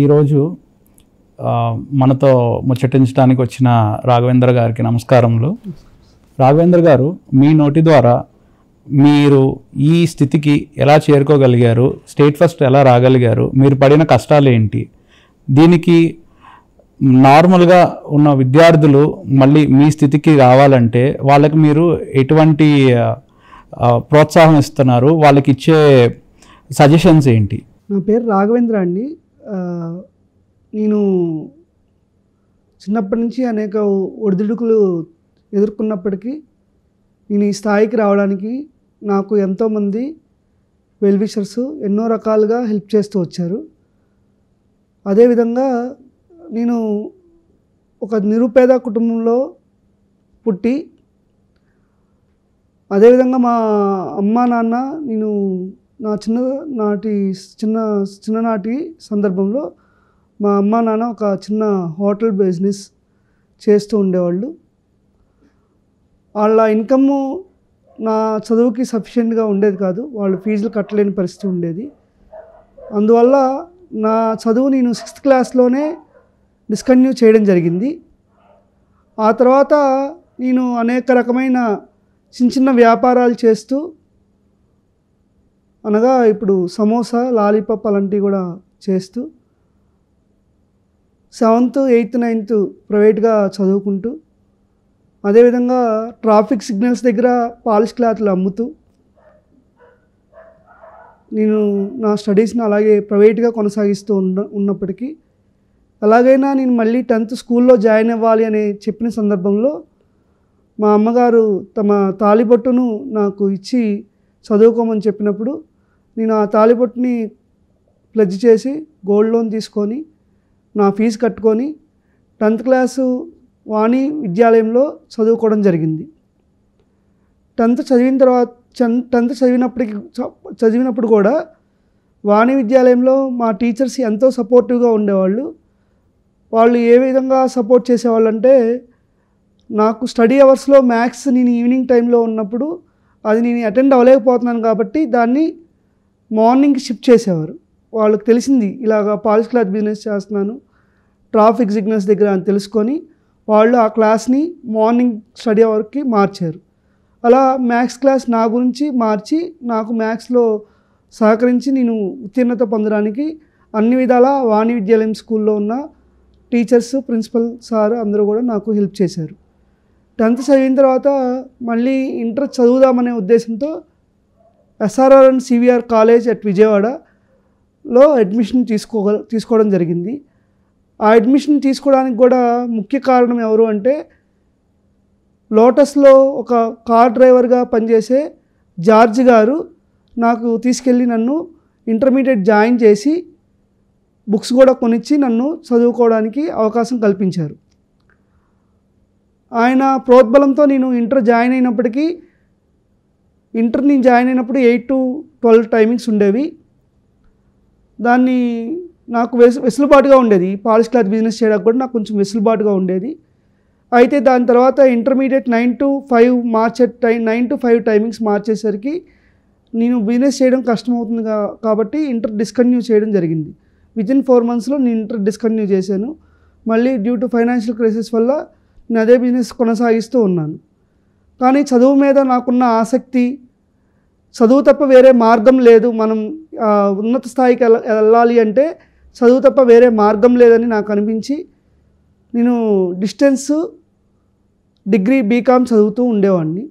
ఈరోజు మనతో ముచ్చటించడానికి వచ్చిన రాఘవేంద్ర గారికి నమస్కారములు రాఘవేంద్ర గారు మీ నోటి ద్వారా మీరు ఈ స్థితికి ఎలా చేరుకోగలిగారు స్టేట్ ఫస్ట్ ఎలా రాగలిగారు మీరు పడిన కష్టాలు ఏంటి దీనికి నార్మల్గా ఉన్న విద్యార్థులు మళ్ళీ మీ స్థితికి రావాలంటే వాళ్ళకి మీరు ఎటువంటి ప్రోత్సాహం ఇస్తున్నారు వాళ్ళకి ఇచ్చే సజెషన్స్ ఏంటి నా పేరు రాఘవేంద్ర అండి నేను చిన్నప్పటి నుంచి అనేక ఒడిదుడుకులు ఎదుర్కొన్నప్పటికీ నేను ఈ స్థాయికి రావడానికి నాకు ఎంతోమంది వెల్విషర్స్ ఎన్నో రకాలుగా హెల్ప్ చేస్తూ వచ్చారు అదేవిధంగా నేను ఒక నిరుపేద కుటుంబంలో పుట్టి అదేవిధంగా మా అమ్మ నాన్న నేను నా చిన్న నాటి చిన్న చిన్ననాటి సందర్భంలో మా అమ్మ నాన్న ఒక చిన్న హోటల్ బిజినెస్ చేస్తూ ఉండేవాళ్ళు వాళ్ళ ఇన్కమ్ నా చదువుకి సఫిషియెంట్గా ఉండేది కాదు వాళ్ళు ఫీజులు కట్టలేని పరిస్థితి ఉండేది అందువల్ల నా చదువు నేను సిక్స్త్ క్లాస్లోనే డిస్కంటిన్యూ చేయడం జరిగింది ఆ తర్వాత నేను అనేక రకమైన చిన్న చిన్న వ్యాపారాలు చేస్తూ అనగా ఇప్పుడు సమోసా లాలీపాప్ అలాంటివి కూడా చేస్తూ సెవెంత్ ఎయిత్ నైన్త్ ప్రైవేట్గా చదువుకుంటూ అదేవిధంగా ట్రాఫిక్ సిగ్నల్స్ దగ్గర పాలిష్ క్లాత్లు అమ్ముతూ నేను నా స్టడీస్ని అలాగే ప్రైవేట్గా కొనసాగిస్తూ ఉన్న ఉన్నప్పటికీ ఎలాగైనా నేను మళ్ళీ టెన్త్ స్కూల్లో జాయిన్ అవ్వాలి అని చెప్పిన సందర్భంలో మా అమ్మగారు తమ తాలిబొట్టును నాకు ఇచ్చి చదువుకోమని చెప్పినప్పుడు నేను ఆ తాలిబొట్టుని ప్లజ్ చేసి గోల్డ్ లోన్ తీసుకొని నా ఫీజు కట్టుకొని టెన్త్ క్లాసు వాణి విద్యాలయంలో చదువుకోవడం జరిగింది టెన్త్ చదివిన తర్వాత టెన్త్ చదివినప్పటికి చదివినప్పుడు కూడా వాణి విద్యాలయంలో మా టీచర్స్ ఎంతో సపోర్టివ్గా ఉండేవాళ్ళు వాళ్ళు ఏ విధంగా సపోర్ట్ చేసేవాళ్ళు అంటే నాకు స్టడీ అవర్స్లో మ్యాథ్స్ నేను ఈవినింగ్ టైంలో ఉన్నప్పుడు అది నేను అటెండ్ అవ్వలేకపోతున్నాను కాబట్టి దాన్ని మార్నింగ్కి షిఫ్ట్ చేసేవారు వాళ్ళకి తెలిసింది ఇలాగ పాలిష్ క్లాత్ బిజినెస్ చేస్తున్నాను ట్రాఫిక్ సిగ్నల్స్ దగ్గర అని తెలుసుకొని వాళ్ళు ఆ క్లాస్ని మార్నింగ్ స్టడీ అవర్కి మార్చారు అలా మ్యాథ్స్ క్లాస్ నా గురించి మార్చి నాకు మ్యాథ్స్లో సహకరించి నేను ఉత్తీర్ణత పొందడానికి అన్ని విధాల వాణి విద్యాలయం స్కూల్లో ఉన్న టీచర్స్ ప్రిన్సిపల్ సార్ అందరూ కూడా నాకు హెల్ప్ చేశారు టెన్త్ చదివిన తర్వాత మళ్ళీ ఇంటర్ చదువుదామనే ఉద్దేశంతో SRR and CVR college at విజయవాడలో అడ్మిషన్ తీసుకో తీసుకోవడం జరిగింది ఆ అడ్మిషన్ తీసుకోవడానికి కూడా ముఖ్య కారణం ఎవరు అంటే లోటస్లో ఒక కార్ డ్రైవర్గా పనిచేసే జార్జ్ గారు నాకు తీసుకెళ్ళి నన్ను ఇంటర్మీడియట్ జాయిన్ చేసి బుక్స్ కూడా కొనిచ్చి నన్ను చదువుకోవడానికి అవకాశం కల్పించారు ఆయన ప్రోద్బలంతో నేను ఇంటర్ జాయిన్ అయినప్పటికీ ఇంటర్ నేను జాయిన్ అయినప్పుడు ఎయిట్ టు ట్వెల్వ్ టైమింగ్స్ ఉండేవి దాన్ని నాకు వెసు వెసులుబాటుగా ఉండేది పాలిష్ క్లాత్ బిజినెస్ చేయడానికి కూడా నాకు కొంచెం వెసులుబాటుగా ఉండేది అయితే దాని తర్వాత ఇంటర్మీడియట్ నైన్ టు ఫైవ్ మార్చే టై నైన్ టు ఫైవ్ టైమింగ్స్ మార్చేసరికి నేను బిజినెస్ చేయడం కష్టమవుతుంది కాబట్టి ఇంటర్ డిస్కంటిన్యూ చేయడం జరిగింది వితిన్ ఫోర్ మంత్స్లో నేను ఇంటర్ డిస్కంటిన్యూ చేశాను మళ్ళీ డ్యూ టు ఫైనాన్షియల్ క్రైసిస్ వల్ల నేను అదే బిజినెస్ కొనసాగిస్తూ ఉన్నాను కానీ చదువు మీద నాకున్న ఆసక్తి చదువు తప్ప వేరే మార్గం లేదు మనం ఉన్నత స్థాయికి వెళ్ళాలి అంటే చదువు తప్ప వేరే మార్గం లేదని నాకు అనిపించి నేను డిస్టెన్స్ డిగ్రీ బీకామ్ చదువుతూ ఉండేవాడిని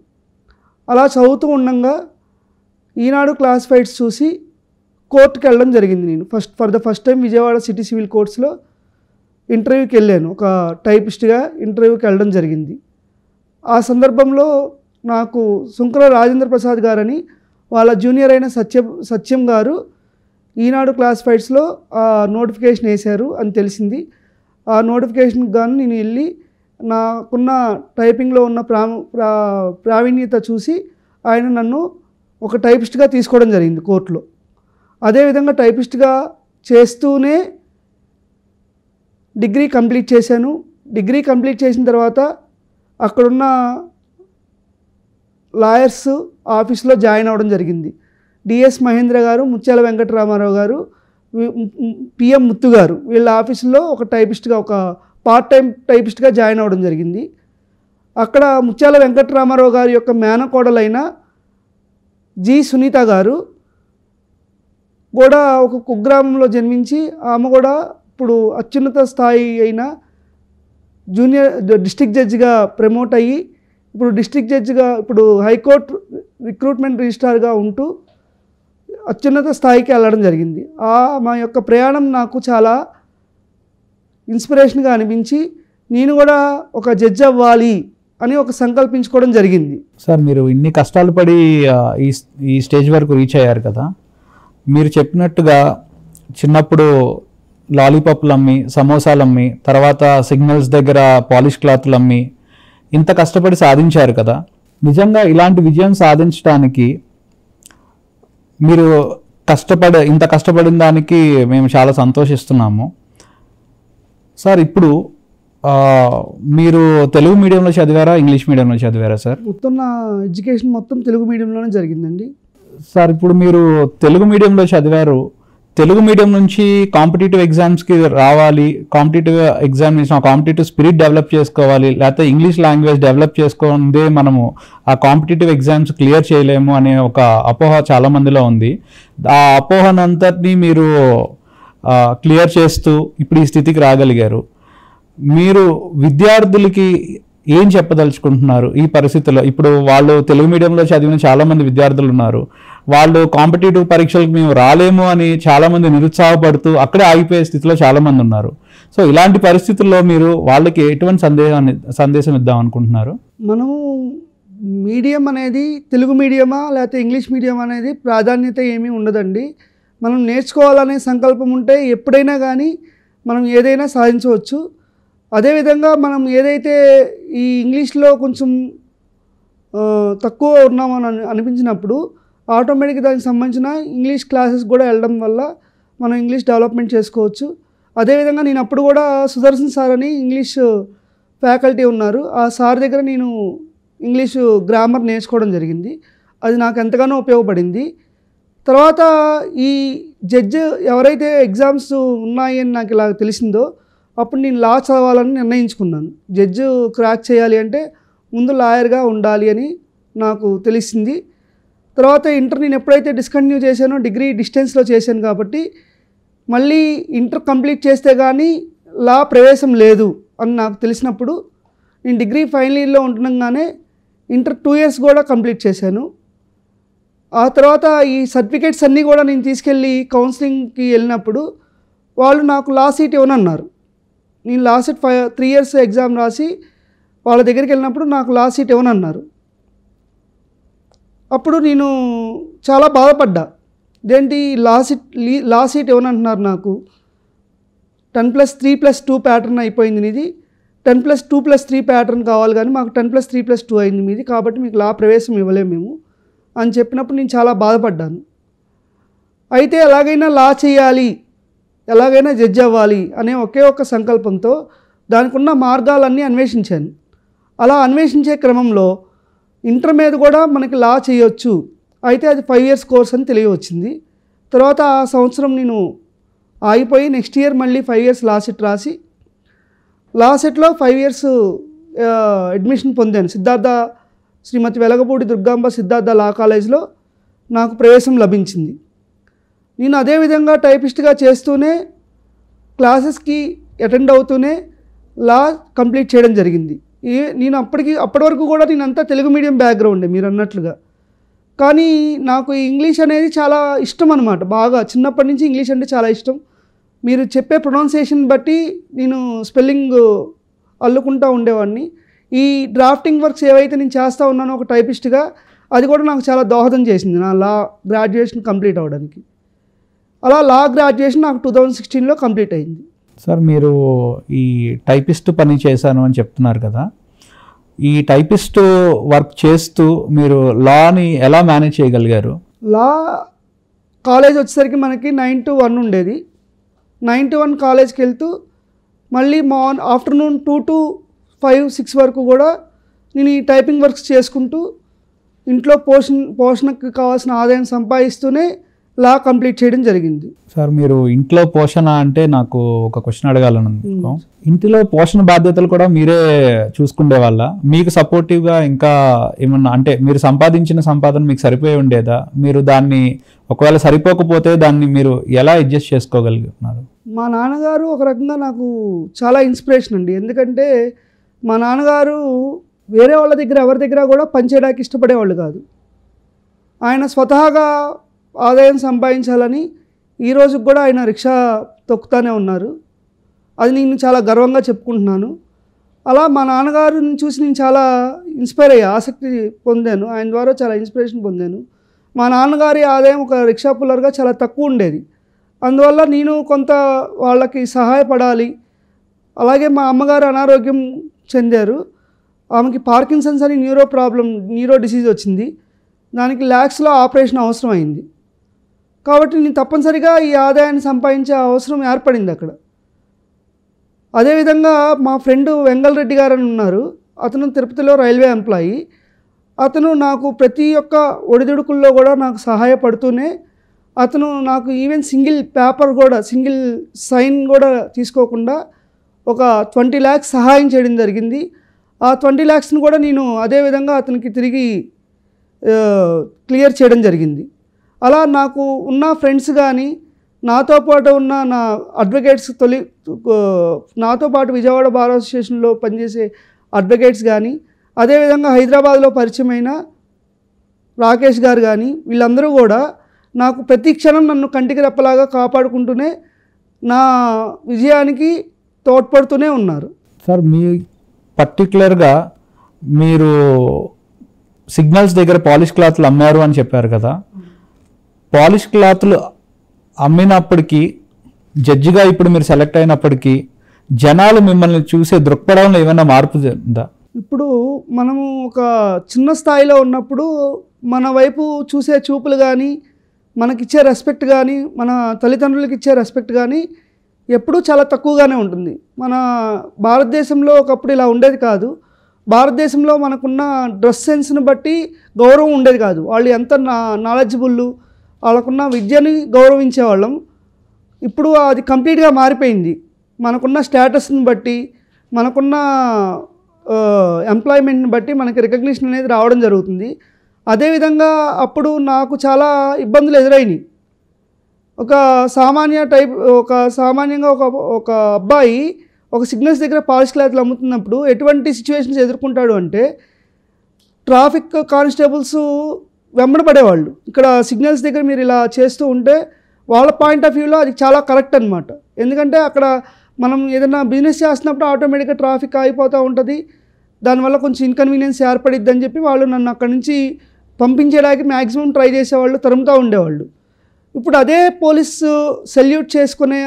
అలా చదువుతూ ఉండగా ఈనాడు క్లాస్ ఫైట్స్ చూసి కోర్టుకి వెళ్ళడం జరిగింది నేను first for the first time Vijayawada city civil కోర్ట్స్లో ఇంటర్వ్యూకి వెళ్ళాను ఒక టైపిస్ట్గా ఇంటర్వ్యూకి వెళ్ళడం జరిగింది ఆ సందర్భంలో నాకు సుంకర రాజేంద్ర ప్రసాద్ గారని వాళ్ళ జూనియర్ అయిన సత్య సత్యం గారు ఈనాడు క్లాస్ ఫైట్స్లో నోటిఫికేషన్ వేశారు అని తెలిసింది ఆ నోటిఫికేషన్ కానీ నేను వెళ్ళి నాకున్న టైపింగ్లో ఉన్న ప్రా ప్రావీణ్యత చూసి ఆయన నన్ను ఒక టైపిస్ట్గా తీసుకోవడం జరిగింది కోర్టులో అదేవిధంగా టైపిస్ట్గా చేస్తూనే డిగ్రీ కంప్లీట్ చేశాను డిగ్రీ కంప్లీట్ చేసిన తర్వాత అక్కడున్న లాయర్స్ ఆఫీస్లో జాయిన్ అవ్వడం జరిగింది డిఎస్ మహేంద్ర గారు ముత్యాల వెంకటరామారావు గారు పిఎం ముత్తు గారు వీళ్ళ ఆఫీస్లో ఒక టైపిస్ట్గా ఒక పార్ట్ టైం టైపిస్ట్గా జాయిన్ అవ్వడం జరిగింది అక్కడ ముత్యాల వెంకటరామారావు గారి యొక్క మేనకోడలైన జి సునీత గారు కూడా ఒక కుగ్రామంలో జన్మించి ఆమె కూడా ఇప్పుడు అత్యున్నత స్థాయి అయిన జూనియర్ డిస్టిక్ జడ్జిగా ప్రమోట్ అయ్యి ఇప్పుడు డిస్టిక్ జడ్జిగా ఇప్పుడు హైకోర్టు రిక్రూట్మెంట్ రిజిస్టార్గా ఉంటూ అత్యున్నత స్థాయికి వెళ్ళడం జరిగింది ఆ మా యొక్క ప్రయాణం నాకు చాలా ఇన్స్పిరేషన్గా అనిపించి నేను కూడా ఒక జడ్జి అవ్వాలి అని ఒక సంకల్పించుకోవడం జరిగింది సార్ మీరు ఇన్ని కష్టాలు పడి ఈ ఈ స్టేజ్ వరకు రీచ్ అయ్యారు కదా మీరు చెప్పినట్టుగా చిన్నప్పుడు లాలీపాప్లు అమ్మి సమోసాలు అమ్మి తర్వాత సిగ్నల్స్ దగ్గర పాలిష్ క్లాత్లు అమ్మి ఇంత కష్టపడి సాధించారు కదా నిజంగా ఇలాంటి విజయం సాధించడానికి మీరు కష్టపడ ఇంత కష్టపడిన దానికి మేము చాలా సంతోషిస్తున్నాము సార్ ఇప్పుడు మీరు తెలుగు మీడియంలో చదివారా ఇంగ్లీష్ మీడియంలో చదివారా సార్ మొత్తం నా ఎడ్యుకేషన్ మొత్తం తెలుగు మీడియంలోనే జరిగిందండి సార్ ఇప్పుడు మీరు తెలుగు మీడియంలో చదివారు తెలుగు మీడియం నుంచి కాంపిటేటివ్ ఎగ్జామ్స్కి రావాలి competitive examination competitive spirit develop చేసుకోవాలి లేకపోతే ఇంగ్లీష్ లాంగ్వేజ్ డెవలప్ చేసుకుందే మనము ఆ కాంపిటేటివ్ ఎగ్జామ్స్ క్లియర్ చేయలేము అనే ఒక అపోహ చాలా మందిలో ఉంది ఆ అపోహనంతటినీ మీరు క్లియర్ చేస్తూ ఇప్పుడు ఈ స్థితికి రాగలిగారు మీరు విద్యార్థులకి ఏం చెప్పదలుచుకుంటున్నారు ఈ పరిస్థితుల్లో ఇప్పుడు వాళ్ళు తెలుగు మీడియంలో చదివిన చాలామంది విద్యార్థులు ఉన్నారు వాళ్ళు కాంపిటేటివ్ పరీక్షలకు మేము రాలేము అని చాలామంది నిరుత్సాహపడుతూ అక్కడే ఆగిపోయే స్థితిలో చాలామంది ఉన్నారు సో ఇలాంటి పరిస్థితుల్లో మీరు వాళ్ళకి ఎటువంటి సందేహాన్ని సందేశం ఇద్దాం అనుకుంటున్నారు మనం మీడియం అనేది తెలుగు మీడియమా లేకపోతే ఇంగ్లీష్ మీడియం అనేది ప్రాధాన్యత ఏమీ ఉండదండి మనం నేర్చుకోవాలనే సంకల్పం ఉంటే ఎప్పుడైనా కానీ మనం ఏదైనా సాధించవచ్చు అదేవిధంగా మనం ఏదైతే ఈ ఇంగ్లీష్లో కొంచెం తక్కువ ఉన్నామని అనిపించినప్పుడు ఆటోమేటిక్గా దానికి సంబంధించిన ఇంగ్లీష్ క్లాసెస్ కూడా వెళ్ళడం వల్ల మనం ఇంగ్లీష్ డెవలప్మెంట్ చేసుకోవచ్చు అదేవిధంగా నేను అప్పుడు కూడా సుదర్శన్ సార్ అని ఇంగ్లీష్ ఫ్యాకల్టీ ఉన్నారు ఆ సార్ దగ్గర నేను ఇంగ్లీషు గ్రామర్ నేర్చుకోవడం జరిగింది అది నాకు ఎంతగానో ఉపయోగపడింది తర్వాత ఈ జడ్జ్ ఎవరైతే ఎగ్జామ్స్ ఉన్నాయి అని నాకు ఇలా తెలిసిందో అప్పుడు నేను లా చదవాలని నిర్ణయించుకున్నాను జడ్జ్ క్రాక్ చేయాలి అంటే ముందు లాయర్గా ఉండాలి అని నాకు తెలిసింది తర్వాత ఇంటర్ నేను ఎప్పుడైతే డిస్కంటిన్యూ చేశానో డిగ్రీ డిస్టెన్స్లో చేశాను కాబట్టి మళ్ళీ ఇంటర్ కంప్లీట్ చేస్తే కానీ లా ప్రవేశం లేదు అని నాకు తెలిసినప్పుడు నేను డిగ్రీ ఫైనల్ ఇయర్లో ఉండడంగానే ఇంటర్ టూ ఇయర్స్ కూడా కంప్లీట్ చేశాను ఆ తర్వాత ఈ సర్టిఫికేట్స్ అన్నీ కూడా నేను తీసుకెళ్ళి కౌన్సిలింగ్కి వెళ్ళినప్పుడు వాళ్ళు నాకు లా సీట్ ఇవ్వనన్నారు నేను last five three years exam రాసి వాళ్ళ దగ్గరికి వెళ్ళినప్పుడు నాకు లా సీట్ ఇవ్వనన్నారు అప్పుడు నేను చాలా బాధపడ్డా ఇదేంటి లాసిట్ సీట్ ఏమనంటున్నారు నాకు ten plus three plus two pattern అయిపోయింది ఇది ten plus two plus three pattern కావాలి కానీ మాకు ten plus three plus two అయింది మీది కాబట్టి మీకు లా ప్రవేశం ఇవ్వలేము మేము అని చెప్పినప్పుడు నేను చాలా బాధపడ్డాను అయితే ఎలాగైనా లా చేయాలి ఎలాగైనా జడ్జ్ అవ్వాలి అనే ఒకే ఒక సంకల్పంతో దానికి ఉన్న మార్గాలన్నీ అన్వేషించాను అలా అన్వేషించే క్రమంలో ఇంటర్ మీద కూడా మనకి లా చేయొచ్చు అయితే అది ఫైవ్ ఇయర్స్ కోర్స్ అని తెలియవచ్చింది తర్వాత ఆ సంవత్సరం నేను ఆగిపోయి నెక్స్ట్ ఇయర్ మళ్ళీ ఫైవ్ ఇయర్స్ లా సెట్ రాసి లా సెట్లో ఫైవ్ ఇయర్స్ అడ్మిషన్ పొందాను సిద్ధార్థ శ్రీమతి వెలగపూడి దుర్గాంబ సిద్ధార్థ లా కాలేజ్లో నాకు ప్రవేశం లభించింది నేను అదేవిధంగా టైపిస్ట్గా చేస్తూనే క్లాసెస్కి అటెండ్ అవుతూనే లా కంప్లీట్ చేయడం జరిగింది ఏ నేను అప్పటికి అప్పటి వరకు కూడా నేను అంతా తెలుగు మీడియం బ్యాక్గ్రౌండే మీరు అన్నట్లుగా కానీ నాకు ఇంగ్లీష్ అనేది చాలా ఇష్టం అనమాట బాగా చిన్నప్పటి నుంచి ఇంగ్లీష్ అంటే చాలా ఇష్టం మీరు చెప్పే ప్రొనౌన్సియేషన్ బట్టి నేను స్పెల్లింగ్ అల్లుకుంటూ ఉండేవాడిని ఈ డ్రాఫ్టింగ్ వర్క్స్ ఏవైతే నేను చేస్తూ ఉన్నానో ఒక టైపిస్ట్గా అది కూడా నాకు చాలా దోహదం చేసింది నా లా గ్రాడ్యుయేషన్ కంప్లీట్ అవ్వడానికి అలా లా గ్రాడ్యుయేషన్ నాకు టూ థౌజండ్ సిక్స్టీన్లో కంప్లీట్ అయింది సార్ మీరు ఈ టైపిస్ట్ పని చేశాను అని చెప్తున్నారు కదా ఈ టైపిస్ట్ వర్క్ చేస్తూ మీరు లాని ఎలా మేనేజ్ చేయగలిగారు లా కాలేజ్ వచ్చేసరికి మనకి నైన్ టు వన్ ఉండేది నైన్ టు వన్ కాలేజ్కి వెళ్తూ మళ్ళీ morning afternoon two to five six వరకు కూడా నేను ఈ టైపింగ్ వర్క్స్ చేసుకుంటూ ఇంట్లో పోషణ పోషణకు కావాల్సిన ఆదాయం సంపాదిస్తూనే లా కంప్లీట్ చేయడం జరిగింది సార్ మీరు ఇంట్లో పోషణ అంటే నాకు ఒక క్వశ్చన్ అడగాలని ఇంటిలో పోషణ బాధ్యతలు కూడా మీరే చూసుకునే వాళ్ళ మీకు సపోర్టివ్గా ఇంకా ఏమన్నా అంటే మీరు సంపాదించిన సంపాదన మీకు సరిపోయి ఉండేదా మీరు దాన్ని ఒకవేళ సరిపోకపోతే దాన్ని మీరు ఎలా అడ్జస్ట్ చేసుకోగలుగుతున్నారు మా నాన్నగారు ఒక రకంగా నాకు చాలా ఇన్స్పిరేషన్ అండి ఎందుకంటే మా నాన్నగారు వేరే వాళ్ళ దగ్గర ఎవరి దగ్గర కూడా పనిచేయడానికి ఇష్టపడేవాళ్ళు కాదు ఆయన స్వతహాగా ఆదాయం సంపాదించాలని ఈ కూడా ఆయన రిక్షా తొక్కుతానే ఉన్నారు అది నేను చాలా గర్వంగా చెప్పుకుంటున్నాను అలా మా నాన్నగారిని చూసి నేను చాలా ఇన్స్పైర్ అయ్యా ఆసక్తి పొందాను ఆయన ద్వారా చాలా ఇన్స్పిరేషన్ పొందాను మా నాన్నగారి ఆదాయం ఒక రిక్షా పుల్లర్గా చాలా తక్కువ ఉండేది అందువల్ల నేను కొంత వాళ్ళకి సహాయపడాలి అలాగే మా అమ్మగారు అనారోగ్యం చెందారు ఆమెకి పార్కిన్సన్స్ అని న్యూరో ప్రాబ్లం న్యూరో డిసీజ్ వచ్చింది దానికి ల్యాక్స్లో ఆపరేషన్ అవసరం అయింది కాబట్టి నేను తప్పనిసరిగా ఈ ఆదాయాన్ని సంపాదించే అవసరం ఏర్పడింది అక్కడ అదేవిధంగా మా ఫ్రెండ్ వెంగళరెడ్డి గారు అని ఉన్నారు అతను తిరుపతిలో రైల్వే ఎంప్లాయీ అతను నాకు ప్రతి ఒక్క ఒడిదుడుకుల్లో కూడా నాకు సహాయపడుతూనే అతను నాకు ఈవెన్ సింగిల్ పేపర్ కూడా సింగిల్ సైన్ కూడా తీసుకోకుండా ఒక ట్వంటీ ల్యాక్స్ సహాయం చేయడం జరిగింది ఆ ట్వంటీ ల్యాక్స్ని కూడా నేను అదేవిధంగా అతనికి తిరిగి క్లియర్ చేయడం జరిగింది అలా నాకు ఉన్న ఫ్రెండ్స్ కానీ నాతో పాటు ఉన్న నా అడ్వకేట్స్ తొలి నాతో పాటు విజయవాడ బార్ అసోసియేషన్లో పనిచేసే అడ్వకేట్స్ కానీ అదేవిధంగా హైదరాబాద్లో పరిచయమైన రాకేష్ గారు కానీ వీళ్ళందరూ కూడా నాకు ప్రతి క్షణం నన్ను కంటికి రెప్పలాగా కాపాడుకుంటూనే నా విజయానికి తోడ్పడుతూనే ఉన్నారు సార్ మీ పర్టికులర్గా మీరు సిగ్నల్స్ దగ్గర పాలిష్ క్లాత్లు అమ్మారు అని చెప్పారు కదా పాలిష్ క్లాత్లు అమ్మినప్పటికీ జడ్జిగా ఇప్పుడు మీరు సెలెక్ట్ అయినప్పటికీ జనాలు మిమ్మల్ని చూసే దృక్పథంలో ఏమైనా మార్పు ఉందా ఇప్పుడు మనము ఒక చిన్న స్థాయిలో ఉన్నప్పుడు మన వైపు చూసే చూపులు కానీ మనకిచ్చే రెస్పెక్ట్ కానీ మన తల్లిదండ్రులకి ఇచ్చే రెస్పెక్ట్ కానీ ఎప్పుడూ చాలా తక్కువగానే ఉంటుంది మన భారతదేశంలో ఒకప్పుడు ఇలా ఉండేది కాదు భారతదేశంలో మనకున్న డ్రెస్ సెన్స్ని బట్టి గౌరవం ఉండేది కాదు వాళ్ళు ఎంత నా నాలెడ్జబుల్ వాళ్ళకున్న విద్యని గౌరవించేవాళ్ళం ఇప్పుడు అది కంప్లీట్గా మారిపోయింది మనకున్న స్టేటస్ని బట్టి మనకున్న ఎంప్లాయ్మెంట్ని బట్టి మనకి రికగ్నిషన్ అనేది రావడం జరుగుతుంది అదేవిధంగా అప్పుడు నాకు చాలా ఇబ్బందులు ఎదురైనవి ఒక సామాన్య టైప్ ఒక సామాన్యంగా ఒక ఒక అబ్బాయి ఒక సిగ్నల్స్ దగ్గర పాలిష్ క్లాత్లు అమ్ముతున్నప్పుడు ఎటువంటి సిచ్యువేషన్స్ ఎదుర్కొంటాడు అంటే ట్రాఫిక్ కానిస్టేబుల్స్ వెంబడబడేవాళ్ళు ఇక్కడ సిగ్నల్స్ దగ్గర మీరు ఇలా చేస్తూ ఉంటే వాళ్ళ పాయింట్ ఆఫ్ వ్యూలో అది చాలా కరెక్ట్ అనమాట ఎందుకంటే అక్కడ మనం ఏదైనా బిజినెస్ చేస్తున్నప్పుడు ఆటోమేటిక్గా ట్రాఫిక్ ఆగిపోతూ ఉంటుంది దానివల్ల కొంచెం ఇన్కన్వీనియన్స్ ఏర్పడిద్ది అని చెప్పి వాళ్ళు నన్ను అక్కడి నుంచి పంపించడానికి మ్యాక్సిమం ట్రై చేసేవాళ్ళు తరుముతూ ఉండేవాళ్ళు ఇప్పుడు అదే పోలీసు సెల్యూట్ చేసుకునే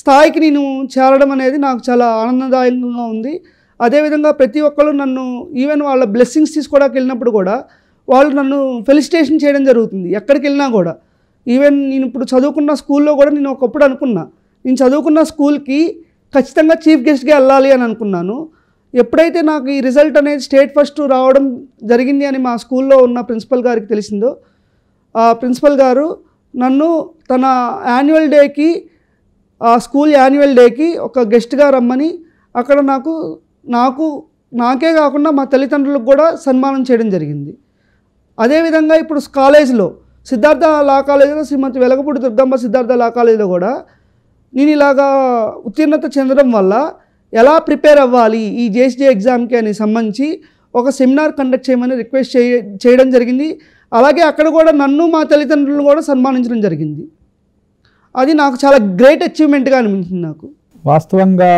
స్థాయికి నేను చేరడం అనేది నాకు చాలా ఆనందదాయకంగా ఉంది అదేవిధంగా ప్రతి ఒక్కళ్ళు నన్ను ఈవెన్ వాళ్ళ బ్లెస్సింగ్స్ తీసుకోవడానికి వెళ్ళినప్పుడు కూడా వాళ్ళు నన్ను ఫెలిసిటేషన్ చేయడం జరుగుతుంది ఎక్కడికి వెళ్ళినా కూడా ఈవెన్ నేను ఇప్పుడు చదువుకున్న స్కూల్లో కూడా నేను ఒకప్పుడు అనుకున్నా నేను చదువుకున్న స్కూల్కి ఖచ్చితంగా చీఫ్ గెస్ట్గా వెళ్ళాలి అని అనుకున్నాను ఎప్పుడైతే నాకు ఈ రిజల్ట్ అనేది స్టేట్ ఫస్ట్ రావడం జరిగింది అని మా స్కూల్లో ఉన్న ప్రిన్సిపల్ గారికి తెలిసిందో ఆ ప్రిన్సిపల్ గారు నన్ను తన యాన్యువల్ డేకి ఆ స్కూల్ యాన్యువల్ డేకి ఒక గెస్ట్గా రమ్మని అక్కడ నాకు నాకు నాకే కాకుండా మా తల్లిదండ్రులకు కూడా సన్మానం చేయడం జరిగింది అదేవిధంగా ఇప్పుడు కాలేజ్లో సిద్ధార్థ లా కాలేజీలో శ్రీమంతి వెలగపూడి దుర్గమ్మ సిద్ధార్థ లా కాలేజీలో కూడా నేను ఇలాగా ఉత్తీర్ణత చెందడం వల్ల ఎలా ప్రిపేర్ అవ్వాలి ఈ జేసీజే ఎగ్జామ్కి అని సంబంధించి ఒక సెమినార్ కండక్ట్ చేయమని రిక్వెస్ట్ చేయ చేయడం జరిగింది అలాగే అక్కడ కూడా నన్ను మా తల్లిదండ్రులను కూడా సన్మానించడం జరిగింది అది నాకు చాలా గ్రేట్ అచీవ్మెంట్గా అనిపించింది నాకు వాస్తవంగా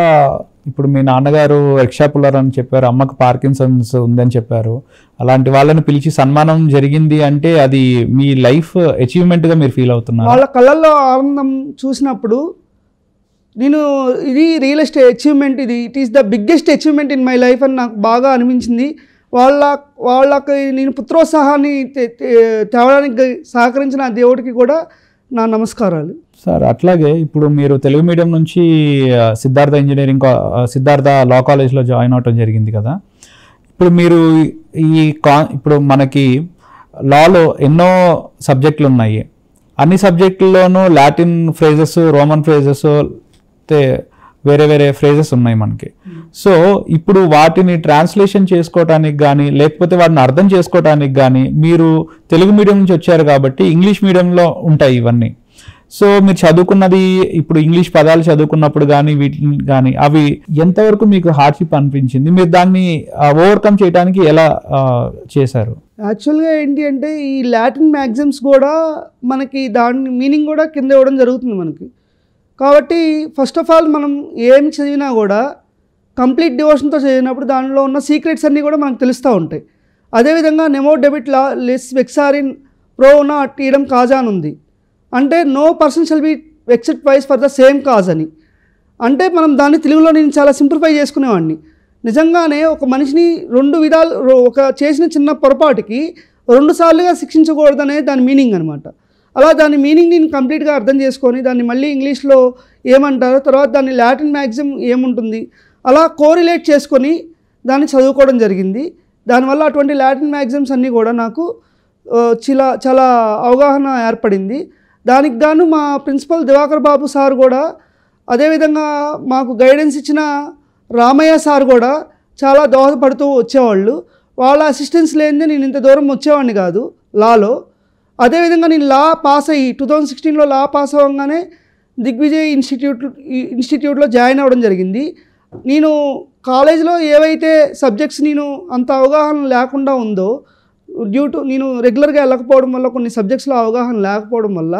ఇప్పుడు మీ నాన్నగారు రిక్షా పుల్లర్ అని చెప్పారు అమ్మకు పార్కిన్సన్స్ ఉందని చెప్పారు అలాంటి వాళ్ళని పిలిచి సన్మానం జరిగింది అంటే అది మీ లైఫ్ అచీవ్మెంట్గా మీరు ఫీల్ అవుతున్నారు వాళ్ళ కళ్ళల్లో ఆనందం చూసినప్పుడు నేను ఇది రియల్ ఎస్టేట్ అచీవ్మెంట్ ఇది it is the biggest achievement in my life అని నాకు బాగా అనిపించింది వాళ్ళ వాళ్ళకి నేను పుత్రోత్సాహాన్ని తేవడానికి సహకరించిన దేవుడికి కూడా నా నమస్కారాలు సార్ అట్లాగే ఇప్పుడు మీరు తెలుగు మీడియం నుంచి సిద్ధార్థ ఇంజనీరింగ్ సిద్ధార్థ లా కాలేజ్లో జాయిన్ అవటం జరిగింది కదా ఇప్పుడు మీరు ఈ కా ఇప్పుడు మనకి లాలో ఎన్నో సబ్జెక్టులు ఉన్నాయి అన్ని సబ్జెక్టుల్లోనూ లాటిన్ ఫ్రేజెస్ రోమన్ ఫ్రేజెస్ వేరే వేరే ఫ్రేజెస్ ఉన్నాయి మనకి సో ఇప్పుడు వాటిని ట్రాన్స్లేషన్ చేసుకోవటానికి కానీ లేకపోతే వాటిని అర్థం చేసుకోవటానికి కానీ మీరు తెలుగు మీడియం నుంచి వచ్చారు కాబట్టి ఇంగ్లీష్ మీడియంలో ఉంటాయి ఇవన్నీ సో మీరు చదువుకున్నది ఇప్పుడు ఇంగ్లీష్ పదాలు చదువుకున్నప్పుడు కానీ వీటిని కానీ అవి ఎంతవరకు మీకు హార్డ్షిప్ అనిపించింది మీరు దాన్ని ఓవర్కమ్ చేయడానికి ఎలా చేశారు యాక్చువల్గా ఏంటి అంటే ఈ లాటిన్ మ్యాగ్జిమ్స్ కూడా మనకి దాని మీనింగ్ కూడా కింద ఇవ్వడం జరుగుతుంది మనకి కాబట్టి ఫస్ట్ ఆఫ్ ఆల్ మనం ఏం చదివినా కూడా కంప్లీట్ డివోషన్తో చదివినప్పుడు దానిలో ఉన్న సీక్రెట్స్ అన్నీ కూడా మనకు తెలుస్తూ ఉంటాయి అదేవిధంగా నెమో డెబిట్ లా లెస్ వెక్సారిన్ ప్రోనా టీడం కాజా అని ఉంది అంటే no person shall be except vice for the same cause అని అంటే మనం దాన్ని తెలుగులో నేను చాలా సింప్లిఫై చేసుకునేవాడిని నిజంగానే ఒక మనిషిని రెండు విధాలు ఒక చేసిన చిన్న పొరపాటుకి రెండుసార్లుగా శిక్షించకూడదనే దాని మీనింగ్ అనమాట అలా దాని మీనింగ్ నేను కంప్లీట్గా అర్థం చేసుకొని దాన్ని మళ్ళీ ఇంగ్లీష్లో ఏమంటారో తర్వాత దాన్ని లాటిన్ మ్యాక్సిమం ఏముంటుంది అలా కోరిలేట్ చేసుకొని దాన్ని చదువుకోవడం జరిగింది దానివల్ల అటువంటి లాటిన్ మ్యాగ్జిమ్స్ అన్నీ కూడా నాకు చాలా చాలా అవగాహన ఏర్పడింది దానికి గాను మా ప్రిన్సిపల్ దివాకర్ బాబు సార్ కూడా అదేవిధంగా మాకు గైడెన్స్ ఇచ్చిన రామయ్య సార్ కూడా చాలా దోహదపడుతూ వచ్చేవాళ్ళు వాళ్ళ అసిస్టెన్స్ లేనిదే నేను ఇంత దూరం వచ్చేవాడిని కాదు లాలో అదేవిధంగా నేను లా పాస్ అయ్యి టూ థౌజండ్ సిక్స్టీన్లో లా పాస్ అవ్వగానే దిగ్విజయ్ ఇన్స్టిట్యూట్ ఇన్స్టిట్యూట్లో జాయిన్ అవ్వడం జరిగింది నేను కాలేజీలో ఏవైతే సబ్జెక్ట్స్ నేను అంత అవగాహన లేకుండా ఉందో డ్యూ టు నేను రెగ్యులర్గా వెళ్ళకపోవడం వల్ల కొన్ని సబ్జెక్ట్స్లో అవగాహన లేకపోవడం వల్ల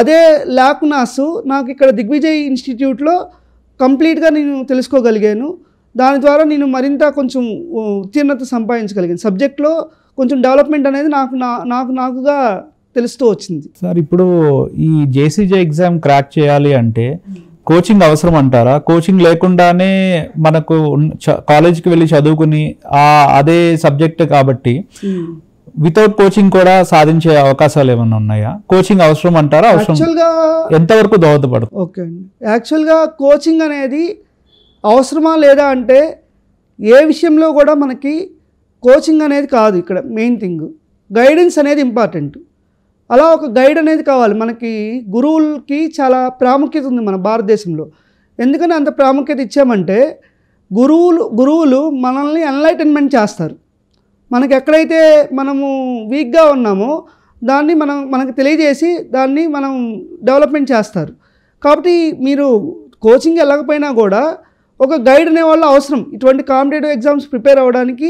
అదే ల్యాకునాస్ నాకు ఇక్కడ దిగ్విజయ్ ఇన్స్టిట్యూట్లో కంప్లీట్గా నేను తెలుసుకోగలిగాను దాని ద్వారా నేను మరింత కొంచెం ఉత్తీర్ణత సంపాదించగలిగాను సబ్జెక్ట్లో కొంచెం డెవలప్మెంట్ అనేది నాకు నాకు నాకుగా తెలుస్తూ వచ్చింది సార్ ఇప్పుడు ఈ జేసీజే ఎగ్జామ్ క్రాక్ చేయాలి అంటే కోచింగ్ అవసరం అంటారా కోచింగ్ లేకుండానే మనకు కాలేజ్కి వెళ్ళి చదువుకుని ఆ అదే సబ్జెక్ట్ కాబట్టి hmm. వితౌట్ కోచింగ్ కూడా సాధించే అవకాశాలు ఏమైనా ఉన్నాయా కోచింగ్ అవసరం అంటారా అవసరం ఎంతవరకు దోహదపడుతుంది ఓకే అండి యాక్చువల్గా కోచింగ్ అనేది అవసరమా లేదా అంటే ఏ విషయంలో కూడా మనకి కోచింగ్ అనేది కాదు ఇక్కడ మెయిన్ థింగ్ గైడెన్స్ అనేది ఇంపార్టెంట్ అలా ఒక గైడ్ అనేది కావాలి మనకి గురువులకి చాలా ప్రాముఖ్యత ఉంది మన భారతదేశంలో ఎందుకని అంత ప్రాముఖ్యత ఇచ్చామంటే గురువులు గురువులు మనల్ని ఎన్లైటన్మెంట్ చేస్తారు మనకి ఎక్కడైతే మనము వీక్గా ఉన్నామో దాన్ని మనం మనకు తెలియజేసి దాన్ని మనం డెవలప్మెంట్ చేస్తారు కాబట్టి మీరు కోచింగ్ వెళ్ళకపోయినా కూడా ఒక గైడ్ అనేవాళ్ళు అవసరం ఇటువంటి కాంపిటేటివ్ ఎగ్జామ్స్ ప్రిపేర్ అవ్వడానికి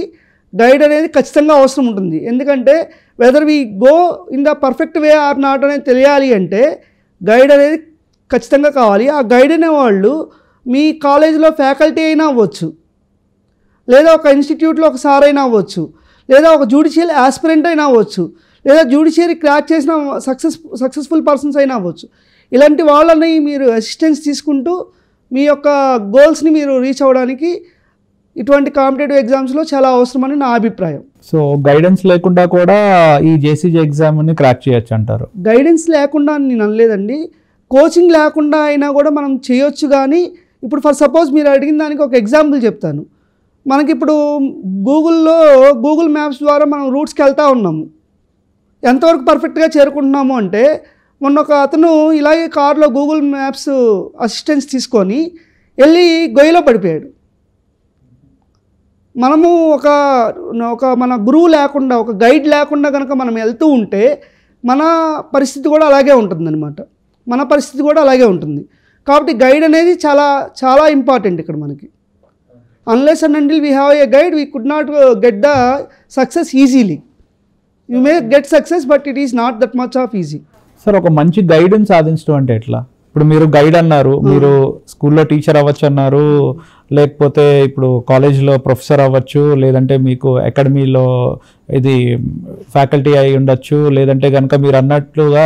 గైడ్ అనేది ఖచ్చితంగా అవసరం ఉంటుంది ఎందుకంటే whether we go in the perfect way or not అనేది తెలియాలి అంటే గైడ్ అనేది ఖచ్చితంగా కావాలి ఆ గైడ్ అనేవాళ్ళు మీ కాలేజీలో ఫ్యాకల్టీ అయినా అవ్వచ్చు లేదా ఒక ఇన్స్టిట్యూట్లో ఒక సార్ అయినా అవ్వచ్చు లేదా ఒక జ్యుడిషియల్ ఆస్పిరెంట్ అయినా అవ్వచ్చు లేదా జ్యుడిషియరీ క్రాక్ చేసిన సక్సెస్ సక్సెస్ఫుల్ పర్సన్స్ అయినా అవ్వచ్చు ఇలాంటి వాళ్ళని మీరు అసిస్టెన్స్ తీసుకుంటూ మీ యొక్క గోల్స్ని మీరు రీచ్ అవ్వడానికి ఇటువంటి కాంపిటేటివ్ ఎగ్జామ్స్లో చాలా అవసరం అని నా అభిప్రాయం సో గైడెన్స్ లేకుండా కూడా ఈ జేసీజీ ఎగ్జామ్ని క్రాక్ చేయొచ్చు అంటారు గైడెన్స్ లేకుండా నేను అనలేదండి కోచింగ్ లేకుండా అయినా కూడా మనం చేయొచ్చు కానీ ఇప్పుడు ఫర్ సపోజ్ మీరు అడిగిన దానికి ఒక ఎగ్జాంపుల్ చెప్తాను మనకిప్పుడు గూగుల్లో గూగుల్ మ్యాప్స్ ద్వారా మనం రూట్స్కి వెళ్తూ ఉన్నాము ఎంతవరకు పర్ఫెక్ట్గా చేరుకుంటున్నాము అంటే మొన్న ఒక అతను ఇలాగే కారులో గూగుల్ మ్యాప్స్ అసిస్టెన్స్ తీసుకొని వెళ్ళి గొయ్యిలో పడిపోయాడు మనము ఒక ఒక మన గురువు లేకుండా ఒక గైడ్ లేకుండా కనుక మనం వెళ్తూ ఉంటే మన పరిస్థితి కూడా అలాగే ఉంటుందన్నమాట మన పరిస్థితి కూడా అలాగే ఉంటుంది కాబట్టి గైడ్ అనేది చాలా చాలా ఇంపార్టెంట్ ఇక్కడ మనకి unless and until we have a guide we could not get the success easily you may get success but it is not that much of easy sir ఒక మంచి గైడెన్స్ సాధించడం అంటే ఎట్లా ఇప్పుడు మీరు గైడ్ అన్నారు మీరు స్కూల్లో టీచర్ అవ్వచ్చు అన్నారు లేకపోతే ఇప్పుడు కాలేజ్లో ప్రొఫెసర్ అవ్వచ్చు లేదంటే మీకు అకాడమీలో ఇది ఫ్యాకల్టీ అయి ఉండొచ్చు లేదంటే కనుక మీరు అన్నట్లుగా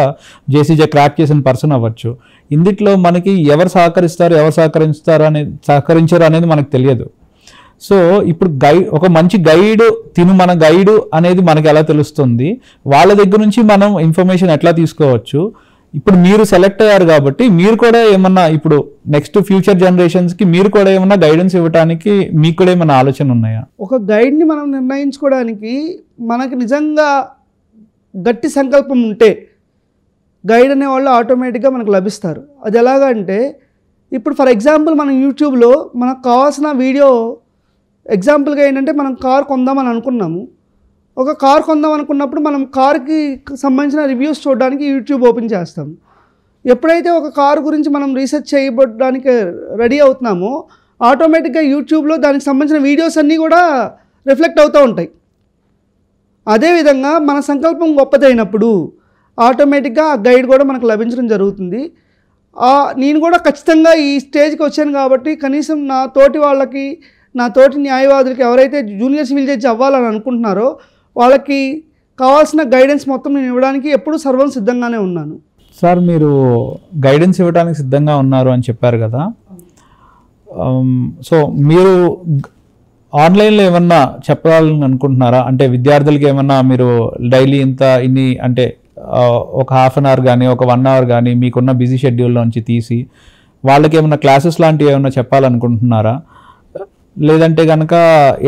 జేసీజే క్రాక్ చేసిన పర్సన్ అవ్వచ్చు ఇందిట్లో మనకి ఎవరు సహకరిస్తారు ఎవరు సహకరిస్తారు అనేది సహకరించారు అనేది మనకు తెలియదు సో ఇప్పుడు గైడ్ ఒక మంచి గైడ్ తిను మన గైడు అనేది మనకి ఎలా తెలుస్తుంది వాళ్ళ దగ్గర నుంచి మనం ఇన్ఫర్మేషన్ ఎట్లా తీసుకోవచ్చు ఇప్పుడు మీరు సెలెక్ట్ అయ్యారు కాబట్టి మీరు కూడా ఏమన్నా ఇప్పుడు నెక్స్ట్ ఫ్యూచర్ జనరేషన్స్ కి మీరు కూడా ఏమన్నా గైడెన్స్ ఇవ్వడానికి మీకు కూడా ఏమైనా ఆలోచన ఉన్నాయా ఒక గైడ్ని మనం నిర్ణయించుకోవడానికి మనకు నిజంగా గట్టి సంకల్పం ఉంటే గైడ్ అనేవాళ్ళు ఆటోమేటిక్గా మనకు లభిస్తారు అది ఎలాగంటే ఇప్పుడు ఫర్ ఎగ్జాంపుల్ మనం యూట్యూబ్లో మనకు కావాల్సిన వీడియో ఎగ్జాంపుల్గా ఏంటంటే మనం కార్ కొందామని అనుకున్నాము ఒక కార్ కొందాం అనుకున్నప్పుడు మనం కార్కి సంబంధించిన రివ్యూస్ చూడడానికి యూట్యూబ్ ఓపెన్ చేస్తాం ఎప్పుడైతే ఒక కారు గురించి మనం రీసెర్చ్ చేయబడడానికి రెడీ అవుతున్నామో ఆటోమేటిక్గా యూట్యూబ్లో దానికి సంబంధించిన వీడియోస్ అన్నీ కూడా రిఫ్లెక్ట్ అవుతూ ఉంటాయి అదేవిధంగా మన సంకల్పం గొప్పదైనప్పుడు ఆటోమేటిక్గా ఆ గైడ్ కూడా మనకు లభించడం జరుగుతుంది నేను కూడా ఖచ్చితంగా ఈ స్టేజ్కి వచ్చాను కాబట్టి కనీసం నా తోటి వాళ్ళకి నా తోటి న్యాయవాదులకి ఎవరైతే జూనియర్ సివిల్ జడ్జి అవ్వాలని అనుకుంటున్నారో వాళ్ళకి కావాల్సిన గైడెన్స్ మొత్తం నేను ఇవ్వడానికి ఎప్పుడు సర్వం సిద్ధంగానే ఉన్నాను సార్ మీరు గైడెన్స్ ఇవ్వడానికి సిద్ధంగా ఉన్నారు అని చెప్పారు కదా సో um, మీరు ఆన్లైన్లో ఏమన్నా చెప్పాలని అనుకుంటున్నారా అంటే విద్యార్థులకి ఏమన్నా మీరు డైలీ ఇంత ఇన్ని అంటే ఒక హాఫ్ అన్ అవర్ కానీ ఒక వన్ అవర్ కానీ మీకున్న బిజీ షెడ్యూల్లో నుంచి తీసి వాళ్ళకి ఏమైనా క్లాసెస్ లాంటివి ఏమైనా చెప్పాలనుకుంటున్నారా లేదంటే కనుక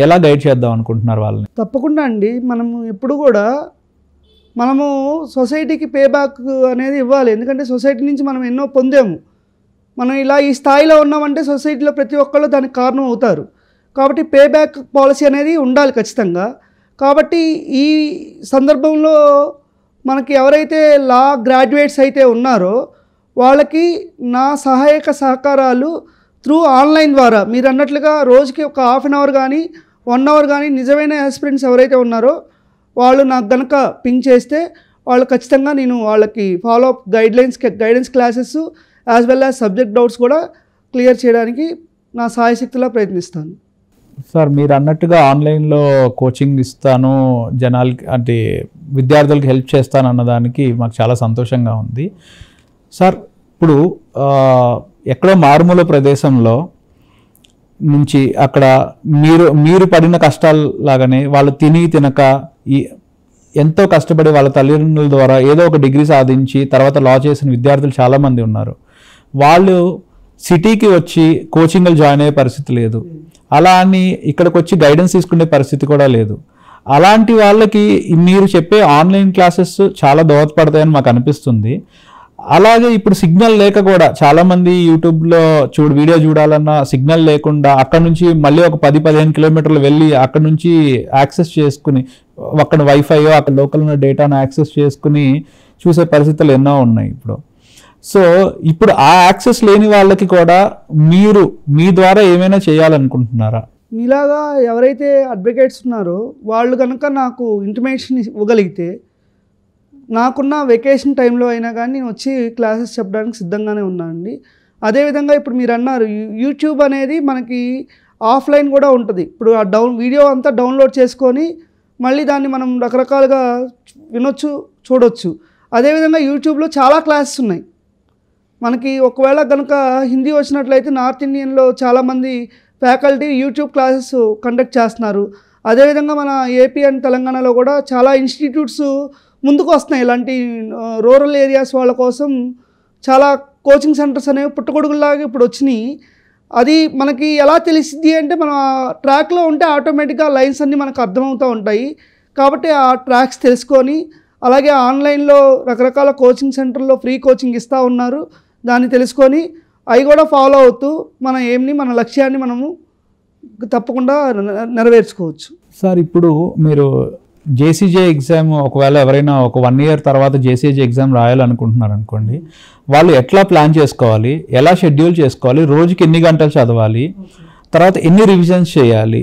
ఎలా గైడ్ చేద్దాం అనుకుంటున్నారు వాళ్ళని తప్పకుండా అండి మనము ఎప్పుడు కూడా మనము సొసైటీకి పే బ్యాక్ అనేది ఇవ్వాలి ఎందుకంటే సొసైటీ నుంచి మనం ఎన్నో పొందాము మనం ఇలా ఈ స్థాయిలో ఉన్నామంటే సొసైటీలో ప్రతి ఒక్కళ్ళు దానికి కారణం అవుతారు కాబట్టి పే బ్యాక్ పాలసీ అనేది ఉండాలి ఖచ్చితంగా కాబట్టి ఈ సందర్భంలో మనకి ఎవరైతే లా గ్రాడ్యుయేట్స్ అయితే ఉన్నారో వాళ్ళకి నా సహాయక సహకారాలు త్రూ ఆన్లైన్ ద్వారా మీరు అన్నట్లుగా రోజుకి ఒక హాఫ్ అన్ అవర్ కానీ వన్ అవర్ కానీ నిజమైన ఆస్పిరెంట్స్ ఎవరైతే ఉన్నారో వాళ్ళు నాకు కనుక పింక్ చేస్తే వాళ్ళు ఖచ్చితంగా నేను వాళ్ళకి follow up guidelines guidance classes as well as subject doubts కూడా క్లియర్ చేయడానికి నా సాయశక్తిలా ప్రయత్నిస్తాను సార్ మీరు అన్నట్టుగా ఆన్లైన్లో కోచింగ్ ఇస్తాను జనాలకి అంటే విద్యార్థులకు హెల్ప్ చేస్తాను అన్నదానికి మాకు చాలా సంతోషంగా ఉంది సార్ ఇప్పుడు ఎక్కడో మారుమూల ప్రదేశంలో నుంచి అక్కడ మీరు మీరు పడిన కష్టాలు లాగానే వాళ్ళు తిని తినక ఈ ఎంతో కష్టపడి వాళ్ళ తల్లిదండ్రుల ద్వారా ఏదో ఒక డిగ్రీ సాధించి తర్వాత లా చేసిన విద్యార్థులు చాలామంది ఉన్నారు వాళ్ళు సిటీకి వచ్చి కోచింగ్లు జాయిన్ అయ్యే పరిస్థితి లేదు అలా అని ఇక్కడికి వచ్చి గైడెన్స్ తీసుకునే పరిస్థితి కూడా లేదు అలాంటి వాళ్ళకి మీరు చెప్పే ఆన్లైన్ క్లాసెస్ చాలా దోహదపడతాయని మాకు అనిపిస్తుంది అలాగే ఇప్పుడు సిగ్నల్ లేక కూడా చాలామంది యూట్యూబ్లో చూడు వీడియో చూడాలన్నా సిగ్నల్ లేకుండా అక్కడ నుంచి మళ్ళీ ఒక పది పదిహేను కిలోమీటర్లు వెళ్ళి అక్కడ నుంచి యాక్సెస్ చేసుకుని అక్కడ వైఫైయో అక్కడ లోకల్ ఉన్న డేటాను యాక్సెస్ చేసుకుని చూసే పరిస్థితులు ఎన్నో ఉన్నాయి ఇప్పుడు సో ఇప్పుడు ఆ యాక్సెస్ లేని వాళ్ళకి కూడా మీరు మీ ద్వారా ఏమైనా చేయాలనుకుంటున్నారా ఇలాగా ఎవరైతే అడ్వకేట్స్ ఉన్నారో వాళ్ళు కనుక నాకు ఇంటిమేషన్ ఇవ్వగలిగితే నాకున్న వెకేషన్ టైంలో అయినా కానీ నేను వచ్చి క్లాసెస్ చెప్పడానికి సిద్ధంగానే ఉన్నాను అండి అదేవిధంగా ఇప్పుడు మీరు అన్నారు యూట్యూబ్ అనేది మనకి ఆఫ్లైన్ కూడా ఉంటుంది ఇప్పుడు ఆ డౌన్ వీడియో అంతా డౌన్లోడ్ చేసుకొని మళ్ళీ దాన్ని మనం రకరకాలుగా వినొచ్చు చూడొచ్చు అదేవిధంగా యూట్యూబ్లో చాలా క్లాసెస్ ఉన్నాయి మనకి ఒకవేళ కనుక హిందీ వచ్చినట్లయితే నార్త్ ఇండియన్లో చాలామంది ఫ్యాకల్టీ యూట్యూబ్ క్లాసెస్ కండక్ట్ చేస్తున్నారు అదేవిధంగా మన ఏపీ అండ్ తెలంగాణలో కూడా చాలా ఇన్స్టిట్యూట్స్ ముందుకు వస్తున్నాయి ఇలాంటి రూరల్ ఏరియాస్ వాళ్ళ కోసం చాలా కోచింగ్ సెంటర్స్ అనేవి పుట్టగొడుగులాగా ఇప్పుడు వచ్చినాయి అది మనకి ఎలా తెలిసింది అంటే మన ట్రాక్లో ఉంటే ఆటోమేటిక్గా లైన్స్ అన్నీ మనకు అర్థమవుతూ ఉంటాయి కాబట్టి ఆ ట్రాక్స్ తెలుసుకొని అలాగే ఆన్లైన్లో రకరకాల కోచింగ్ సెంటర్లో ఫ్రీ కోచింగ్ ఇస్తూ ఉన్నారు దాన్ని తెలుసుకొని అవి కూడా ఫాలో అవుతూ మన ఏమిని మన లక్ష్యాన్ని మనము తప్పకుండా నెరవేర్చుకోవచ్చు సార్ ఇప్పుడు మీరు జేసీజే ఎగ్జామ్ ఒకవేళ ఎవరైనా ఒక వన్ ఇయర్ తర్వాత జేసీజే ఎగ్జామ్ రాయాలనుకుంటున్నారు అనుకోండి వాళ్ళు ఎట్లా ప్లాన్ చేసుకోవాలి ఎలా షెడ్యూల్ చేసుకోవాలి రోజుకి ఎన్ని గంటలు చదవాలి తర్వాత ఎన్ని రివిజన్స్ చేయాలి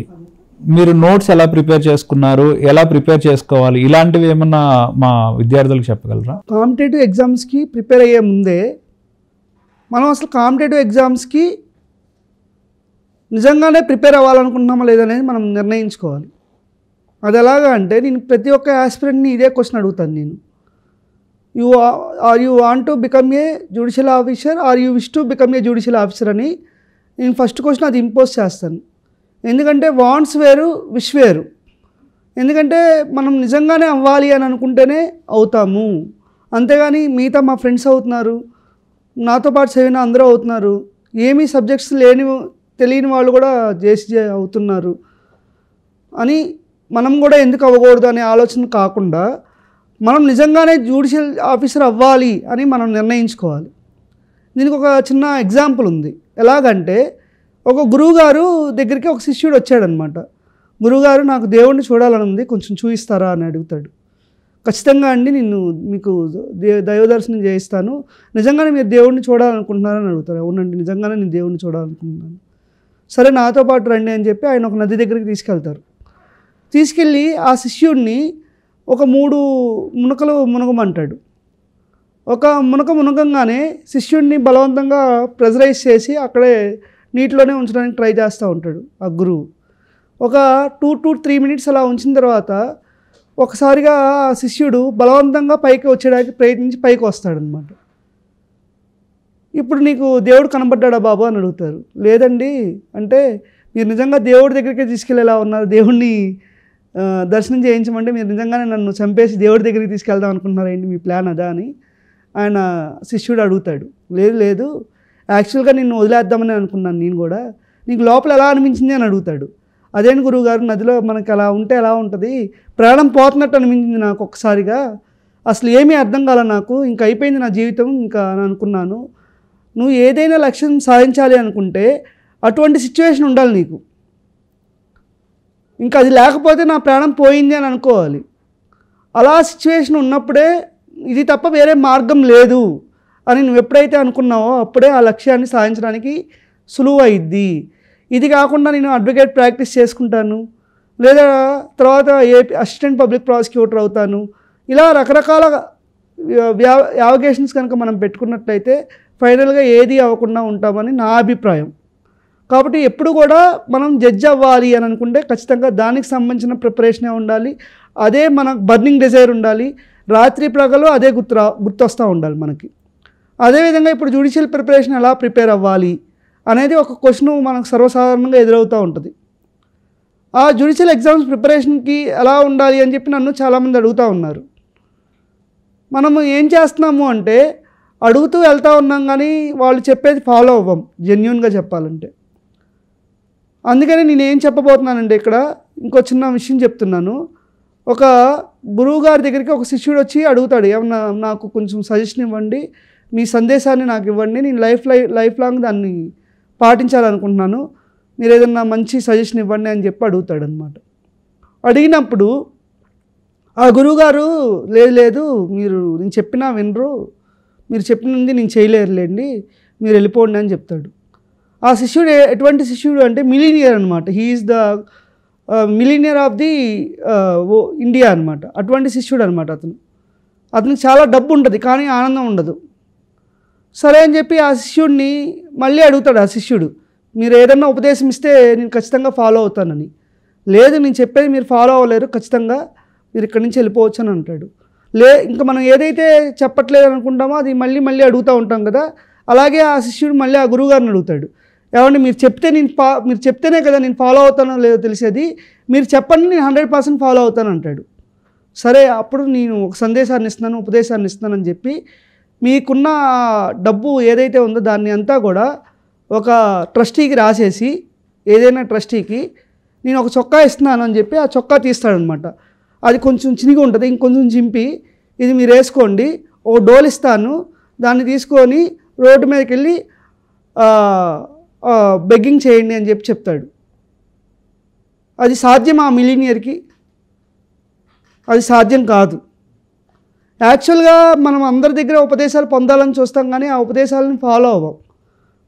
మీరు నోట్స్ ఎలా ప్రిపేర్ చేసుకున్నారు ఎలా ప్రిపేర్ చేసుకోవాలి ఇలాంటివి ఏమన్నా మా విద్యార్థులకు చెప్పగలరా కాంపిటేటివ్ ఎగ్జామ్స్కి ప్రిపేర్ అయ్యే ముందే మనం అసలు కాంపిటేటివ్ ఎగ్జామ్స్కి నిజంగానే ప్రిపేర్ అవ్వాలనుకుంటున్నామా లేదనేది మనం నిర్ణయించుకోవాలి అది ఎలాగా అంటే నేను ప్రతి ఒక్క ఆస్పిరెంట్ని ఇదే క్వశ్చన్ అడుగుతాను నేను you are you want to become a judicial officer or you wish to become a judicial officer అని నేను ఫస్ట్ క్వశ్చన్ అది ఇంపోజ్ చేస్తాను ఎందుకంటే వాంట్స్ వేరు విష్ వేరు ఎందుకంటే మనం నిజంగానే అవ్వాలి అని అనుకుంటేనే అవుతాము అంతేగాని మిగతా మా ఫ్రెండ్స్ అవుతున్నారు నాతో పాటు చదివిన అందరూ అవుతున్నారు ఏమీ సబ్జెక్ట్స్ లేని తెలియని వాళ్ళు కూడా జేసీ అవుతున్నారు అని మనం కూడా ఎందుకు అవ్వకూడదు అనే ఆలోచన కాకుండా మనం నిజంగానే జ్యుడిషియల్ ఆఫీసర్ అవ్వాలి అని మనం నిర్ణయించుకోవాలి దీనికి ఒక చిన్న ఎగ్జాంపుల్ ఉంది ఎలాగంటే ఒక గురువుగారు దగ్గరికి ఒక శిష్యుడు వచ్చాడనమాట గురువుగారు నాకు దేవుడిని చూడాలని ఉంది కొంచెం చూపిస్తారా అని అడుగుతాడు ఖచ్చితంగా అండి నిన్ను మీకు దే దైవదర్శనం చేయిస్తాను నిజంగానే మీరు దేవుడిని చూడాలనుకుంటున్నారని అడుగుతారు అవునండి నిజంగానే నేను దేవుడిని చూడాలనుకుంటున్నాను సరే నాతో పాటు రండి అని చెప్పి ఆయన ఒక నది దగ్గరికి తీసుకెళ్తారు తీసుకెళ్ళి ఆ శిష్యుడిని ఒక మూడు మునకలు మునగమంటాడు ఒక మునక మునగంగానే శిష్యుడిని బలవంతంగా ప్రెజరైజ్ చేసి అక్కడే నీటిలోనే ఉంచడానికి ట్రై చేస్తూ ఉంటాడు ఆ గురువు ఒక టూ టు త్రీ మినిట్స్ అలా ఉంచిన తర్వాత ఒకసారిగా ఆ శిష్యుడు బలవంతంగా పైకి వచ్చేడానికి ప్రయత్నించి పైకి వస్తాడనమాట ఇప్పుడు నీకు దేవుడు కనబడ్డాడా బాబు అని అడుగుతారు లేదండి అంటే మీరు నిజంగా దేవుడి దగ్గరికి తీసుకెళ్ళేలా ఉన్నారు దేవుణ్ణి దర్శనం చేయించమంటే మీరు నిజంగానే నన్ను చంపేసి దేవుడి దగ్గరికి తీసుకెళ్దాం అనుకుంటున్నారేంటి మీ ప్లాన్ అదా అని ఆయన శిష్యుడు అడుగుతాడు లేదు లేదు యాక్చువల్గా నిన్ను వదిలేద్దామని అనుకున్నాను నేను కూడా నీకు లోపల ఎలా అనిపించింది అని అడుగుతాడు గురువు గురువుగారు నదిలో మనకు అలా ఉంటే ఎలా ఉంటుంది ప్రాణం పోతున్నట్టు అనిపించింది నాకు ఒక్కసారిగా అసలు ఏమీ అర్థం కాల నాకు ఇంకా అయిపోయింది నా జీవితం ఇంకా అని అనుకున్నాను నువ్వు ఏదైనా లక్ష్యం సాధించాలి అనుకుంటే అటువంటి సిచ్యువేషన్ ఉండాలి నీకు ఇంకా అది లేకపోతే నా ప్రాణం పోయింది అని అనుకోవాలి అలా సిచ్యువేషన్ ఉన్నప్పుడే ఇది తప్ప వేరే మార్గం లేదు అని నువ్వు ఎప్పుడైతే అనుకున్నావో అప్పుడే ఆ లక్ష్యాన్ని సాధించడానికి సులువు అయిద్ది ఇది కాకుండా నేను అడ్వకేట్ ప్రాక్టీస్ చేసుకుంటాను లేదా తర్వాత ఏ అసిస్టెంట్ పబ్లిక్ ప్రాసిక్యూటర్ అవుతాను ఇలా రకరకాల యావగేషన్స్ కనుక మనం పెట్టుకున్నట్లయితే ఫైనల్గా ఏది అవ్వకుండా ఉంటామని నా అభిప్రాయం కాబట్టి ఎప్పుడు కూడా మనం జడ్జ్ అవ్వాలి అని అనుకుంటే ఖచ్చితంగా దానికి సంబంధించిన ప్రిపరేషనే ఉండాలి అదే మన బర్నింగ్ డిజైర్ ఉండాలి రాత్రి ప్రగలు అదే గుర్తు గుర్తొస్తూ ఉండాలి మనకి అదేవిధంగా ఇప్పుడు జ్యుడిషియల్ ప్రిపరేషన్ ఎలా ప్రిపేర్ అవ్వాలి అనేది ఒక క్వశ్చన్ మనకు సర్వసాధారణంగా ఎదురవుతూ ఉంటుంది ఆ జ్యుడిషియల్ ఎగ్జామ్స్ ప్రిపరేషన్కి ఎలా ఉండాలి అని చెప్పి నన్ను చాలామంది అడుగుతూ ఉన్నారు మనము ఏం చేస్తున్నాము అంటే అడుగుతూ వెళ్తూ ఉన్నాం కానీ వాళ్ళు చెప్పేది ఫాలో అవ్వం జెన్యున్గా చెప్పాలంటే అందుకని నేను ఏం చెప్పబోతున్నానండి ఇక్కడ ఇంకో చిన్న విషయం చెప్తున్నాను ఒక గురువు గారి దగ్గరికి ఒక శిష్యుడు వచ్చి అడుగుతాడు ఏమన్నా నాకు కొంచెం సజెషన్ ఇవ్వండి మీ సందేశాన్ని నాకు ఇవ్వండి నేను లైఫ్ లైఫ్ లాంగ్ దాన్ని పాటించాలనుకుంటున్నాను మీరు ఏదన్నా మంచి సజెషన్ ఇవ్వండి అని చెప్పి అడుగుతాడు అనమాట అడిగినప్పుడు ఆ గురువుగారు లేదు లేదు మీరు నేను చెప్పినా వినరు మీరు చెప్పినది నేను చేయలేరులేండి మీరు వెళ్ళిపోండి అని చెప్తాడు ఆ శిష్యుడు ఎటువంటి శిష్యుడు అంటే మిలీనియర్ అనమాట he is the millionaire of the whole India అనమాట అటువంటి శిష్యుడు అనమాట అతను అతనికి చాలా డబ్బు ఉంటుంది కానీ ఆనందం ఉండదు సరే అని చెప్పి ఆ శిష్యుడిని మళ్ళీ అడుగుతాడు ఆ శిష్యుడు మీరు ఏదన్నా ఉపదేశం ఇస్తే నేను ఖచ్చితంగా ఫాలో అవుతానని లేదు నేను చెప్పేది మీరు ఫాలో అవ్వలేరు ఖచ్చితంగా మీరు ఇక్కడి నుంచి వెళ్ళిపోవచ్చు అని అంటాడు లే ఇంకా మనం ఏదైతే చెప్పట్లేదు అనుకుంటామో అది మళ్ళీ మళ్ళీ అడుగుతూ ఉంటాం కదా అలాగే ఆ శిష్యుడు మళ్ళీ ఆ గురువుగారిని అడుగుతాడు ఏమంటే మీరు చెప్తే నేను ఫా మీరు చెప్తేనే కదా నేను ఫాలో అవుతానో లేదో తెలిసేది మీరు చెప్పండి నేను హండ్రెడ్ పర్సెంట్ ఫాలో అవుతాను అంటాడు సరే అప్పుడు నేను ఒక సందేశాన్ని ఇస్తున్నాను ఉపదేశాన్ని ఇస్తున్నాను అని చెప్పి మీకున్న డబ్బు ఏదైతే ఉందో దాన్ని అంతా కూడా ఒక ట్రస్టీకి రాసేసి ఏదైనా ట్రస్టీకి నేను ఒక చొక్కా ఇస్తున్నాను అని చెప్పి ఆ చొక్కా తీస్తాడనమాట అది కొంచెం చినిగి ఉంటుంది ఇంకొంచెం చింపి ఇది మీరు వేసుకోండి ఓ డోల్ ఇస్తాను దాన్ని తీసుకొని రోడ్డు మీదకి వెళ్ళి బెగ్గింగ్ చేయండి అని చెప్పి చెప్తాడు అది సాధ్యం ఆ మిలీనియర్కి అది సాధ్యం కాదు యాక్చువల్గా మనం అందరి దగ్గర ఉపదేశాలు పొందాలని చూస్తాం కానీ ఆ ఉపదేశాలను ఫాలో అవ్వం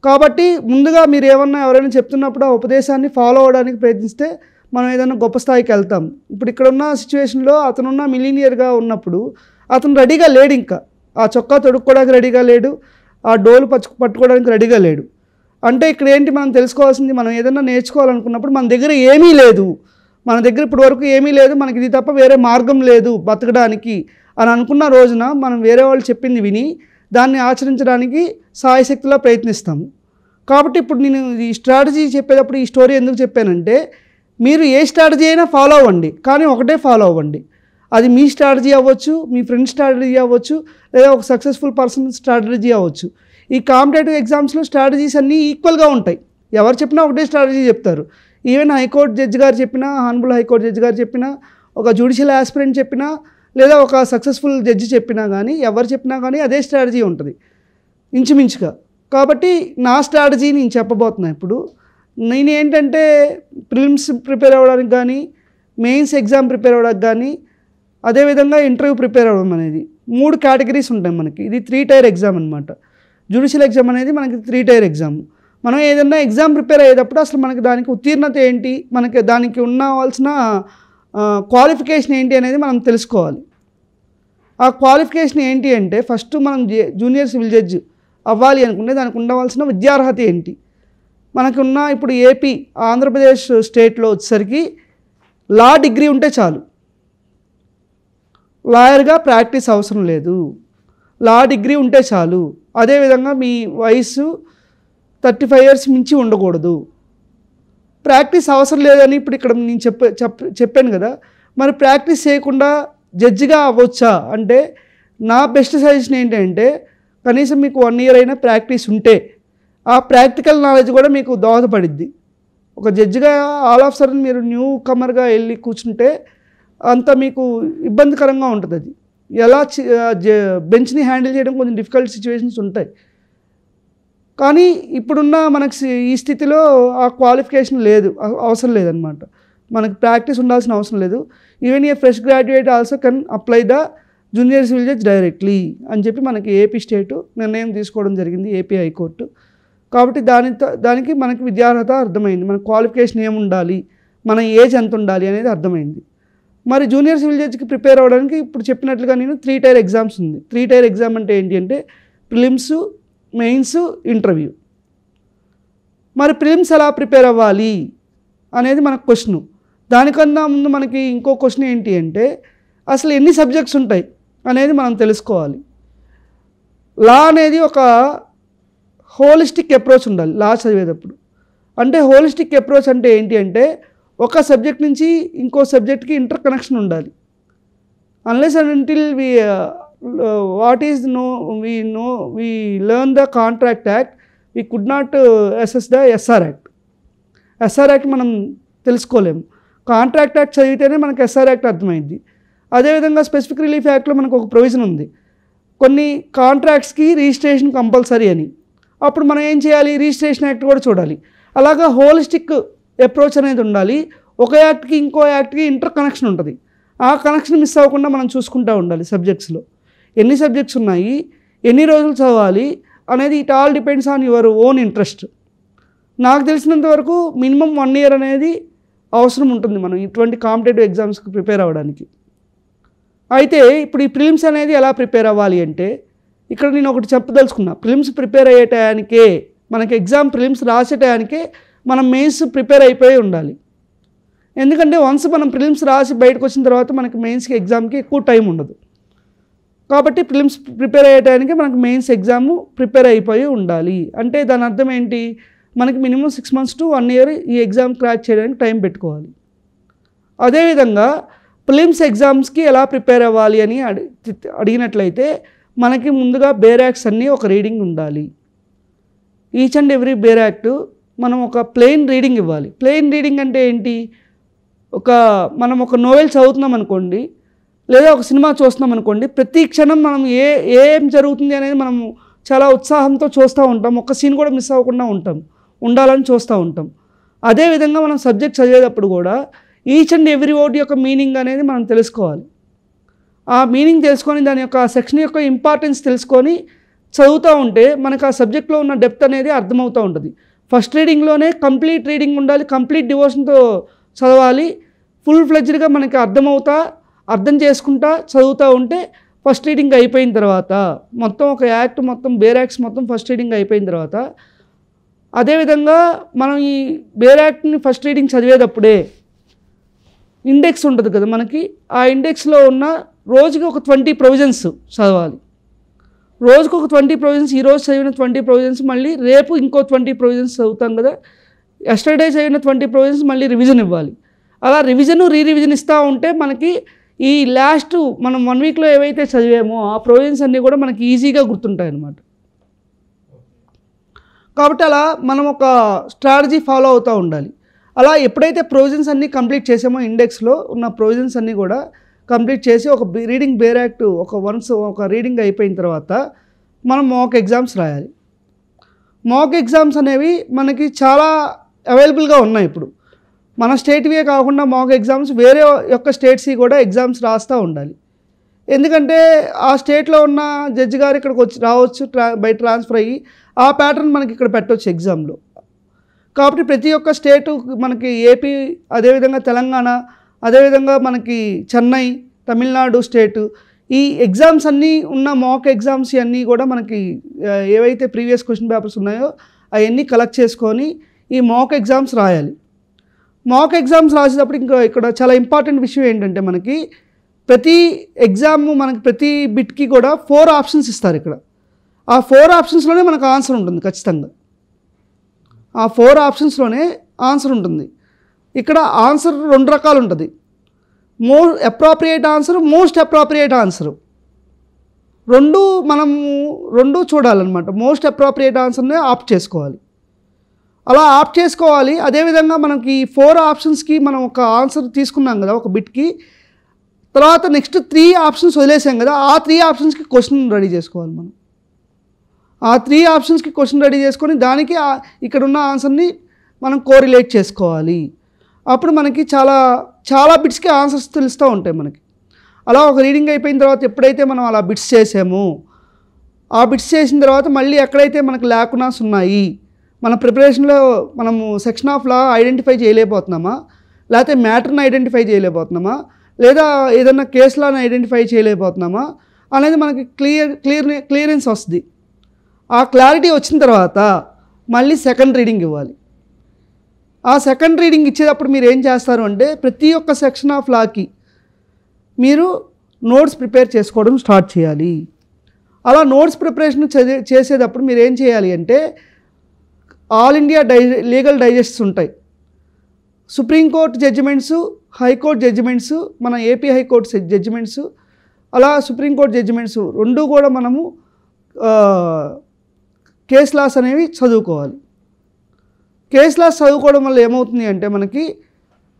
కాబట్టి ముందుగా మీరు ఏమన్నా ఎవరైనా చెప్తున్నప్పుడు ఆ ఉపదేశాన్ని ఫాలో అవ్వడానికి ప్రయత్నిస్తే మనం ఏదైనా గొప్ప స్థాయికి వెళ్తాం ఇప్పుడు ఇక్కడ ఉన్న సిచ్యువేషన్లో అతనున్న మిలీనియర్గా ఉన్నప్పుడు అతను రెడీగా లేడు ఇంకా ఆ చొక్కా తొడుక్కోవడానికి రెడీగా లేడు ఆ డోలు పచ్చు పట్టుకోవడానికి రెడీగా లేడు అంటే ఇక్కడ ఏంటి మనం తెలుసుకోవాల్సింది మనం ఏదైనా నేర్చుకోవాలనుకున్నప్పుడు మన దగ్గర ఏమీ లేదు మన దగ్గర ఇప్పటి వరకు ఏమీ లేదు మనకి ఇది తప్ప వేరే మార్గం లేదు బతకడానికి అని అనుకున్న రోజున మనం వేరే వాళ్ళు చెప్పింది విని దాన్ని ఆచరించడానికి సాయశక్తిలా ప్రయత్నిస్తాము కాబట్టి ఇప్పుడు నేను ఈ స్ట్రాటజీ చెప్పేటప్పుడు ఈ స్టోరీ ఎందుకు చెప్పానంటే మీరు ఏ స్ట్రాటజీ అయినా ఫాలో అవ్వండి కానీ ఒకటే ఫాలో అవ్వండి అది మీ స్ట్రాటజీ అవ్వచ్చు మీ ఫ్రెండ్ స్ట్రాటజీ అవ్వచ్చు లేదా ఒక సక్సెస్ఫుల్ పర్సన్ స్ట్రాటజీ అవ్వచ్చు ఈ కాంపిటేటివ్ ఎగ్జామ్స్లో స్ట్రాటజీస్ అన్నీ ఈక్వల్గా ఉంటాయి ఎవరు చెప్పినా ఒకటే స్ట్రాటజీ చెప్తారు ఈవెన్ హైకోర్టు జడ్జి గారు చెప్పినా హాన్బుల్ హైకోర్టు జడ్జి గారు చెప్పినా ఒక జ్యుడిషియల్ ఆస్పిరెంట్ చెప్పినా లేదా ఒక సక్సెస్ఫుల్ జడ్జి చెప్పినా కానీ ఎవరు చెప్పినా కానీ అదే స్ట్రాటజీ ఉంటుంది ఇంచుమించుగా కాబట్టి నా స్ట్రాటజీ నేను చెప్పబోతున్నా ఇప్పుడు నేను ఏంటంటే ప్రిలిమ్స్ ప్రిపేర్ అవ్వడానికి కానీ మెయిన్స్ ఎగ్జామ్ ప్రిపేర్ అవ్వడానికి కానీ అదేవిధంగా ఇంటర్వ్యూ ప్రిపేర్ అవ్వడం అనేది మూడు కేటగిరీస్ ఉంటాయి మనకి ఇది త్రీ టైర్ ఎగ్జామ్ అనమాట జ్యుడిషియల్ ఎగ్జామ్ అనేది మనకి త్రీ టైర్ ఎగ్జామ్ మనం ఏదైనా ఎగ్జామ్ ప్రిపేర్ అయ్యేటప్పుడు అసలు మనకి దానికి ఉత్తీర్ణత ఏంటి మనకి దానికి ఉండవలసిన క్వాలిఫికేషన్ ఏంటి అనేది మనం తెలుసుకోవాలి ఆ క్వాలిఫికేషన్ ఏంటి అంటే ఫస్ట్ మనం జూనియర్ సివిల్ జడ్జ్ అవ్వాలి అనుకుంటే దానికి ఉండవలసిన విద్యార్హత ఏంటి మనకు ఉన్న ఇప్పుడు ఏపీ ఆంధ్రప్రదేశ్ స్టేట్లో వచ్చేసరికి లా డిగ్రీ ఉంటే చాలు లాయర్గా ప్రాక్టీస్ అవసరం లేదు లా డిగ్రీ ఉంటే చాలు అదేవిధంగా మీ వయసు థర్టీ ఫైవ్ ఇయర్స్ మించి ఉండకూడదు ప్రాక్టీస్ అవసరం లేదని ఇప్పుడు ఇక్కడ నేను చెప్ప చెప్పాను కదా మరి ప్రాక్టీస్ చేయకుండా జడ్జిగా అవ్వచ్చా అంటే నా బెస్ట్ సజెషన్ ఏంటంటే కనీసం మీకు వన్ ఇయర్ అయినా ప్రాక్టీస్ ఉంటే ఆ ప్రాక్టికల్ నాలెడ్జ్ కూడా మీకు దోహదపడిద్ది ఒక జడ్జిగా ఆల్ ఆఫ్ సడన్ మీరు న్యూ కమర్గా వెళ్ళి కూర్చుంటే అంత మీకు ఇబ్బందికరంగా ఉంటుంది అది ఎలా బెంచ్ని హ్యాండిల్ చేయడం కొంచెం డిఫికల్ట్ సిచ్యువేషన్స్ ఉంటాయి కానీ ఇప్పుడున్న మనకు ఈ స్థితిలో ఆ క్వాలిఫికేషన్ లేదు అవసరం లేదనమాట మనకు ప్రాక్టీస్ ఉండాల్సిన అవసరం లేదు even a fresh graduate also can apply the junior civil judge directly అని చెప్పి మనకి ఏపీ స్టేటు నిర్ణయం తీసుకోవడం జరిగింది ఏపీ హైకోర్టు కాబట్టి దానితో దానికి మనకి విద్యార్హత అర్థమైంది మన క్వాలిఫికేషన్ ఏముండాలి మన ఏజ్ ఎంత ఉండాలి అనేది అర్థమైంది మరి జూనియర్ సివిల్ జడ్జికి ప్రిపేర్ అవ్వడానికి ఇప్పుడు చెప్పినట్లుగా నేను త్రీ టైర్ ఎగ్జామ్స్ ఉంది త్రీ టైర్ ఎగ్జామ్ అంటే ఏంటి అంటే ప్రిలిమ్స్ మెయిన్స్ ఇంటర్వ్యూ మరి ప్రిలిమ్స్ ఎలా ప్రిపేర్ అవ్వాలి అనేది మనకు క్వశ్చన్ దానికన్నా ముందు మనకి ఇంకో క్వశ్చన్ ఏంటి అంటే అసలు ఎన్ని సబ్జెక్ట్స్ ఉంటాయి అనేది మనం తెలుసుకోవాలి లా అనేది ఒక హోలిస్టిక్ అప్రోచ్ ఉండాలి లా చదివేటప్పుడు అంటే హోలిస్టిక్ అప్రోచ్ అంటే ఏంటి అంటే ఒక సబ్జెక్ట్ నుంచి ఇంకో సబ్జెక్ట్కి ఇంటర్ కనెక్షన్ ఉండాలి unless and until we what is know we know we learn the contract act we could not assess the SR act SR act మనం తెలుసుకోలేము కాంట్రాక్ట్ యాక్ట్ చదివితేనే మనకు ఎస్ఆర్ యాక్ట్ అర్థమైంది అదేవిధంగా స్పెసిఫిక్ రిలీఫ్ యాక్ట్లో మనకు ఒక ప్రొవిజన్ ఉంది కొన్ని కాంట్రాక్ట్స్కి రిజిస్ట్రేషన్ కంపల్సరీ అని అప్పుడు మనం ఏం చేయాలి రిజిస్ట్రేషన్ యాక్ట్ కూడా చూడాలి అలాగా హోలిస్టిక్ అప్రోచ్ అనేది ఉండాలి ఒక యాక్ట్కి ఇంకో యాక్ట్కి ఇంటర్ కనెక్షన్ ఉంటుంది ఆ కనెక్షన్ మిస్ అవ్వకుండా మనం చూసుకుంటూ ఉండాలి సబ్జెక్ట్స్లో ఎన్ని సబ్జెక్ట్స్ ఉన్నాయి ఎన్ని రోజులు చదవాలి అనేది it all depends on your own interest నాకు తెలిసినంత వరకు మినిమం వన్ ఇయర్ అనేది అవసరం ఉంటుంది మనం ఇటువంటి కాంపిటేటివ్ ఎగ్జామ్స్కి ప్రిపేర్ అవ్వడానికి అయితే ఇప్పుడు ఈ ప్రిలిమ్స్ అనేది ఎలా ప్రిపేర్ అవ్వాలి అంటే ఇక్కడ నేను ఒకటి చెప్పదలుచుకున్నా ప్రిలిమ్స్ ప్రిపేర్ అయ్యే టయానికే మనకి ఎగ్జామ్ ప్రిలిమ్స్ రాసే టయానికే మనం మెయిన్స్ ప్రిపేర్ అయిపోయి ఉండాలి ఎందుకంటే వన్స్ మనం ప్రిలిమ్స్ రాసి బయటకు వచ్చిన తర్వాత మనకి మెయిన్స్కి ఎగ్జామ్కి ఎక్కువ టైం ఉండదు కాబట్టి ప్రిలిమ్స్ ప్రిపేర్ అయ్యేటానికి మనకు మెయిన్స్ ఎగ్జామ్ ప్రిపేర్ అయిపోయి ఉండాలి అంటే దాని అర్థం ఏంటి మనకి minimum six months to one year ఈ ఎగ్జామ్ క్రాక్ చేయడానికి టైం పెట్టుకోవాలి అదేవిధంగా ప్రిలిమ్స్ ఎగ్జామ్స్కి ఎలా ప్రిపేర్ అవ్వాలి అని అడిగినట్లయితే మనకి ముందుగా బేరాక్స్ అన్నీ ఒక రీడింగ్ ఉండాలి each and every bare act మనం ఒక ప్లెయిన్ రీడింగ్ ఇవ్వాలి ప్లెయిన్ రీడింగ్ అంటే ఏంటి ఒక మనం ఒక నోవెల్ చదువుతున్నాం అనుకోండి లేదా ఒక సినిమా చూస్తున్నాం అనుకోండి ప్రతి క్షణం మనం ఏ ఏం జరుగుతుంది అనేది మనం చాలా ఉత్సాహంతో చూస్తూ ఉంటాం ఒక్క సీన్ కూడా మిస్ అవ్వకుండా ఉంటాం ఉండాలని చూస్తూ ఉంటాం అదేవిధంగా మనం సబ్జెక్ట్ చదివేటప్పుడు కూడా ఈచ్ అండ్ ఎవ్రీ వర్డ్ యొక్క మీనింగ్ అనేది మనం తెలుసుకోవాలి ఆ మీనింగ్ తెలుసుకొని దాని యొక్క సెక్షన్ యొక్క ఇంపార్టెన్స్ తెలుసుకొని చదువుతూ ఉంటే మనకు ఆ సబ్జెక్ట్లో ఉన్న డెప్త్ అనేది అర్థమవుతూ ఉంటుంది ఫస్ట్ రీడింగ్లోనే కంప్లీట్ రీడింగ్ ఉండాలి కంప్లీట్ డివోషన్తో చదవాలి ఫుల్ ఫ్లెజ్డ్గా మనకి అర్థమవుతా అర్థం చేసుకుంటా చదువుతూ ఉంటే ఫస్ట్ రీడింగ్ అయిపోయిన తర్వాత మొత్తం ఒక యాక్ట్ మొత్తం బేర్ యాక్ట్స్ మొత్తం ఫస్ట్ రీడింగ్ అయిపోయిన తర్వాత అదేవిధంగా మనం ఈ బేర్ యాక్ట్ని ఫస్ట్ రీడింగ్ చదివేటప్పుడే ఇండెక్స్ ఉంటుంది కదా మనకి ఆ ఇండెక్స్లో ఉన్న రోజుకి ఒక ట్వంటీ ప్రొవిజన్స్ చదవాలి రోజుకు ఒక ట్వంటీ ప్రొవిజన్స్ ఈరోజు చదివిన ట్వంటీ ప్రొవిజన్స్ మళ్ళీ రేపు ఇంకో ట్వంటీ ప్రొవిజన్స్ చదువుతాం కదా ఎస్టర్డే చదివిన ట్వంటీ ప్రొవిజన్స్ మళ్ళీ రివిజన్ ఇవ్వాలి అలా రివిజను రీ రివిజన్ ఇస్తూ ఉంటే మనకి ఈ లాస్ట్ మనం వన్ వీక్లో ఏవైతే చదివామో ఆ ప్రొవిజన్స్ అన్నీ కూడా మనకి ఈజీగా గుర్తుంటాయి అన్నమాట కాబట్టి అలా మనం ఒక స్ట్రాటజీ ఫాలో అవుతూ ఉండాలి అలా ఎప్పుడైతే ప్రొవిజన్స్ అన్నీ కంప్లీట్ చేసామో ఇండెక్స్లో ఉన్న ప్రొవిజన్స్ అన్నీ కూడా కంప్లీట్ చేసి ఒక రీడింగ్ బేర్ యాక్ట్ ఒక వన్స్ ఒక రీడింగ్ అయిపోయిన తర్వాత మనం మాక్ ఎగ్జామ్స్ రాయాలి మాక్ ఎగ్జామ్స్ అనేవి మనకి చాలా అవైలబుల్గా ఉన్నాయి ఇప్పుడు మన స్టేట్వే కాకుండా మాక్ ఎగ్జామ్స్ వేరే యొక్క స్టేట్స్కి కూడా ఎగ్జామ్స్ రాస్తూ ఉండాలి ఎందుకంటే ఆ స్టేట్లో ఉన్న జడ్జి గారు ఇక్కడికి వచ్చి రావచ్చు ట్రా బై ట్రాన్స్ఫర్ అయ్యి ఆ ప్యాటర్న్ మనకి ఇక్కడ పెట్టవచ్చు ఎగ్జామ్లో కాబట్టి ప్రతి ఒక్క స్టేటు మనకి ఏపీ అదేవిధంగా తెలంగాణ అదేవిధంగా మనకి చెన్నై తమిళనాడు స్టేటు ఈ ఎగ్జామ్స్ అన్నీ ఉన్న మాక్ ఎగ్జామ్స్ ఇవన్నీ కూడా మనకి ఏవైతే ప్రీవియస్ క్వశ్చన్ పేపర్స్ ఉన్నాయో అవన్నీ కలెక్ట్ చేసుకొని ఈ మాక్ ఎగ్జామ్స్ రాయాలి మాక్ ఎగ్జామ్స్ రాసేటప్పుడు ఇంకా ఇక్కడ చాలా ఇంపార్టెంట్ విషయం ఏంటంటే మనకి ప్రతి ఎగ్జామ్ మనకి ప్రతి బిట్కి కూడా ఫోర్ ఆప్షన్స్ ఇస్తారు ఇక్కడ ఆ ఫోర్ ఆప్షన్స్లోనే మనకు ఆన్సర్ ఉంటుంది ఖచ్చితంగా ఆ ఫోర్ ఆప్షన్స్లోనే ఆన్సర్ ఉంటుంది ఇక్కడ ఆన్సర్ రెండు రకాలు ఉంటుంది మో appropriate answer most appropriate answer రెండు మనము రెండు చూడాలన్నమాట మోస్ట్ అప్రాప్రియేట్ ఆన్సర్నే ఆప్ చేసుకోవాలి అలా ఆప్ చేసుకోవాలి అదేవిధంగా మనకి ఫోర్ ఆప్షన్స్కి మనం ఒక ఆన్సర్ తీసుకున్నాం కదా ఒక బిట్కి తర్వాత నెక్స్ట్ త్రీ ఆప్షన్స్ వదిలేసాం కదా ఆ త్రీ ఆప్షన్స్కి క్వశ్చన్ రెడీ చేసుకోవాలి మనం ఆ త్రీ ఆప్షన్స్కి క్వశ్చన్ రెడీ చేసుకొని దానికి ఇక్కడ ఉన్న ఆన్సర్ని మనం కోరిలేట్ చేసుకోవాలి అప్పుడు మనకి చాలా చాలా బిట్స్కి ఆన్సర్స్ తెలుస్తూ ఉంటాయి మనకి అలా ఒక రీడింగ్ అయిపోయిన తర్వాత ఎప్పుడైతే మనం అలా బిట్స్ చేసాము ఆ బిట్స్ చేసిన తర్వాత మళ్ళీ ఎక్కడైతే మనకు లేకున్నాస్ ఉన్నాయి మన ప్రిపరేషన్లో మనము సెక్షన్ ఆఫ్ లా ఐడెంటిఫై చేయలేకపోతున్నామా లేకపోతే మ్యాటర్ని ఐడెంటిఫై చేయలేకపోతున్నామా లేదా ఏదన్నా కేసులను ఐడెంటిఫై చేయలేకపోతున్నామా అనేది మనకి క్లియర్ క్లియర్ క్లియరెన్స్ వస్తుంది ఆ క్లారిటీ వచ్చిన తర్వాత మళ్ళీ సెకండ్ రీడింగ్ ఇవ్వాలి ఆ సెకండ్ రీడింగ్ ఇచ్చేటప్పుడు మీరు ఏం చేస్తారు అంటే ప్రతి ఒక్క సెక్షన్ ఆఫ్ లాకి మీరు నోట్స్ ప్రిపేర్ చేసుకోవడం స్టార్ట్ చేయాలి అలా నోట్స్ ప్రిపరేషన్ చదివే చేసేటప్పుడు మీరు ఏం చేయాలి అంటే ఆల్ ఇండియా డై లీగల్ డైజెస్ట్స్ ఉంటాయి సుప్రీంకోర్టు జడ్జిమెంట్స్ హైకోర్టు జడ్జిమెంట్స్ మన ఏపీ హైకోర్టు జడ్జిమెంట్స్ అలా సుప్రీంకోర్టు జడ్జిమెంట్స్ రెండు కూడా మనము కేస్ లాస్ అనేవి చదువుకోవాలి కేస్ లాస్ చదువుకోవడం వల్ల ఏమవుతుంది అంటే మనకి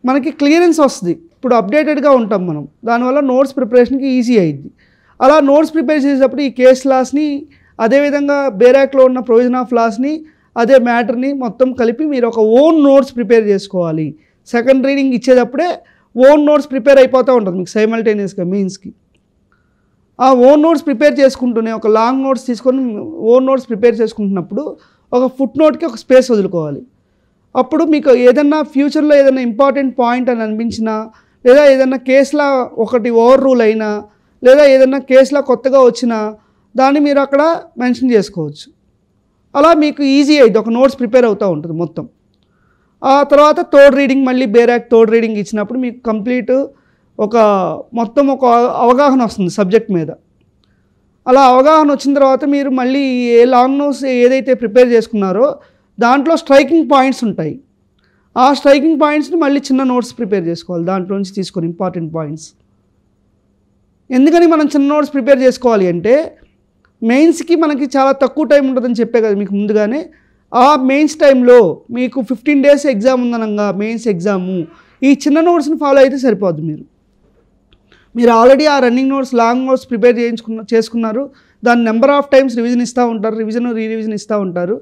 మనకి క్లియరెన్స్ వస్తుంది ఇప్పుడు అప్డేటెడ్గా ఉంటాం మనం దానివల్ల నోట్స్ ప్రిపరేషన్కి ఈజీ అయింది అలా నోట్స్ ప్రిపేర్ చేసేటప్పుడు ఈ కేస్ లాస్ని అదేవిధంగా బేరాక్లో ఉన్న ప్రొవిజన్ ఆఫ్ లాస్ని అదే మ్యాటర్ని మొత్తం కలిపి మీరు ఒక ఓన్ నోట్స్ ప్రిపేర్ చేసుకోవాలి సెకండ్ రీడింగ్ ఇచ్చేటప్పుడే ఓన్ నోట్స్ ప్రిపేర్ అయిపోతూ ఉంటుంది మీకు సైమల్టేనియస్గా మీన్స్కి ఆ ఓన్ నోట్స్ ప్రిపేర్ చేసుకుంటూనే ఒక లాంగ్ నోట్స్ తీసుకొని ఓన్ నోట్స్ ప్రిపేర్ చేసుకుంటున్నప్పుడు ఒక ఫుట్ నోట్కి ఒక స్పేస్ వదులుకోవాలి అప్పుడు మీకు ఏదన్నా ఫ్యూచర్లో ఏదైనా ఇంపార్టెంట్ పాయింట్ అని అనిపించినా లేదా ఏదైనా కేసులా ఒకటి ఓవర్ రూల్ అయినా లేదా ఏదైనా కేసులా కొత్తగా వచ్చినా దాన్ని మీరు అక్కడ మెన్షన్ చేసుకోవచ్చు అలా మీకు ఈజీ అయింది ఒక నోట్స్ ప్రిపేర్ అవుతూ ఉంటుంది మొత్తం ఆ తర్వాత థర్డ్ రీడింగ్ మళ్ళీ బేరాక్ థర్డ్ రీడింగ్ ఇచ్చినప్పుడు మీకు కంప్లీట్ ఒక మొత్తం ఒక అవగాహన వస్తుంది సబ్జెక్ట్ మీద అలా అవగాహన వచ్చిన తర్వాత మీరు మళ్ళీ ఏ లాంగ్ నోట్స్ ఏదైతే ప్రిపేర్ చేసుకున్నారో దాంట్లో స్ట్రైకింగ్ పాయింట్స్ ఉంటాయి ఆ స్ట్రైకింగ్ పాయింట్స్ని మళ్ళీ చిన్న నోట్స్ ప్రిపేర్ చేసుకోవాలి దాంట్లో నుంచి తీసుకొని ఇంపార్టెంట్ పాయింట్స్ ఎందుకని మనం చిన్న నోట్స్ ప్రిపేర్ చేసుకోవాలి అంటే మెయిన్స్కి మనకి చాలా తక్కువ టైం ఉంటుందని చెప్పే కదా మీకు ముందుగానే ఆ మెయిన్స్ టైంలో మీకు ఫిఫ్టీన్ డేస్ ఎగ్జామ్ ఉందనగా మెయిన్స్ ఎగ్జాము ఈ చిన్న నోట్స్ని ఫాలో అయితే సరిపోద్ది మీరు మీరు ఆల్రెడీ ఆ running notes long notes prepare చేయించుకున్న చేసుకున్నారు దాని నెంబర్ ఆఫ్ టైమ్స్ రివిజన్ ఇస్తూ ఉంటారు రివిజన్ రీ రివిజన్ ఇస్తూ ఉంటారు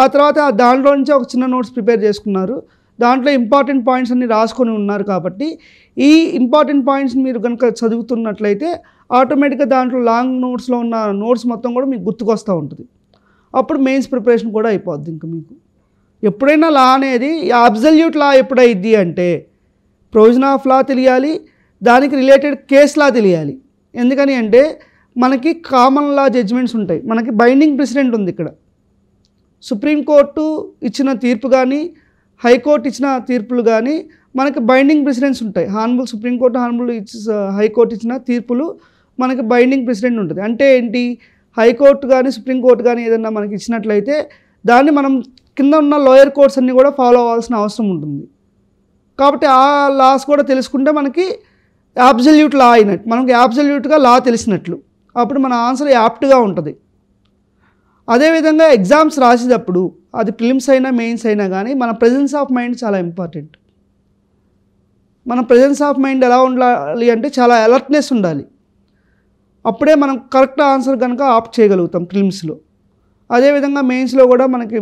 ఆ తర్వాత దాంట్లో నుంచి ఒక చిన్న నోట్స్ ప్రిపేర్ చేసుకున్నారు దాంట్లో ఇంపార్టెంట్ పాయింట్స్ అన్ని రాసుకొని ఉన్నారు కాబట్టి ఈ ఇంపార్టెంట్ పాయింట్స్ని మీరు కనుక చదువుతున్నట్లయితే ఆటోమేటిక్గా దాంట్లో లాంగ్ నోట్స్లో ఉన్న నోట్స్ మొత్తం కూడా మీకు గుర్తుకొస్తూ ఉంటుంది అప్పుడు మెయిన్స్ ప్రిపరేషన్ కూడా అయిపోద్ది ఇంకా మీకు ఎప్పుడైనా లా అనేది అబ్జల్యూట్ లా ఎప్పుడైద్ది అంటే ప్రొవిజన్ ఆఫ్ లా తెలియాలి దానికి రిలేటెడ్ కేస్ లా తెలియాలి ఎందుకని అంటే మనకి కామన్ లా జడ్జిమెంట్స్ ఉంటాయి మనకి బైండింగ్ ప్రెసిడెంట్ ఉంది ఇక్కడ సుప్రీంకోర్టు ఇచ్చిన తీర్పు కానీ హైకోర్టు ఇచ్చిన తీర్పులు కానీ మనకి బైండింగ్ ప్రెసిడెంట్స్ ఉంటాయి హార్నబుల్ సుప్రీంకోర్టు ఇచ్చి హైకోర్టు ఇచ్చిన తీర్పులు మనకి బైండింగ్ ప్రెసిడెంట్ ఉంటుంది అంటే ఏంటి హైకోర్టు కానీ సుప్రీంకోర్టు కానీ ఏదన్నా మనకి ఇచ్చినట్లయితే దాన్ని మనం కింద ఉన్న లోయర్ కోర్ట్స్ అన్నీ కూడా ఫాలో అవ్వాల్సిన అవసరం ఉంటుంది కాబట్టి ఆ లాస్ కూడా తెలుసుకుంటే మనకి యాబ్సల్యూట్ లా అయినట్టు మనకి యాబ్సల్యూట్గా లా తెలిసినట్లు అప్పుడు మన ఆన్సర్ యాప్ట్గా ఉంటుంది అదేవిధంగా ఎగ్జామ్స్ రాసేటప్పుడు అది ప్రిలిమ్స్ అయినా మెయిన్స్ అయినా కానీ మన ప్రజెన్స్ ఆఫ్ మైండ్ చాలా ఇంపార్టెంట్ మన ప్రజెన్స్ ఆఫ్ మైండ్ ఎలా ఉండాలి అంటే చాలా అలర్ట్నెస్ ఉండాలి అప్పుడే మనం కరెక్ట్ ఆన్సర్ కనుక ఆప్ట్ చేయగలుగుతాం ప్రిలిమ్స్లో అదేవిధంగా మెయిన్స్లో కూడా మనకి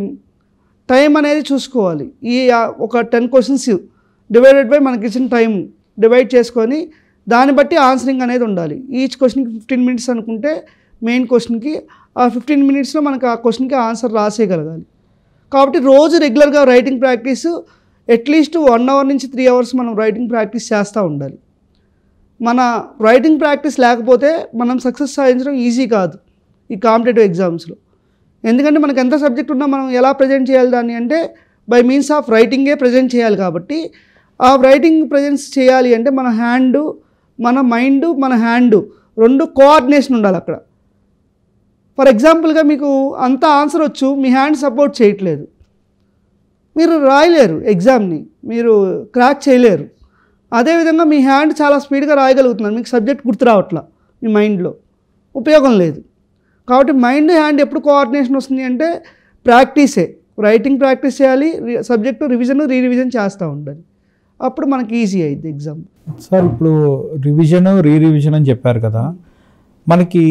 టైం అనేది చూసుకోవాలి ఈ ఒక టెన్ క్వశ్చన్స్ డివైడెడ్ బై మనకి ఇచ్చిన టైం డివైడ్ చేసుకొని దాన్ని బట్టి ఆన్సరింగ్ అనేది ఉండాలి ఈచ్ క్వశ్చన్కి ఫిఫ్టీన్ మినిట్స్ అనుకుంటే మెయిన్ క్వశ్చన్కి ఆ ఫిఫ్టీన్ మినిట్స్లో మనకు ఆ క్వశ్చన్కి ఆన్సర్ రాసేయగలగాలి కాబట్టి రోజు రెగ్యులర్గా writing practice at least one hour నుంచి త్రీ అవర్స్ మనం రైటింగ్ ప్రాక్టీస్ చేస్తూ ఉండాలి మన రైటింగ్ ప్రాక్టీస్ లేకపోతే మనం సక్సెస్ సాధించడం ఈజీ కాదు ఈ కాంపిటేటివ్ ఎగ్జామ్స్లో ఎందుకంటే మనకు ఎంత సబ్జెక్ట్ ఉన్నా మనం ఎలా ప్రజెంట్ చేయాలి దాన్ని అంటే బై మీన్స్ ఆఫ్ రైటింగే ప్రజెంట్ చేయాలి కాబట్టి ఆ రైటింగ్ ప్రజెన్స్ చేయాలి అంటే మన హ్యాండు మన మైండ్ మన హ్యాండు రెండు కోఆర్డినేషన్ ఉండాలి అక్కడ ఫర్ ఎగ్జాంపుల్గా మీకు అంత ఆన్సర్ వచ్చు మీ హ్యాండ్ సపోర్ట్ చేయట్లేదు మీరు రాయలేరు ఎగ్జామ్ని మీరు క్రాక్ చేయలేరు అదేవిధంగా మీ హ్యాండ్ చాలా స్పీడ్గా రాయగలుగుతున్నారు మీకు సబ్జెక్ట్ గుర్తు మీ మైండ్లో ఉపయోగం లేదు కాబట్టి మైండ్ హ్యాండ్ ఎప్పుడు కోఆర్డినేషన్ వస్తుంది అంటే ప్రాక్టీసే రైటింగ్ ప్రాక్టీస్ చేయాలి సబ్జెక్టు రివిజన్ రీ రివిజన్ చేస్తూ ఉండాలి అప్పుడు మనకి ఈజీ అయింది ఎగ్జామ్ సార్ ఇప్పుడు రివిజన్ రీ రివిజన్ అని చెప్పారు కదా మనకి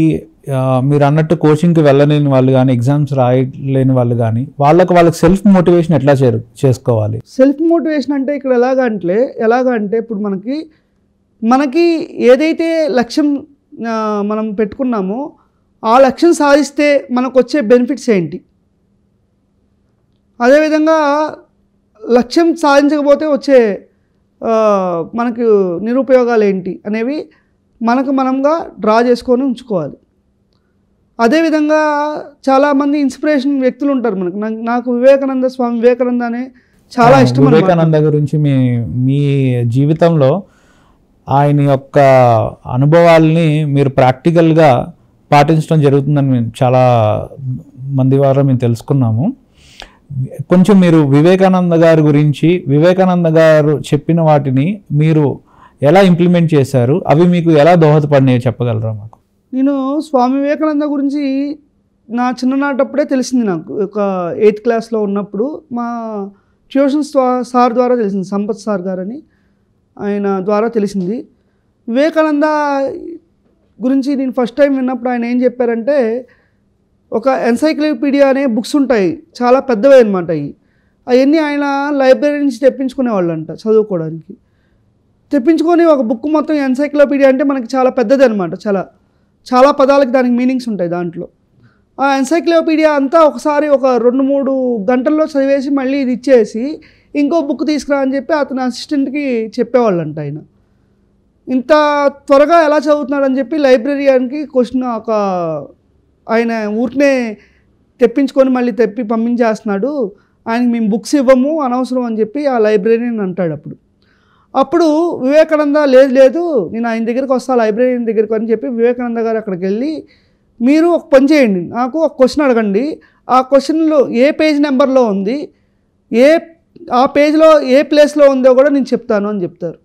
మీరు అన్నట్టు కోచింగ్కి వెళ్ళలేని వాళ్ళు కానీ ఎగ్జామ్స్ రాయలేని వాళ్ళు కానీ వాళ్ళకి వాళ్ళకి సెల్ఫ్ మోటివేషన్ ఎట్లా చేరు చేసుకోవాలి సెల్ఫ్ మోటివేషన్ అంటే ఇక్కడ ఎలాగంటే ఎలాగంటే ఇప్పుడు మనకి మనకి ఏదైతే లక్ష్యం మనం పెట్టుకున్నామో ఆ లక్ష్యం సాధిస్తే మనకు వచ్చే బెనిఫిట్స్ ఏంటి అదేవిధంగా లక్ష్యం సాధించకపోతే వచ్చే మనకు నిరుపయోగాలు ఏంటి అనేవి మనకు మనంగా డ్రా చేసుకొని ఉంచుకోవాలి అదేవిధంగా చాలామంది ఇన్స్పిరేషన్ వ్యక్తులు ఉంటారు మనకు నాకు వివేకానంద స్వామి వివేకానంద అనే చాలా ఇష్టం వివేకానంద గురించి మీ మీ జీవితంలో ఆయన యొక్క అనుభవాల్ని మీరు ప్రాక్టికల్గా పాటించడం జరుగుతుందని మేము చాలా మంది వారు మేము తెలుసుకున్నాము కొంచెం మీరు వివేకానంద గారి గురించి వివేకానంద గారు చెప్పిన వాటిని మీరు ఎలా ఇంప్లిమెంట్ చేశారు అవి మీకు ఎలా దోహదపడినాయో చెప్పగలరా నేను స్వామి వివేకానంద గురించి నా చిన్ననాటప్పుడే తెలిసింది నాకు ఒక ఎయిత్ క్లాస్లో ఉన్నప్పుడు మా ట్యూషన్ సార్ ద్వారా తెలిసింది సంపత్ సార్ గారని ఆయన ద్వారా తెలిసింది వివేకానంద గురించి నేను ఫస్ట్ టైం విన్నప్పుడు ఆయన ఏం చెప్పారంటే ఒక ఎన్సైక్లోపీడియా అనే బుక్స్ ఉంటాయి చాలా పెద్దవి అనమాట అవి అవన్నీ ఆయన లైబ్రరీ నుంచి తెప్పించుకునేవాళ్ళు అంట చదువుకోవడానికి తెప్పించుకొని ఒక బుక్ మొత్తం ఎన్సైక్లోపీడియా అంటే మనకి చాలా పెద్దది అనమాట చాలా చాలా పదాలకి దానికి మీనింగ్స్ ఉంటాయి దాంట్లో ఆ ఎన్సైక్లోపీడియా అంతా ఒకసారి ఒక రెండు మూడు గంటల్లో చదివేసి మళ్ళీ ఇది ఇచ్చేసి ఇంకో బుక్ తీసుకురా అని చెప్పి అతని అసిస్టెంట్కి చెప్పేవాళ్ళంట ఆయన ఇంత త్వరగా ఎలా చదువుతున్నాడని చెప్పి లైబ్రరీకి క్వశ్చన్ ఒక ఆయన ఊరినే తెప్పించుకొని మళ్ళీ తెప్పి పంపించేస్తున్నాడు ఆయనకి మేము బుక్స్ ఇవ్వము అనవసరం అని చెప్పి ఆ లైబ్రరీని అంటాడు అప్పుడు అప్పుడు వివేకానంద లేదు లేదు నేను ఆయన దగ్గరికి వస్తా లైబ్రరీ దగ్గరికి అని చెప్పి వివేకానంద గారు అక్కడికి వెళ్ళి మీరు ఒక పని చేయండి నాకు ఒక క్వశ్చన్ అడగండి ఆ క్వశ్చన్లో ఏ పేజ్ నెంబర్లో ఉంది ఏ ఆ పేజ్లో ఏ ప్లేస్లో ఉందో కూడా నేను చెప్తాను అని చెప్తారు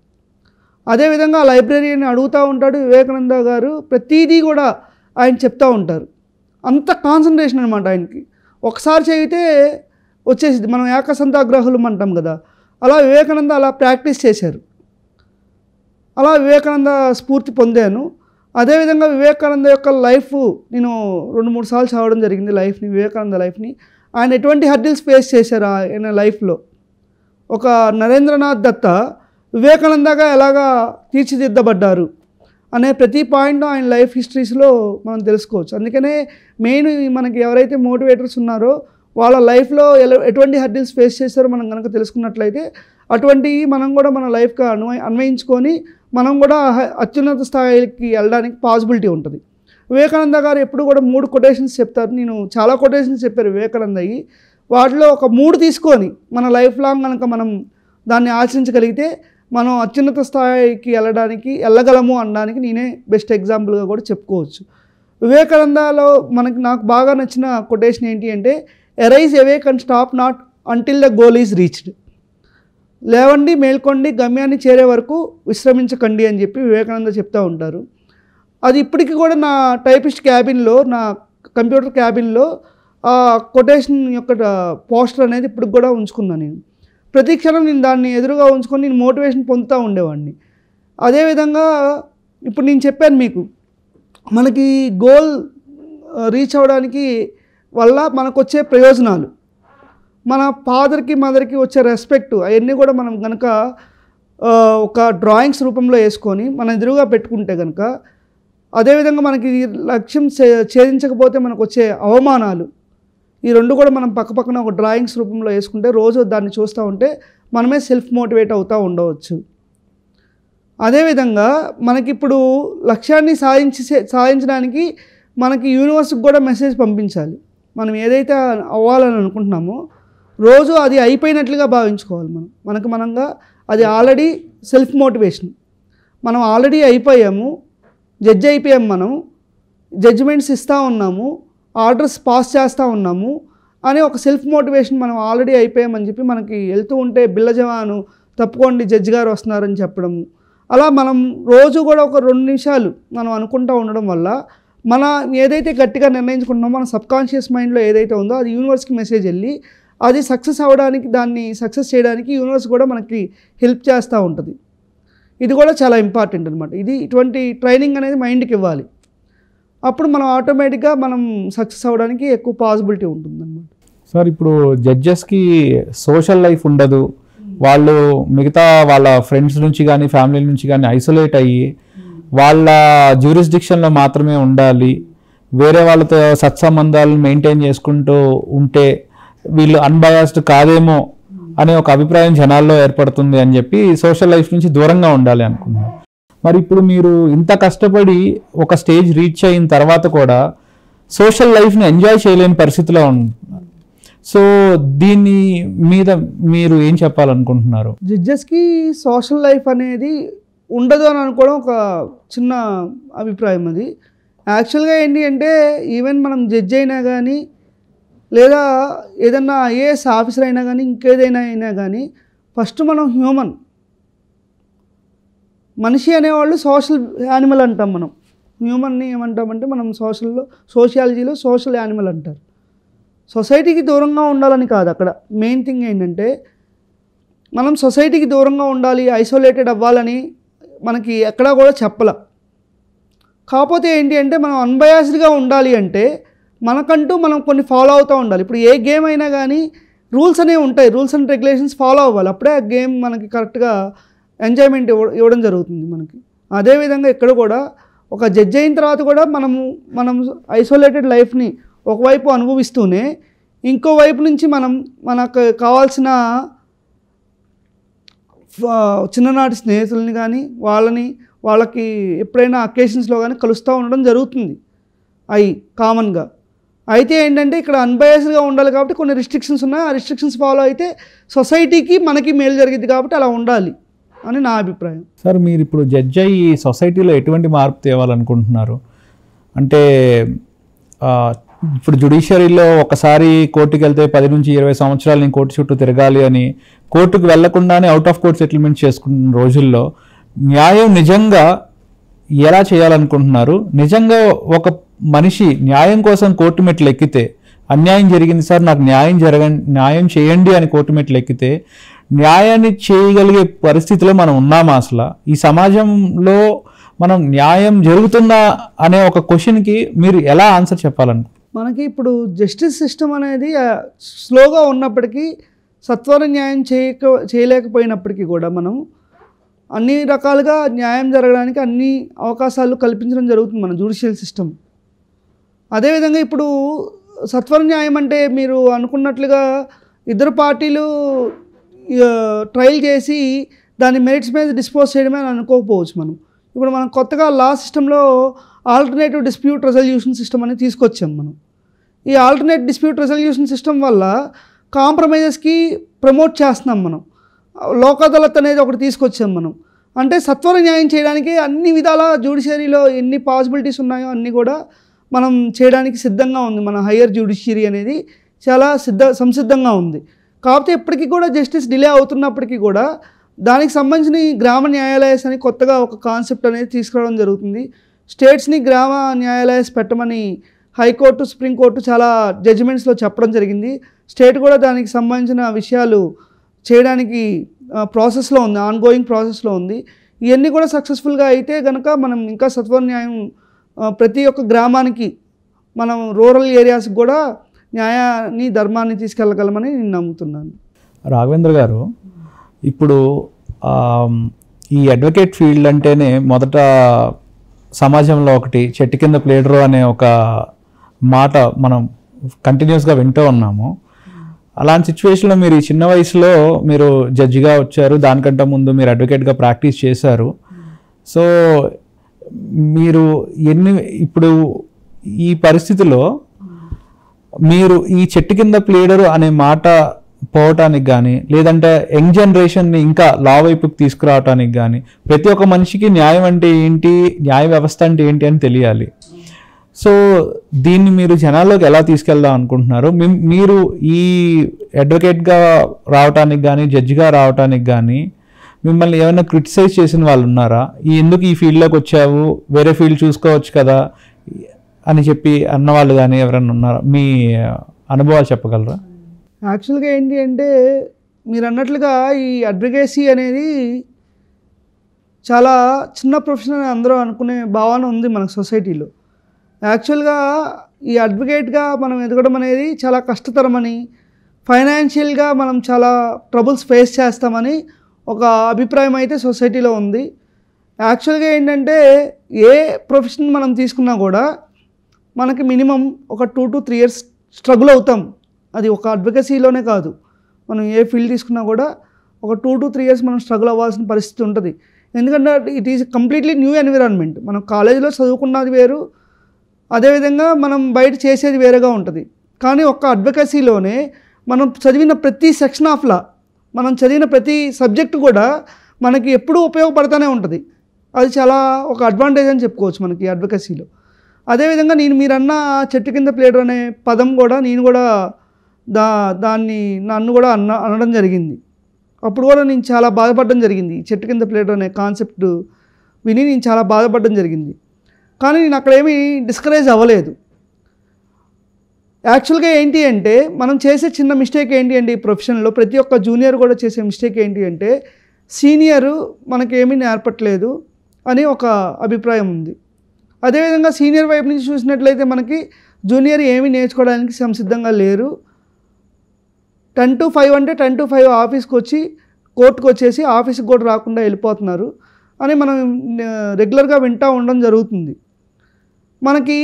అదేవిధంగా ఆ లైబ్రరీని అడుగుతూ ఉంటాడు వివేకానంద గారు ప్రతిదీ కూడా ఆయన చెప్తూ ఉంటారు అంత కాన్సన్ట్రేషన్ అనమాట ఆయనకి ఒకసారి చేయితే వచ్చేసింది మనం ఏకసంతాగ్రహులం అంటాం కదా అలా వివేకానంద అలా ప్రాక్టీస్ చేశారు అలా వివేకానంద స్ఫూర్తి పొందాను అదేవిధంగా వివేకానంద యొక్క లైఫ్ నేను రెండు మూడు సార్లు చదవడం జరిగింది లైఫ్ని వివేకానంద లైఫ్ని ఆయన ఎటువంటి హర్డిల్స్ ఫేస్ చేశారు ఆయన లైఫ్లో ఒక నరేంద్రనాథ్ దత్త వివేకానందగా ఎలాగా తీర్చిదిద్దబడ్డారు అనే ప్రతి పాయింట్ ఆయన లైఫ్ హిస్టరీస్లో మనం తెలుసుకోవచ్చు అందుకనే మెయిన్ మనకి ఎవరైతే మోటివేటర్స్ ఉన్నారో వాళ్ళ లైఫ్లో ఎలా ఎటువంటి హర్డిల్స్ ఫేస్ చేశారో మనం కనుక తెలుసుకున్నట్లయితే అటువంటివి మనం కూడా మన లైఫ్కి అన్వయ అన్వయించుకొని మనం కూడా అత్యున్నత స్థాయికి వెళ్ళడానికి పాసిబిలిటీ ఉంటుంది వివేకానంద గారు ఎప్పుడు కూడా మూడు కొటేషన్స్ చెప్తారు నేను చాలా కొటేషన్స్ చెప్పారు వివేకానందయ్యి వాటిలో ఒక మూడు తీసుకొని మన లైఫ్ లాంగ్ కనుక మనం దాన్ని ఆచరించగలిగితే మనం అత్యున్నత స్థాయికి వెళ్ళడానికి వెళ్ళగలము అనడానికి నేనే బెస్ట్ ఎగ్జాంపుల్గా కూడా చెప్పుకోవచ్చు వివేకానందలో మనకి నాకు బాగా నచ్చిన కొటేషన్ ఏంటి అంటే arise away can stop not until the goal is reached లేవండి మేల్కొండి గమ్యాన్ని చేరే వరకు విశ్రమించకండి అని చెప్పి వివేకానంద చెప్తూ ఉంటారు అది ఇప్పటికీ కూడా నా టైపిస్ట్ క్యాబిన్లో నా కంప్యూటర్ క్యాబిన్లో ఆ కొటేషన్ యొక్క పోస్టర్ అనేది ఇప్పటికి కూడా ఉంచుకున్నాను నేను ప్రతి క్షణం నేను దాన్ని ఎదురుగా ఉంచుకొని నేను మోటివేషన్ పొందుతూ ఉండేవాడిని అదేవిధంగా ఇప్పుడు నేను చెప్పాను మీకు మనకి గోల్ రీచ్ అవ్వడానికి వల్ల మనకు వచ్చే ప్రయోజనాలు మన ఫాదర్కి మదర్కి వచ్చే రెస్పెక్ట్ అవన్నీ కూడా మనం కనుక ఒక డ్రాయింగ్స్ రూపంలో వేసుకొని మనం ఎదురుగా పెట్టుకుంటే కనుక అదేవిధంగా మనకి లక్ష్యం ఛేదించకపోతే మనకు వచ్చే అవమానాలు ఈ రెండు కూడా మనం పక్కపక్కన ఒక డ్రాయింగ్స్ రూపంలో వేసుకుంటే రోజు దాన్ని చూస్తూ ఉంటే మనమే సెల్ఫ్ మోటివేట్ అవుతూ ఉండవచ్చు అదేవిధంగా మనకిప్పుడు లక్ష్యాన్ని సాధించి సాధించడానికి మనకి యూనివర్స్కి కూడా మెసేజ్ పంపించాలి మనం ఏదైతే అవ్వాలని అనుకుంటున్నామో రోజు అది అయిపోయినట్లుగా భావించుకోవాలి మనం మనకు మనంగా అది ఆల్రెడీ సెల్ఫ్ మోటివేషన్ మనం ఆల్రెడీ అయిపోయాము జడ్జ్ అయిపోయాం మనం జడ్జిమెంట్స్ ఇస్తూ ఉన్నాము ఆర్డర్స్ పాస్ చేస్తూ ఉన్నాము అనే ఒక సెల్ఫ్ మోటివేషన్ మనం ఆల్రెడీ అయిపోయామని చెప్పి మనకి వెళ్తూ ఉంటే బిల్ల జవాను తప్పుకోండి జడ్జి గారు వస్తున్నారని చెప్పడము అలా మనం రోజు కూడా ఒక రెండు నిమిషాలు మనం అనుకుంటూ ఉండడం వల్ల మన ఏదైతే గట్టిగా నిర్ణయించుకుంటున్నామో మన సబ్కాన్షియస్ మైండ్లో ఏదైతే ఉందో అది యూనివర్స్కి మెసేజ్ వెళ్ళి అది సక్సెస్ అవ్వడానికి దాన్ని సక్సెస్ చేయడానికి యూనివర్స్ కూడా మనకి హెల్ప్ చేస్తూ ఉంటుంది ఇది కూడా చాలా ఇంపార్టెంట్ అనమాట ఇది ఇటువంటి ట్రైనింగ్ అనేది మైండ్కి ఇవ్వాలి అప్పుడు మనం ఆటోమేటిక్గా మనం సక్సెస్ అవ్వడానికి ఎక్కువ పాసిబిలిటీ ఉంటుందన్నమాట సార్ ఇప్పుడు జడ్జెస్కి సోషల్ లైఫ్ ఉండదు వాళ్ళు మిగతా వాళ్ళ ఫ్రెండ్స్ నుంచి కానీ ఫ్యామిలీ నుంచి కానీ ఐసోలేట్ అయ్యి వాళ్ళ జ్యూరిస్డిక్షన్లో మాత్రమే ఉండాలి వేరే వాళ్ళతో సత్సంబంధాలను మెయింటైన్ చేసుకుంటూ ఉంటే వీళ్ళు అన్బయాస్డ్ కాదేమో అనే ఒక అభిప్రాయం జనాల్లో ఏర్పడుతుంది అని చెప్పి సోషల్ లైఫ్ నుంచి దూరంగా ఉండాలి అనుకున్నాను మరి ఇప్పుడు మీరు ఇంత కష్టపడి ఒక స్టేజ్ రీచ్ అయిన తర్వాత కూడా సోషల్ లైఫ్ని ఎంజాయ్ చేయలేని పరిస్థితిలో ఉంటున్నారు సో దీన్ని మీద మీరు ఏం చెప్పాలనుకుంటున్నారు జడ్జెస్కి సోషల్ లైఫ్ అనేది ఉండదు అని అనుకోవడం ఒక చిన్న అభిప్రాయం అది యాక్చువల్గా ఏంటి అంటే ఈవెన్ మనం జడ్జ్ అయినా కానీ లేదా ఏదన్నా ఐఏఎస్ ఆఫీసర్ అయినా కానీ ఇంకేదైనా అయినా కానీ ఫస్ట్ మనం హ్యూమన్ మనిషి అనేవాళ్ళు సోషల్ యానిమల్ అంటాం మనం హ్యూమన్ని ఏమంటామంటే మనం సోషల్లో సోషియాలజీలో సోషల్ యానిమల్ అంటారు సొసైటీకి దూరంగా ఉండాలని కాదు అక్కడ మెయిన్ థింగ్ ఏంటంటే మనం సొసైటీకి దూరంగా ఉండాలి ఐసోలేటెడ్ అవ్వాలని మనకి ఎక్కడా కూడా చెప్పల కాకపోతే ఏంటి అంటే మనం అన్బయాస్డ్గా ఉండాలి అంటే మనకంటూ మనం కొన్ని ఫాలో అవుతూ ఉండాలి ఇప్పుడు ఏ గేమ్ అయినా కానీ రూల్స్ అనేవి ఉంటాయి రూల్స్ అండ్ రెగ్యులేషన్స్ ఫాలో అవ్వాలి అప్పుడే ఆ గేమ్ మనకి కరెక్ట్గా ఎంజాయ్మెంట్ ఇవ్వడం జరుగుతుంది మనకి అదేవిధంగా ఇక్కడ కూడా ఒక జడ్జ్ అయిన తర్వాత కూడా మనము మనం ఐసోలేటెడ్ లైఫ్ని ఒకవైపు అనుభవిస్తూనే ఇంకోవైపు నుంచి మనం మనకు కావాల్సిన చిన్ననాటి స్నేహితుల్ని కానీ వాళ్ళని వాళ్ళకి ఎప్పుడైనా అకేషన్స్లో కానీ కలుస్తూ ఉండడం జరుగుతుంది అవి కామన్గా అయితే ఏంటంటే ఇక్కడ అన్బయాస్డ్గా ఉండాలి కాబట్టి కొన్ని రిస్ట్రిక్షన్స్ ఉన్నాయి ఆ రిస్ట్రిక్షన్స్ ఫాలో అయితే సొసైటీకి మనకి మేలు జరిగింది కాబట్టి అలా ఉండాలి అని నా అభిప్రాయం సార్ మీరు ఇప్పుడు జడ్జ్ అయ్యి సొసైటీలో ఎటువంటి మార్పు తేవాలనుకుంటున్నారు అంటే ఇప్పుడు జుడిషియరీలో ఒకసారి కోర్టుకి వెళ్తే పది నుంచి ఇరవై సంవత్సరాలు నేను కోర్టు చుట్టూ తిరగాలి అని కోర్టుకు వెళ్లకుండానే అవుట్ ఆఫ్ కోర్ట్ సెటిల్మెంట్ చేసుకున్న రోజుల్లో న్యాయం నిజంగా ఎలా చేయాలనుకుంటున్నారు నిజంగా ఒక మనిషి న్యాయం కోసం కోర్టు మెట్లు ఎక్కితే అన్యాయం జరిగింది సార్ నాకు న్యాయం జరగ న్యాయం చేయండి అని కోర్టు మెట్లు ఎక్కితే న్యాయాన్ని చేయగలిగే పరిస్థితిలో మనం ఉన్నామా అసలు ఈ సమాజంలో మనం న్యాయం జరుగుతుందా అనే ఒక క్వశ్చన్కి మీరు ఎలా ఆన్సర్ చెప్పాలను మనకి ఇప్పుడు జస్టిస్ సిస్టమ్ అనేది స్లోగా ఉన్నప్పటికీ సత్వర న్యాయం చేయక చేయలేకపోయినప్పటికీ కూడా మనం అన్ని రకాలుగా న్యాయం జరగడానికి అన్ని అవకాశాలు కల్పించడం జరుగుతుంది మన జ్యుడిషియల్ సిస్టమ్ అదేవిధంగా ఇప్పుడు సత్వర న్యాయం అంటే మీరు అనుకున్నట్లుగా ఇద్దరు పార్టీలు ట్రయల్ చేసి దాని మెరిట్స్ మీద డిస్పోజ్ చేయడమే అని అనుకోకపోవచ్చు మనం ఇప్పుడు మనం కొత్తగా లా సిస్టంలో ఆల్టర్నేటివ్ డిస్ప్యూట్ రెజల్యూషన్ సిస్టమ్ అనేది తీసుకొచ్చాం మనం ఈ ఆల్టర్నేట్ డిస్ప్యూట్ రెజల్యూషన్ సిస్టమ్ వల్ల కాంప్రమైజెస్కి ప్రమోట్ చేస్తున్నాం మనం లోక్ అదాలత్ అనేది ఒకటి తీసుకొచ్చాం మనం అంటే సత్వర న్యాయం చేయడానికి అన్ని విధాల జ్యుడిషియరీలో ఎన్ని పాసిబిలిటీస్ ఉన్నాయో అన్నీ కూడా మనం చేయడానికి సిద్ధంగా ఉంది మన హయ్యర్ జ్యుడిషియరీ అనేది చాలా సిద్ధ సంసిద్ధంగా ఉంది కాకపోతే ఇప్పటికీ కూడా జస్టిస్ డిలే అవుతున్నప్పటికీ కూడా దానికి సంబంధించిన గ్రామ న్యాయాలయస్ అని కొత్తగా ఒక కాన్సెప్ట్ అనేది తీసుకురావడం జరుగుతుంది స్టేట్స్ని గ్రామ న్యాయాలయస్ పెట్టమని హైకోర్టు సుప్రీంకోర్టు చాలా జడ్జిమెంట్స్లో చెప్పడం జరిగింది స్టేట్ కూడా దానికి సంబంధించిన విషయాలు చేయడానికి ప్రాసెస్లో ఉంది ఆన్గోయింగ్ ప్రాసెస్లో ఉంది ఇవన్నీ కూడా సక్సెస్ఫుల్గా అయితే కనుక మనం ఇంకా సత్వర న్యాయం ప్రతి ఒక్క గ్రామానికి మనం రూరల్ ఏరియాస్కి కూడా న్యాయాన్ని ధర్మాన్ని తీసుకెళ్ళగలమని నేను నమ్ముతున్నాను రాఘవేంద్ర గారు ఇప్పుడు ఈ అడ్వకేట్ ఫీల్డ్ అంటేనే మొదట సమాజంలో ఒకటి చెట్టు కింద ప్లేడరు అనే ఒక మాట మనం కంటిన్యూస్గా వింటూ ఉన్నాము అలాంటి సిచ్యువేషన్లో మీరు ఈ చిన్న వయసులో మీరు జడ్జిగా వచ్చారు దానికంటే ముందు మీరు అడ్వకేట్గా ప్రాక్టీస్ చేశారు సో మీరు ఎన్ని ఇప్పుడు ఈ పరిస్థితిలో మీరు ఈ చెట్టు కింద ప్లేడరు అనే మాట పోవటానికి కానీ లేదంటే యంగ్ జనరేషన్ని ఇంకా లా వైపుకి తీసుకురావటానికి కానీ ప్రతి ఒక్క మనిషికి న్యాయం అంటే ఏంటి న్యాయ వ్యవస్థ అంటే ఏంటి అని తెలియాలి సో దీన్ని మీరు జనాల్లోకి ఎలా తీసుకెళ్దాం అనుకుంటున్నారు మీరు ఈ అడ్వకేట్గా రావటానికి కానీ జడ్జిగా రావటానికి కానీ మిమ్మల్ని ఏమైనా క్రిటిసైజ్ చేసిన వాళ్ళు ఉన్నారా ఈ ఎందుకు ఈ ఫీల్డ్లోకి వచ్చావు వేరే ఫీల్డ్ చూసుకోవచ్చు కదా అని చెప్పి అన్నవాళ్ళు కానీ ఎవరైనా ఉన్నారా మీ అనుభవాలు చెప్పగలరా యాక్చువల్గా ఏంటి అంటే మీరు అన్నట్లుగా ఈ అడ్వకేసీ అనేది చాలా చిన్న ప్రొఫెషన్ అని అందరూ అనుకునే భావన ఉంది మన సొసైటీలో యాక్చువల్గా ఈ అడ్వకేట్గా మనం ఎదగడం అనేది చాలా కష్టతరమని ఫైనాన్షియల్గా మనం చాలా ట్రబుల్స్ ఫేస్ చేస్తామని ఒక అభిప్రాయం అయితే సొసైటీలో ఉంది యాక్చువల్గా ఏంటంటే ఏ ప్రొఫెషన్ మనం తీసుకున్నా కూడా మనకి మినిమం ఒక two to three years struggle అవుతాం అది ఒక అడ్వకసీలోనే కాదు మనం ఏ ఫీల్డ్ తీసుకున్నా కూడా ఒక టూ టు త్రీ ఇయర్స్ మనం స్ట్రగుల్ అవ్వాల్సిన పరిస్థితి ఉంటుంది ఎందుకంటే it is completely new environment మనం కాలేజీలో చదువుకున్నది వేరు అదేవిధంగా మనం బయట చేసేది వేరేగా ఉంటుంది కానీ ఒక్క అడ్వకసీలోనే మనం చదివిన ప్రతి సెక్షన్ ఆఫ్ లా మనం చదివిన ప్రతి సబ్జెక్టు కూడా మనకి ఎప్పుడూ ఉపయోగపడతానే ఉంటుంది అది చాలా ఒక అడ్వాంటేజ్ అని చెప్పుకోవచ్చు మనకి అడ్వకసీలో అదేవిధంగా నేను మీరన్న చెట్టు కింద ప్లేడర్ అనే పదం కూడా నేను కూడా దా దాన్ని నన్ను కూడా అన్న అనడం జరిగింది అప్పుడు కూడా నేను చాలా బాధపడడం జరిగింది చెట్టు కింద ప్లేడర్ అనే కాన్సెప్ట్ విని నేను చాలా బాధపడడం జరిగింది కానీ నేను అక్కడేమీ డిస్కరేజ్ అవ్వలేదు యాక్చువల్గా ఏంటి అంటే మనం చేసే చిన్న మిస్టేక్ ఏంటి అండి ఈ ప్రొఫెషన్లో ప్రతి ఒక్క జూనియర్ కూడా చేసే మిస్టేక్ ఏంటి అంటే సీనియరు మనకేమీ నేర్పట్లేదు అని ఒక అభిప్రాయం ఉంది అదేవిధంగా సీనియర్ వైపు నుంచి చూసినట్లయితే మనకి జూనియర్ ఏమీ నేర్చుకోవడానికి సంసిద్ధంగా లేరు టెన్ టు ఫైవ్ అంటే టెన్ టు ఫైవ్ ఆఫీస్కి వచ్చి కోర్టుకు వచ్చేసి ఆఫీస్కి కూడా రాకుండా వెళ్ళిపోతున్నారు అని మనం రెగ్యులర్గా వింటూ ఉండడం జరుగుతుంది మనకి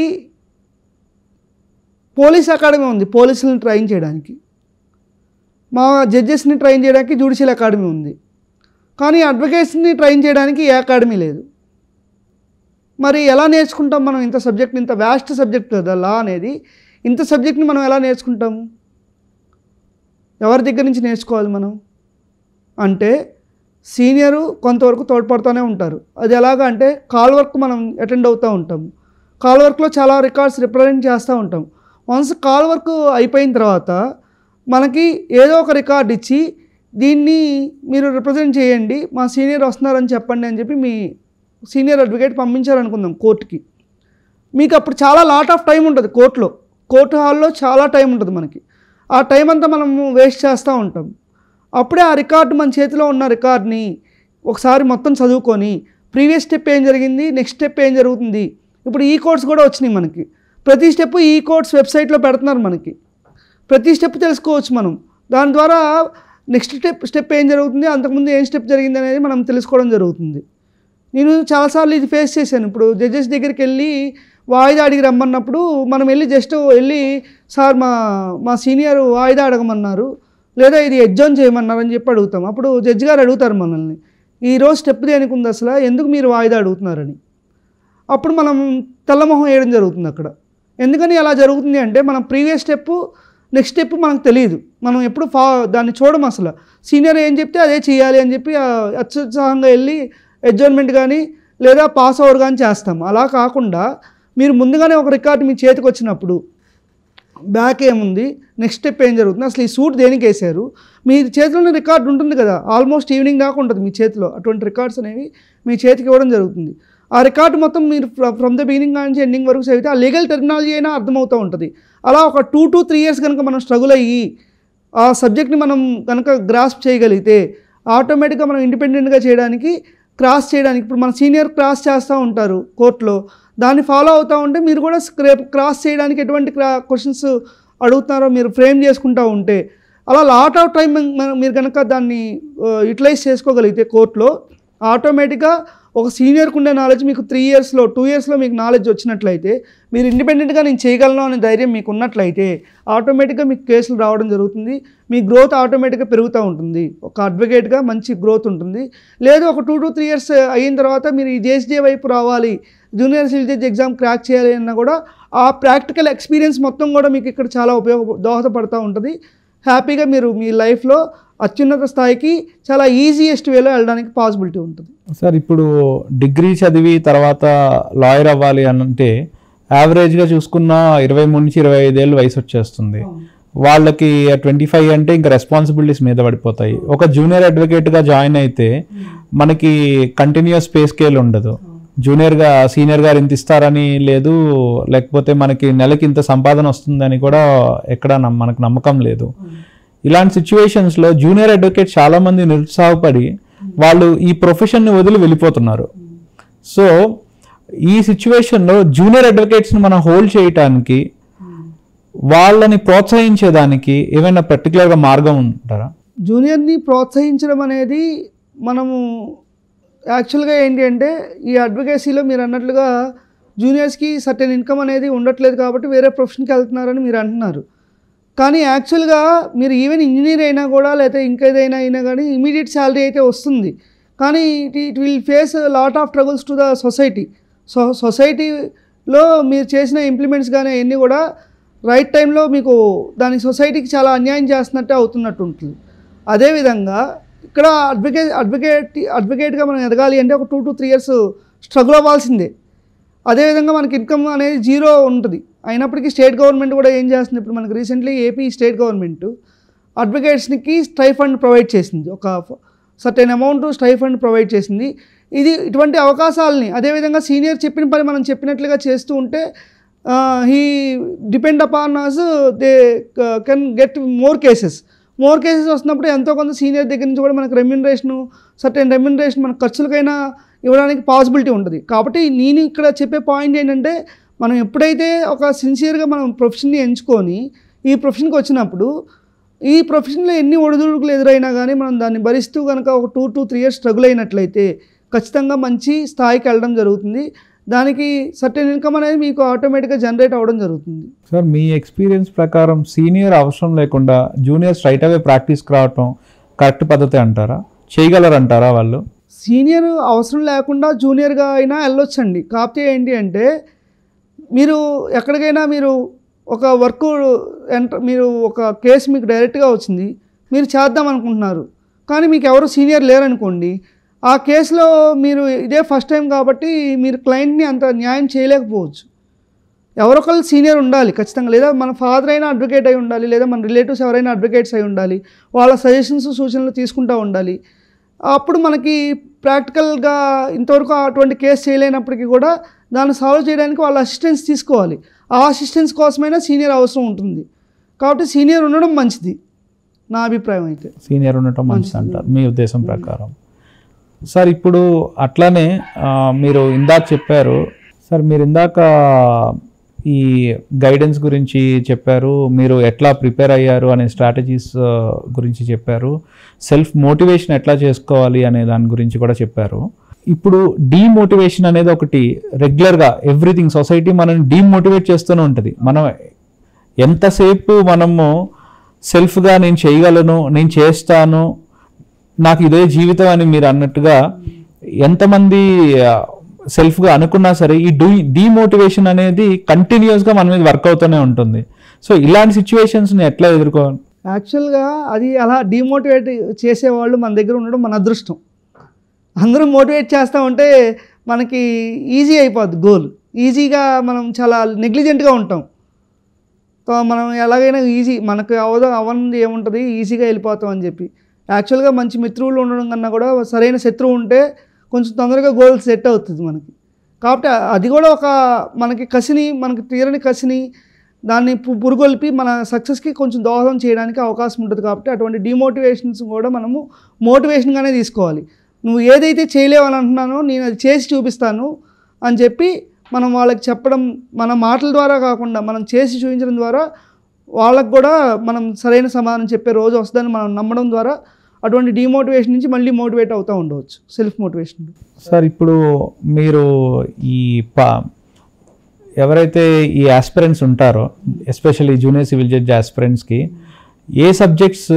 పోలీస్ అకాడమీ ఉంది పోలీసులను ట్రైన్ చేయడానికి మా జడ్జెస్ని ట్రైన్ చేయడానికి జ్యుడిషియల్ అకాడమీ ఉంది కానీ అడ్వకేట్స్ని ట్రైన్ చేయడానికి ఏ అకాడమీ లేదు మరి ఎలా నేర్చుకుంటాం మనం ఇంత సబ్జెక్ట్ ఇంత వ్యాస్ట్ సబ్జెక్ట్ కదా లా అనేది ఇంత సబ్జెక్ట్ని మనం ఎలా నేర్చుకుంటాము ఎవరి దగ్గర నుంచి నేర్చుకోవాలి మనం అంటే సీనియరు కొంతవరకు తోడ్పడుతూనే ఉంటారు అది ఎలాగ అంటే కాల్ వర్క్ మనం అటెండ్ అవుతూ ఉంటాము కాల్ వర్క్లో చాలా రికార్డ్స్ రిప్రజెంట్ చేస్తూ ఉంటాం వన్స్ కాల్ వర్క్ అయిపోయిన తర్వాత మనకి ఏదో ఒక రికార్డ్ ఇచ్చి దీన్ని మీరు రిప్రజెంట్ చేయండి మా సీనియర్ వస్తున్నారని చెప్పండి అని చెప్పి మీ సీనియర్ అడ్వకేట్ పంపించారనుకుందాం కోర్టుకి మీకు అప్పుడు చాలా లాట్ ఆఫ్ టైం ఉంటుంది కోర్టులో కోర్టు హాల్లో చాలా టైం ఉంటుంది మనకి ఆ టైం అంతా మనం వేస్ట్ చేస్తూ ఉంటాం అప్పుడే ఆ రికార్డు మన చేతిలో ఉన్న రికార్డ్ని ఒకసారి మొత్తం చదువుకొని ప్రీవియస్ స్టెప్ ఏం జరిగింది నెక్స్ట్ స్టెప్ ఏం జరుగుతుంది ఇప్పుడు ఈ కోడ్స్ కూడా వచ్చినాయి మనకి ప్రతి స్టెప్ ఈ కోడ్స్ వెబ్సైట్లో పెడుతున్నారు మనకి ప్రతి స్టెప్ తెలుసుకోవచ్చు మనం దాని ద్వారా నెక్స్ట్ స్టెప్ స్టెప్ ఏం జరుగుతుంది అంతకుముందు ఏం స్టెప్ జరిగింది అనేది మనం తెలుసుకోవడం జరుగుతుంది నేను చాలాసార్లు ఇది ఫేస్ చేశాను ఇప్పుడు జడ్జెస్ దగ్గరికి వెళ్ళి వాయిదా అడిగి రమ్మన్నప్పుడు మనం వెళ్ళి జస్ట్ వెళ్ళి సార్ మా మా సీనియర్ వాయిదా అడగమన్నారు లేదా ఇది ఎగ్జామ్ చేయమన్నారు అని చెప్పి అడుగుతాం అప్పుడు జడ్జి గారు అడుగుతారు మనల్ని ఈరోజు స్టెప్ దేనికి ఉంది అసలు ఎందుకు మీరు వాయిదా అడుగుతున్నారని అప్పుడు మనం తెల్లమొహం వేయడం జరుగుతుంది అక్కడ ఎందుకని అలా జరుగుతుంది అంటే మనం ప్రీవియస్ స్టెప్ నెక్స్ట్ స్టెప్ మనకు తెలియదు మనం ఎప్పుడు ఫా దాన్ని చూడము అసలు సీనియర్ ఏం చెప్తే అదే చేయాలి అని చెప్పి అత్యుత్సాహంగా వెళ్ళి అడ్జోన్మెంట్ కానీ లేదా పాస్ ఓవర్ కానీ చేస్తాం అలా కాకుండా మీరు ముందుగానే ఒక రికార్డు మీ చేతికి వచ్చినప్పుడు బ్యాక్ ఏముంది నెక్స్ట్ స్టెప్ ఏం జరుగుతుంది అసలు ఈ సూట్ దేనికి వేసారు మీ చేతిలోనే రికార్డు ఉంటుంది కదా ఆల్మోస్ట్ ఈవినింగ్ దాకా ఉంటుంది మీ చేతిలో అటువంటి రికార్డ్స్ అనేవి మీ చేతికి ఇవ్వడం జరుగుతుంది ఆ రికార్డు మొత్తం మీరు ఫ్రమ్ ద బిగినింగ్ నుంచి ఎండింగ్ వరకు చదివితే ఆ లీగల్ టెక్నాలజీ అయినా అర్థమవుతూ ఉంటుంది అలా ఒక టూ టు త్రీ ఇయర్స్ కనుక మనం స్ట్రగుల్ అయ్యి ఆ సబ్జెక్ట్ని మనం కనుక గ్రాస్ప్ చేయగలిగితే ఆటోమేటిక్గా మనం ఇండిపెండెంట్గా చేయడానికి క్రాస్ చేయడానికి ఇప్పుడు మన సీనియర్ క్రాస్ చేస్తూ ఉంటారు కోర్టులో దాన్ని ఫాలో అవుతూ ఉంటే మీరు కూడా స్క్రేప్ క్రాస్ చేయడానికి ఎటువంటి క్వశ్చన్స్ అడుగుతున్నారో మీరు ఫ్రేమ్ చేసుకుంటూ ఉంటే అలా లాట్ ఆఫ్ టైం మీరు కనుక దాన్ని యూటిలైజ్ uh, చేసుకోగలిగితే కోర్టులో ఆటోమేటిక్గా ఒక సీనియర్కి ఉండే నాలెడ్జ్ మీకు త్రీ ఇయర్స్లో టూ ఇయర్స్లో మీకు నాలెడ్జ్ వచ్చినట్లయితే మీరు ఇండిపెండెంట్గా నేను చేయగలను అనే ధైర్యం మీకు ఉన్నట్లయితే ఆటోమేటిక్గా మీకు కేసులు రావడం జరుగుతుంది మీ గ్రోత్ ఆటోమేటిక్గా పెరుగుతూ ఉంటుంది ఒక అడ్వకేట్గా మంచి గ్రోత్ ఉంటుంది లేదు ఒక టూ టు త్రీ ఇయర్స్ అయిన తర్వాత మీరు ఈ జేఎస్డీ వైపు రావాలి జూనియర్ సివిల్ ఎగ్జామ్ క్రాక్ చేయాలి అన్నా కూడా ఆ ప్రాక్టికల్ ఎక్స్పీరియన్స్ మొత్తం కూడా మీకు ఇక్కడ చాలా ఉపయోగ దోహదపడుతూ ఉంటుంది హ్యాపీగా మీరు మీ లైఫ్లో అత్యున్నత స్థాయికి చాలా ఈజీయెస్ట్ వేలో వెళ్ళడానికి పాసిబిలిటీ ఉంటుంది సార్ ఇప్పుడు డిగ్రీ చదివి తర్వాత లాయర్ అవ్వాలి అని అంటే యావరేజ్గా చూసుకున్న ఇరవై మూడు నుంచి ఇరవై ఐదేళ్ళు వయసు వచ్చేస్తుంది వాళ్ళకి ట్వంటీ ఫైవ్ అంటే ఇంకా రెస్పాన్సిబిలిటీస్ మీద పడిపోతాయి ఒక జూనియర్ అడ్వకేట్గా జాయిన్ అయితే మనకి కంటిన్యూస్ పే స్కేల్ ఉండదు జూనియర్గా సీనియర్ గారు ఇంత ఇస్తారని లేదు లేకపోతే మనకి నెలకి ఇంత సంపాదన వస్తుందని కూడా ఎక్కడ మనకు నమ్మకం లేదు ఇలాంటి సిచ్యువేషన్స్లో జూనియర్ అడ్వకేట్ చాలామంది నిరుత్సాహపడి వాళ్ళు ఈ ప్రొఫెషన్ని వదిలి వెళ్ళిపోతున్నారు సో ఈ సిచ్యువేషన్లో జూనియర్ అడ్వకేట్స్ని మనం హోల్డ్ చేయటానికి వాళ్ళని ప్రోత్సహించేదానికి ఏమైనా పర్టికులర్గా మార్గం ఉంటారా జూనియర్ని ప్రోత్సహించడం అనేది మనము యాక్చువల్గా ఏంటి అంటే ఈ అడ్వకేసీలో మీరు అన్నట్లుగా జూనియర్స్కి సర్టెన్ ఇన్కమ్ అనేది ఉండట్లేదు కాబట్టి వేరే ప్రొఫెషన్కి వెళ్తున్నారని మీరు అంటున్నారు కానీ యాక్చువల్గా మీరు ఈవెన్ ఇంజనీర్ అయినా కూడా లేకపోతే ఇంకేదైనా అయినా కానీ ఇమీడియట్ శాలరీ అయితే వస్తుంది కానీ it it will face lot of troubles to the society so సొసైటీలో మీరు చేసిన ఇంప్లిమెంట్స్ కానీ అన్నీ కూడా రైట్ టైంలో మీకు దాని సొసైటీకి చాలా అన్యాయం చేస్తున్నట్టే అవుతున్నట్టు ఉంటుంది అదేవిధంగా ఇక్కడ అడ్వకేట్ అడ్వకేట్ అడ్వకేట్గా మనం ఎదగాలి అంటే ఒక two to three years struggle అవ్వాల్సిందే అదేవిధంగా మనకి ఇన్కమ్ అనేది జీరో ఉంటుంది అయినప్పటికీ స్టేట్ గవర్నమెంట్ కూడా ఏం చేస్తుంది ఇప్పుడు మనకి రీసెంట్లీ ఏపీ స్టేట్ గవర్నమెంట్ అడ్వకేట్స్కి ఫండ్ ప్రొవైడ్ చేసింది ఒక సర్టెన్ అమౌంట్ ఫండ్ ప్రొవైడ్ చేసింది ఇది ఇటువంటి అవకాశాలని అదేవిధంగా సీనియర్ చెప్పిన పని మనం చెప్పినట్లుగా చేస్తూ ఉంటే he depend upon us they can get more cases more cases వస్తున్నప్పుడు ఎంతో కొంత సీనియర్ దగ్గర నుంచి కూడా మనకు రెమ్యూనరేషను సర్టెన్ రెమ్యూనరేషన్ మన ఖర్చులకైనా ఇవ్వడానికి పాసిబిలిటీ ఉంటుంది కాబట్టి నేను ఇక్కడ చెప్పే పాయింట్ ఏంటంటే మనం ఎప్పుడైతే ఒక సిన్సియర్గా మనం ప్రొఫెషన్ని ఎంచుకొని ఈ ప్రొఫెషన్కి వచ్చినప్పుడు ఈ ప్రొఫెషన్లో ఎన్ని ఒడిదుడుకులు ఎదురైనా కానీ మనం దాన్ని భరిస్తూ కనుక ఒక two to three years struggle అయినట్లయితే ఖచ్చితంగా మంచి స్థాయికి వెళ్ళడం జరుగుతుంది దానికి సర్టెన్ ఇన్కమ్ అనేది మీకు ఆటోమేటిక్గా జనరేట్ అవ్వడం జరుగుతుంది సార్ మీ ఎక్స్పీరియన్స్ ప్రకారం సీనియర్ అవసరం లేకుండా జూనియర్ స్ట్రైట్ అవే ప్రాక్టీస్కి రావటం కరెక్ట్ పద్ధతి అంటారా చేయగలరంటారా వాళ్ళు సీనియర్ అవసరం లేకుండా జూనియర్గా అయినా వెళ్ళొచ్చండి కాకపోతే ఏంటి అంటే మీరు ఎక్కడికైనా మీరు ఒక వర్క్ ఎంటర్ మీరు ఒక కేసు మీకు డైరెక్ట్గా వచ్చింది మీరు చేద్దాం అనుకుంటున్నారు కానీ మీకు ఎవరు సీనియర్ లేరనుకోండి ఆ కేసులో మీరు ఇదే ఫస్ట్ టైం కాబట్టి మీరు క్లయింట్ని అంత న్యాయం చేయలేకపోవచ్చు ఎవరొకళ్ళు సీనియర్ ఉండాలి ఖచ్చితంగా లేదా మన ఫాదర్ అయినా అడ్వకేట్ అయి ఉండాలి లేదా మన రిలేటివ్స్ ఎవరైనా అడ్వకేట్స్ అయి ఉండాలి వాళ్ళ సజెషన్స్ సూచనలు తీసుకుంటూ ఉండాలి అప్పుడు మనకి ప్రాక్టికల్గా ఇంతవరకు అటువంటి కేసు చేయలేనప్పటికీ కూడా దాన్ని సాల్వ్ చేయడానికి వాళ్ళ అసిస్టెన్స్ తీసుకోవాలి ఆ అసిస్టెన్స్ కోసమైనా సీనియర్ అవసరం ఉంటుంది కాబట్టి సీనియర్ ఉండడం మంచిది నా అభిప్రాయం అయితే సీనియర్ ఉండటం మంచిది అంటారు మీ ఉద్దేశం ప్రకారం సార్ ఇప్పుడు అట్లానే మీరు ఇందాక చెప్పారు సార్ మీరు ఇందాక ఈ గైడెన్స్ గురించి చెప్పారు మీరు ఎట్లా ప్రిపేర్ అయ్యారు అనే స్ట్రాటజీస్ గురించి చెప్పారు సెల్ఫ్ మోటివేషన్ ఎట్లా చేసుకోవాలి అనే దాని గురించి కూడా చెప్పారు ఇప్పుడు డీమోటివేషన్ అనేది ఒకటి రెగ్యులర్గా ఎవ్రీథింగ్ సొసైటీ మనల్ని డీమోటివేట్ చేస్తూనే ఉంటుంది మనం ఎంతసేపు మనము సెల్ఫ్గా నేను చేయగలను నేను చేస్తాను నాకు ఇదే జీవితం అని మీరు అన్నట్టుగా ఎంతమంది సెల్ఫ్గా అనుకున్నా సరే ఈ డీ డిమోటివేషన్ అనేది కంటిన్యూస్గా మన మీద వర్క్ అవుతూనే ఉంటుంది సో ఇలాంటి సిచ్యువేషన్స్ని ఎట్లా ఎదుర్కోవాలి యాక్చువల్గా అది అలా డిమోటివేట్ చేసేవాళ్ళు మన దగ్గర ఉండడం మన అదృష్టం అందరూ మోటివేట్ చేస్తూ ఉంటే మనకి ఈజీ అయిపోద్ది గోల్ ఈజీగా మనం చాలా నెగ్లిజెంట్గా ఉంటాం మనం ఎలాగైనా ఈజీ మనకు అవదో అవన్నీ ఏముంటుంది ఈజీగా వెళ్ళిపోతాం అని చెప్పి యాక్చువల్గా మంచి మిత్రువులు ఉండడం కన్నా కూడా సరైన శత్రువు ఉంటే కొంచెం తొందరగా గోల్ సెట్ అవుతుంది మనకి కాబట్టి అది కూడా ఒక మనకి కసిని మనకి తీరని కసిని దాన్ని పురుగొల్పి మన సక్సెస్కి కొంచెం దోహదం చేయడానికి అవకాశం ఉంటుంది కాబట్టి అటువంటి డిమోటివేషన్స్ కూడా మనము మోటివేషన్గానే తీసుకోవాలి నువ్వు ఏదైతే అని అంటున్నానో నేను అది చేసి చూపిస్తాను అని చెప్పి మనం వాళ్ళకి చెప్పడం మన మాటల ద్వారా కాకుండా మనం చేసి చూపించడం ద్వారా వాళ్ళకు కూడా మనం సరైన సమాధానం చెప్పే రోజు వస్తుందని మనం నమ్మడం ద్వారా అటువంటి డిమోటివేషన్ నుంచి మళ్ళీ మోటివేట్ అవుతూ ఉండవచ్చు సెల్ఫ్ మోటివేషన్ సార్ ఇప్పుడు మీరు ఈ పా ఎవరైతే ఈ ఆస్పిరెంట్స్ ఉంటారో ఎస్పెషల్లీ జూనియర్ సివిల్ జడ్జ్ ఆస్పిరెంట్స్కి ఏ సబ్జెక్ట్స్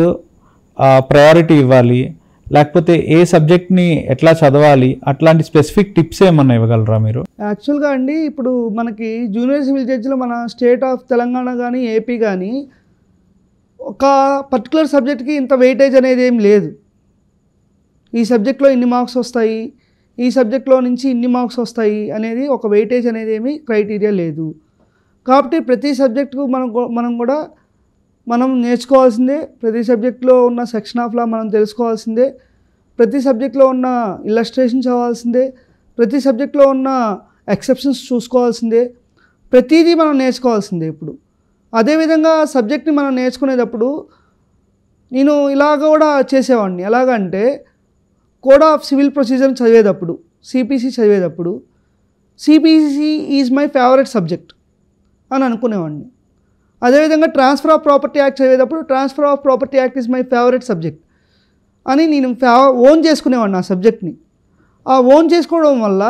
ప్రయారిటీ ఇవ్వాలి లేకపోతే ఏ సబ్జెక్ట్ని ఎట్లా చదవాలి అట్లాంటి స్పెసిఫిక్ టిప్స్ ఏమన్నా ఇవ్వగలరా మీరు యాక్చువల్గా అండి ఇప్పుడు మనకి జూనియర్ సివిల్ జడ్జిలో మన స్టేట్ ఆఫ్ తెలంగాణ కానీ ఏపీ కానీ ఒక పర్టికులర్ సబ్జెక్ట్కి ఇంత వెయిటేజ్ అనేది ఏం లేదు ఈ సబ్జెక్ట్లో ఇన్ని మార్క్స్ వస్తాయి ఈ సబ్జెక్ట్లో నుంచి ఇన్ని మార్క్స్ వస్తాయి అనేది ఒక వెయిటేజ్ అనేది ఏమి క్రైటీరియా లేదు కాబట్టి ప్రతి సబ్జెక్టుకు మనం మనం కూడా మనం నేర్చుకోవాల్సిందే ప్రతి సబ్జెక్ట్లో ఉన్న సెక్షన్ ఆఫ్ లా మనం తెలుసుకోవాల్సిందే ప్రతి సబ్జెక్ట్లో ఉన్న ఇల్లస్ట్రేషన్ చదవాల్సిందే ప్రతి సబ్జెక్ట్లో ఉన్న ఎక్సెప్షన్స్ చూసుకోవాల్సిందే ప్రతిదీ మనం నేర్చుకోవాల్సిందే ఇప్పుడు అదేవిధంగా సబ్జెక్ట్ని మనం నేర్చుకునేటప్పుడు నేను ఇలాగ కూడా చేసేవాడిని ఎలాగంటే కోడ్ ఆఫ్ సివిల్ ప్రొసీజర్ చదివేటప్పుడు సిపిసి చదివేటప్పుడు CPC is my favourite subject అని అనుకునేవాడిని అదేవిధంగా ట్రాన్స్ఫర్ ఆఫ్ ప్రాపర్టీ యాక్ట్ చదివేటప్పుడు transfer of property act is my favourite subject అని నేను ఫేవ ఓన్ చేసుకునేవాడిని ఆ సబ్జెక్ట్ని ఆ ఓన్ చేసుకోవడం వల్ల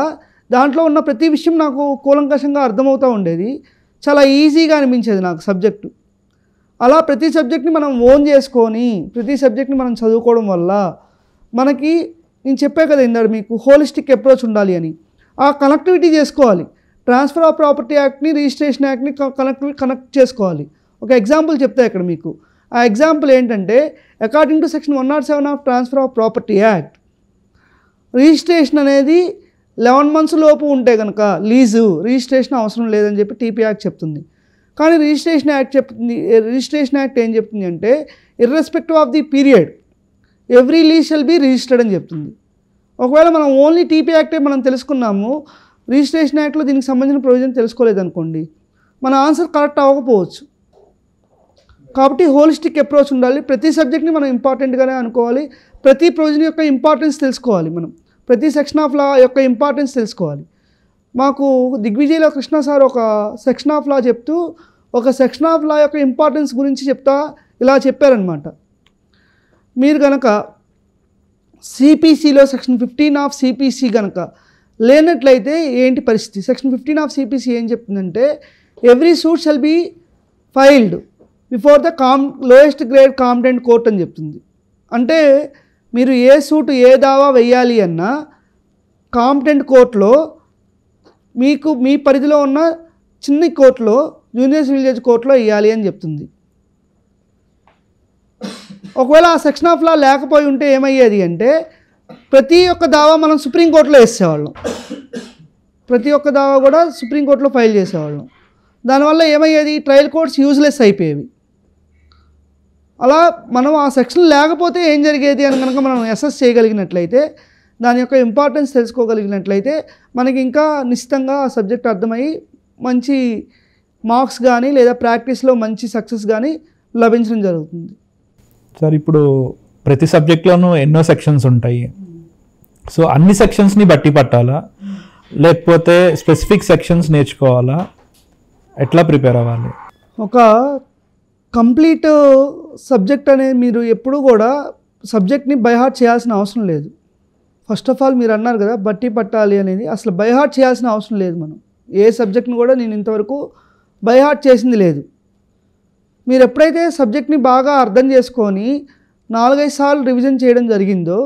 దాంట్లో ఉన్న ప్రతి విషయం నాకు కూలంకషంగా అర్థమవుతూ ఉండేది చాలా ఈజీగా అనిపించేది నాకు సబ్జెక్టు అలా ప్రతి సబ్జెక్ట్ని మనం ఓన్ చేసుకొని ప్రతి సబ్జెక్ట్ని మనం చదువుకోవడం వల్ల మనకి నేను చెప్పా కదా ఇందాడు మీకు హోలిస్టిక్ అప్రోచ్ ఉండాలి అని ఆ కనెక్టివిటీ చేసుకోవాలి ట్రాన్స్ఫర్ ఆఫ్ ప్రాపర్టీ యాక్ట్ని రిజిస్ట్రేషన్ యాక్ట్ని కనెక్ట్ కనెక్ట్ చేసుకోవాలి ఒక ఎగ్జాంపుల్ చెప్తా ఇక్కడ మీకు ఆ ఎగ్జాంపుల్ ఏంటంటే according to section one not seven of transfer of property act registration అనేది లెవెన్ మంత్స్ లోపు ఉంటే కనుక లీజు రిజిస్ట్రేషన్ అవసరం లేదని చెప్పి టీపీ యాక్ట్ చెప్తుంది కానీ రిజిస్ట్రేషన్ యాక్ట్ చెప్తుంది రిజిస్ట్రేషన్ యాక్ట్ ఏం చెప్తుంది అంటే irrespective of the period every lease shall be registered అని చెప్తుంది ఒకవేళ మనం ఓన్లీ టీపీ యాక్టే మనం తెలుసుకున్నాము రిజిస్ట్రేషన్ యాక్ట్లో దీనికి సంబంధించిన ప్రొవిజన్ తెలుసుకోలేదనుకోండి మన ఆన్సర్ కరెక్ట్ అవ్వకపోవచ్చు కాబట్టి హోలిస్టిక్ అప్రోచ్ ఉండాలి ప్రతి సబ్జెక్ట్ని మనం ఇంపార్టెంట్గానే అనుకోవాలి ప్రతి ప్రొవిజన్ యొక్క ఇంపార్టెన్స్ తెలుసుకోవాలి మనం ప్రతి సెక్షన్ ఆఫ్ లా యొక్క ఇంపార్టెన్స్ తెలుసుకోవాలి మాకు దిగ్విజయలో కృష్ణ సార్ ఒక సెక్షన్ ఆఫ్ లా చెప్తూ ఒక సెక్షన్ ఆఫ్ లా యొక్క ఇంపార్టెన్స్ గురించి చెప్తా ఇలా చెప్పారనమాట మీరు కనుక సిపిసిలో సెక్షన్ ఫిఫ్టీన్ ఆఫ్ సిపిసి కనుక లేనట్లయితే ఏంటి పరిస్థితి సెక్షన్ ఫిఫ్టీన్ ఆఫ్ సిపిసి ఏం చెప్తుందంటే every suit shall be filed before the come lowest grade competent court అని చెప్తుంది అంటే మీరు ఏ సూటు ఏ దావా వేయాలి అన్నా కాంపిటెంట్ కోర్టులో మీకు మీ పరిధిలో ఉన్న చిన్న కోర్టులో జూనియర్ సివిల్ జడ్జి కోర్టులో వేయాలి అని చెప్తుంది ఒకవేళ ఆ సెక్షన్ ఆఫ్ లా లేకపోయి ఉంటే ఏమయ్యేది అంటే ప్రతి ఒక్క దావా మనం సుప్రీంకోర్టులో వేసేవాళ్ళం ప్రతి ఒక్క దావా కూడా సుప్రీంకోర్టులో ఫైల్ చేసేవాళ్ళం దానివల్ల ఏమయ్యేది ట్రయల్ కోర్ట్స్ యూజ్లెస్ అయిపోయేవి అలా మనం ఆ సెక్షన్ లేకపోతే ఏం జరిగేది అని కనుక మనం ఎస్ఎస్ చేయగలిగినట్లయితే దాని యొక్క ఇంపార్టెన్స్ తెలుసుకోగలిగినట్లయితే మనకి ఇంకా నిశ్చితంగా ఆ సబ్జెక్ట్ అర్థమయ్యి మంచి మార్క్స్ కానీ లేదా ప్రాక్టీస్లో మంచి సక్సెస్ కానీ లభించడం జరుగుతుంది సార్ ఇప్పుడు ప్రతి సబ్జెక్ట్లోనూ ఎన్నో సెక్షన్స్ ఉంటాయి సో అన్ని సెక్షన్స్ని బట్టి పట్టాలా లేకపోతే స్పెసిఫిక్ సెక్షన్స్ నేర్చుకోవాలా ఎట్లా ప్రిపేర్ అవ్వాలి ఒక కంప్లీట్ సబ్జెక్ట్ అనేది మీరు ఎప్పుడు కూడా సబ్జెక్ట్ని బైహార్ట్ చేయాల్సిన అవసరం లేదు ఫస్ట్ ఆఫ్ ఆల్ మీరు అన్నారు కదా బట్టి పట్టాలి అనేది అసలు బైహార్ట్ చేయాల్సిన అవసరం లేదు మనం ఏ సబ్జెక్ట్ని కూడా నేను ఇంతవరకు బైహార్ట్ చేసింది లేదు మీరు ఎప్పుడైతే సబ్జెక్ట్ని బాగా అర్థం చేసుకొని నాలుగైదు సార్లు రివిజన్ చేయడం జరిగిందో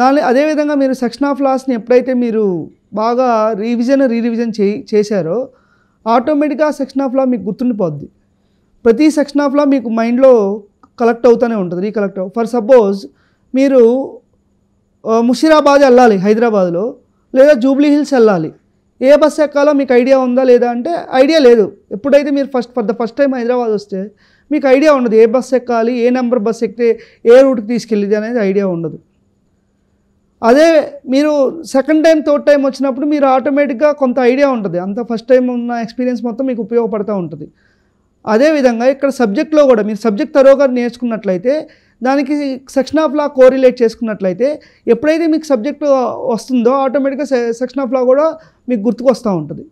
దాని అదేవిధంగా మీరు సెక్షన్ ఆఫ్ లాస్ని ఎప్పుడైతే మీరు బాగా రివిజన్ రీరివిజన్ చే చేశారో ఆటోమేటిక్గా సెక్షన్ ఆఫ్ లా మీకు గుర్తుండిపోద్ది ప్రతి సెక్షన్ ఆఫ్ లా మీకు మైండ్లో కలెక్ట్ అవుతూనే ఉంటుంది రీకలెక్ట్ ఫర్ సపోజ్ మీరు ముషిరాబాద్ వెళ్ళాలి హైదరాబాద్లో లేదా జూబ్లీ హిల్స్ వెళ్ళాలి ఏ బస్సు ఎక్కాలో మీకు ఐడియా ఉందా లేదా అంటే ఐడియా లేదు ఎప్పుడైతే మీరు first for the first time Hyderabad వస్తే మీకు ఐడియా ఉండదు ఏ బస్సు ఎక్కాలి ఏ నెంబర్ బస్సు ఎక్కితే ఏ రూట్కి తీసుకెళ్ళింది అనేది ఐడియా ఉండదు అదే మీరు సెకండ్ టైం థర్డ్ టైం వచ్చినప్పుడు మీరు ఆటోమేటిక్గా కొంత ఐడియా ఉంటుంది అంత ఫస్ట్ టైం ఉన్న ఎక్స్పీరియన్స్ మొత్తం మీకు ఉపయోగపడుతూ ఉంటుంది అదేవిధంగా ఇక్కడ సబ్జెక్ట్లో కూడా మీరు సబ్జెక్ట్ తరోగా నేర్చుకున్నట్లయితే దానికి సెక్షన్ ఆఫ్ లా కోరిలేట్ చేసుకున్నట్లయితే ఎప్పుడైతే మీకు సబ్జెక్ట్ వస్తుందో ఆటోమేటిక్గా సెక్షన్ ఆఫ్ లా కూడా మీకు గుర్తుకొస్తూ ఉంటుంది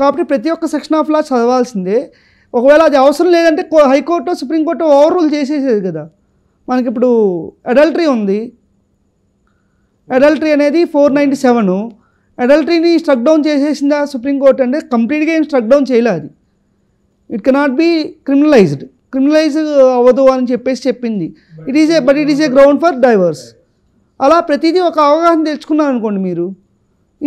కాబట్టి ప్రతి ఒక్క సెక్షన్ ఆఫ్ లా చదవాల్సిందే ఒకవేళ అది అవసరం లేదంటే హైకోర్టు సుప్రీంకోర్టు ఓవర్ రూల్ చేసేసేది కదా మనకి ఇప్పుడు అడల్టరీ ఉంది అడల్టరీ అనేది ఫోర్ నైంటీ సెవెను అడల్టరీని స్ట్రక్ డౌన్ చేసేసిందా సుప్రీంకోర్టు అంటే కంప్లీట్గా ఏం స్ట్రక్ డౌన్ చేయలేదు it cannot be criminalised criminalise అవ్వదు అని చెప్పేసి చెప్పింది it is a but it is a ground for divorce అలా ప్రతిదీ ఒక అవగాహన తెచ్చుకున్నారు అనుకోండి మీరు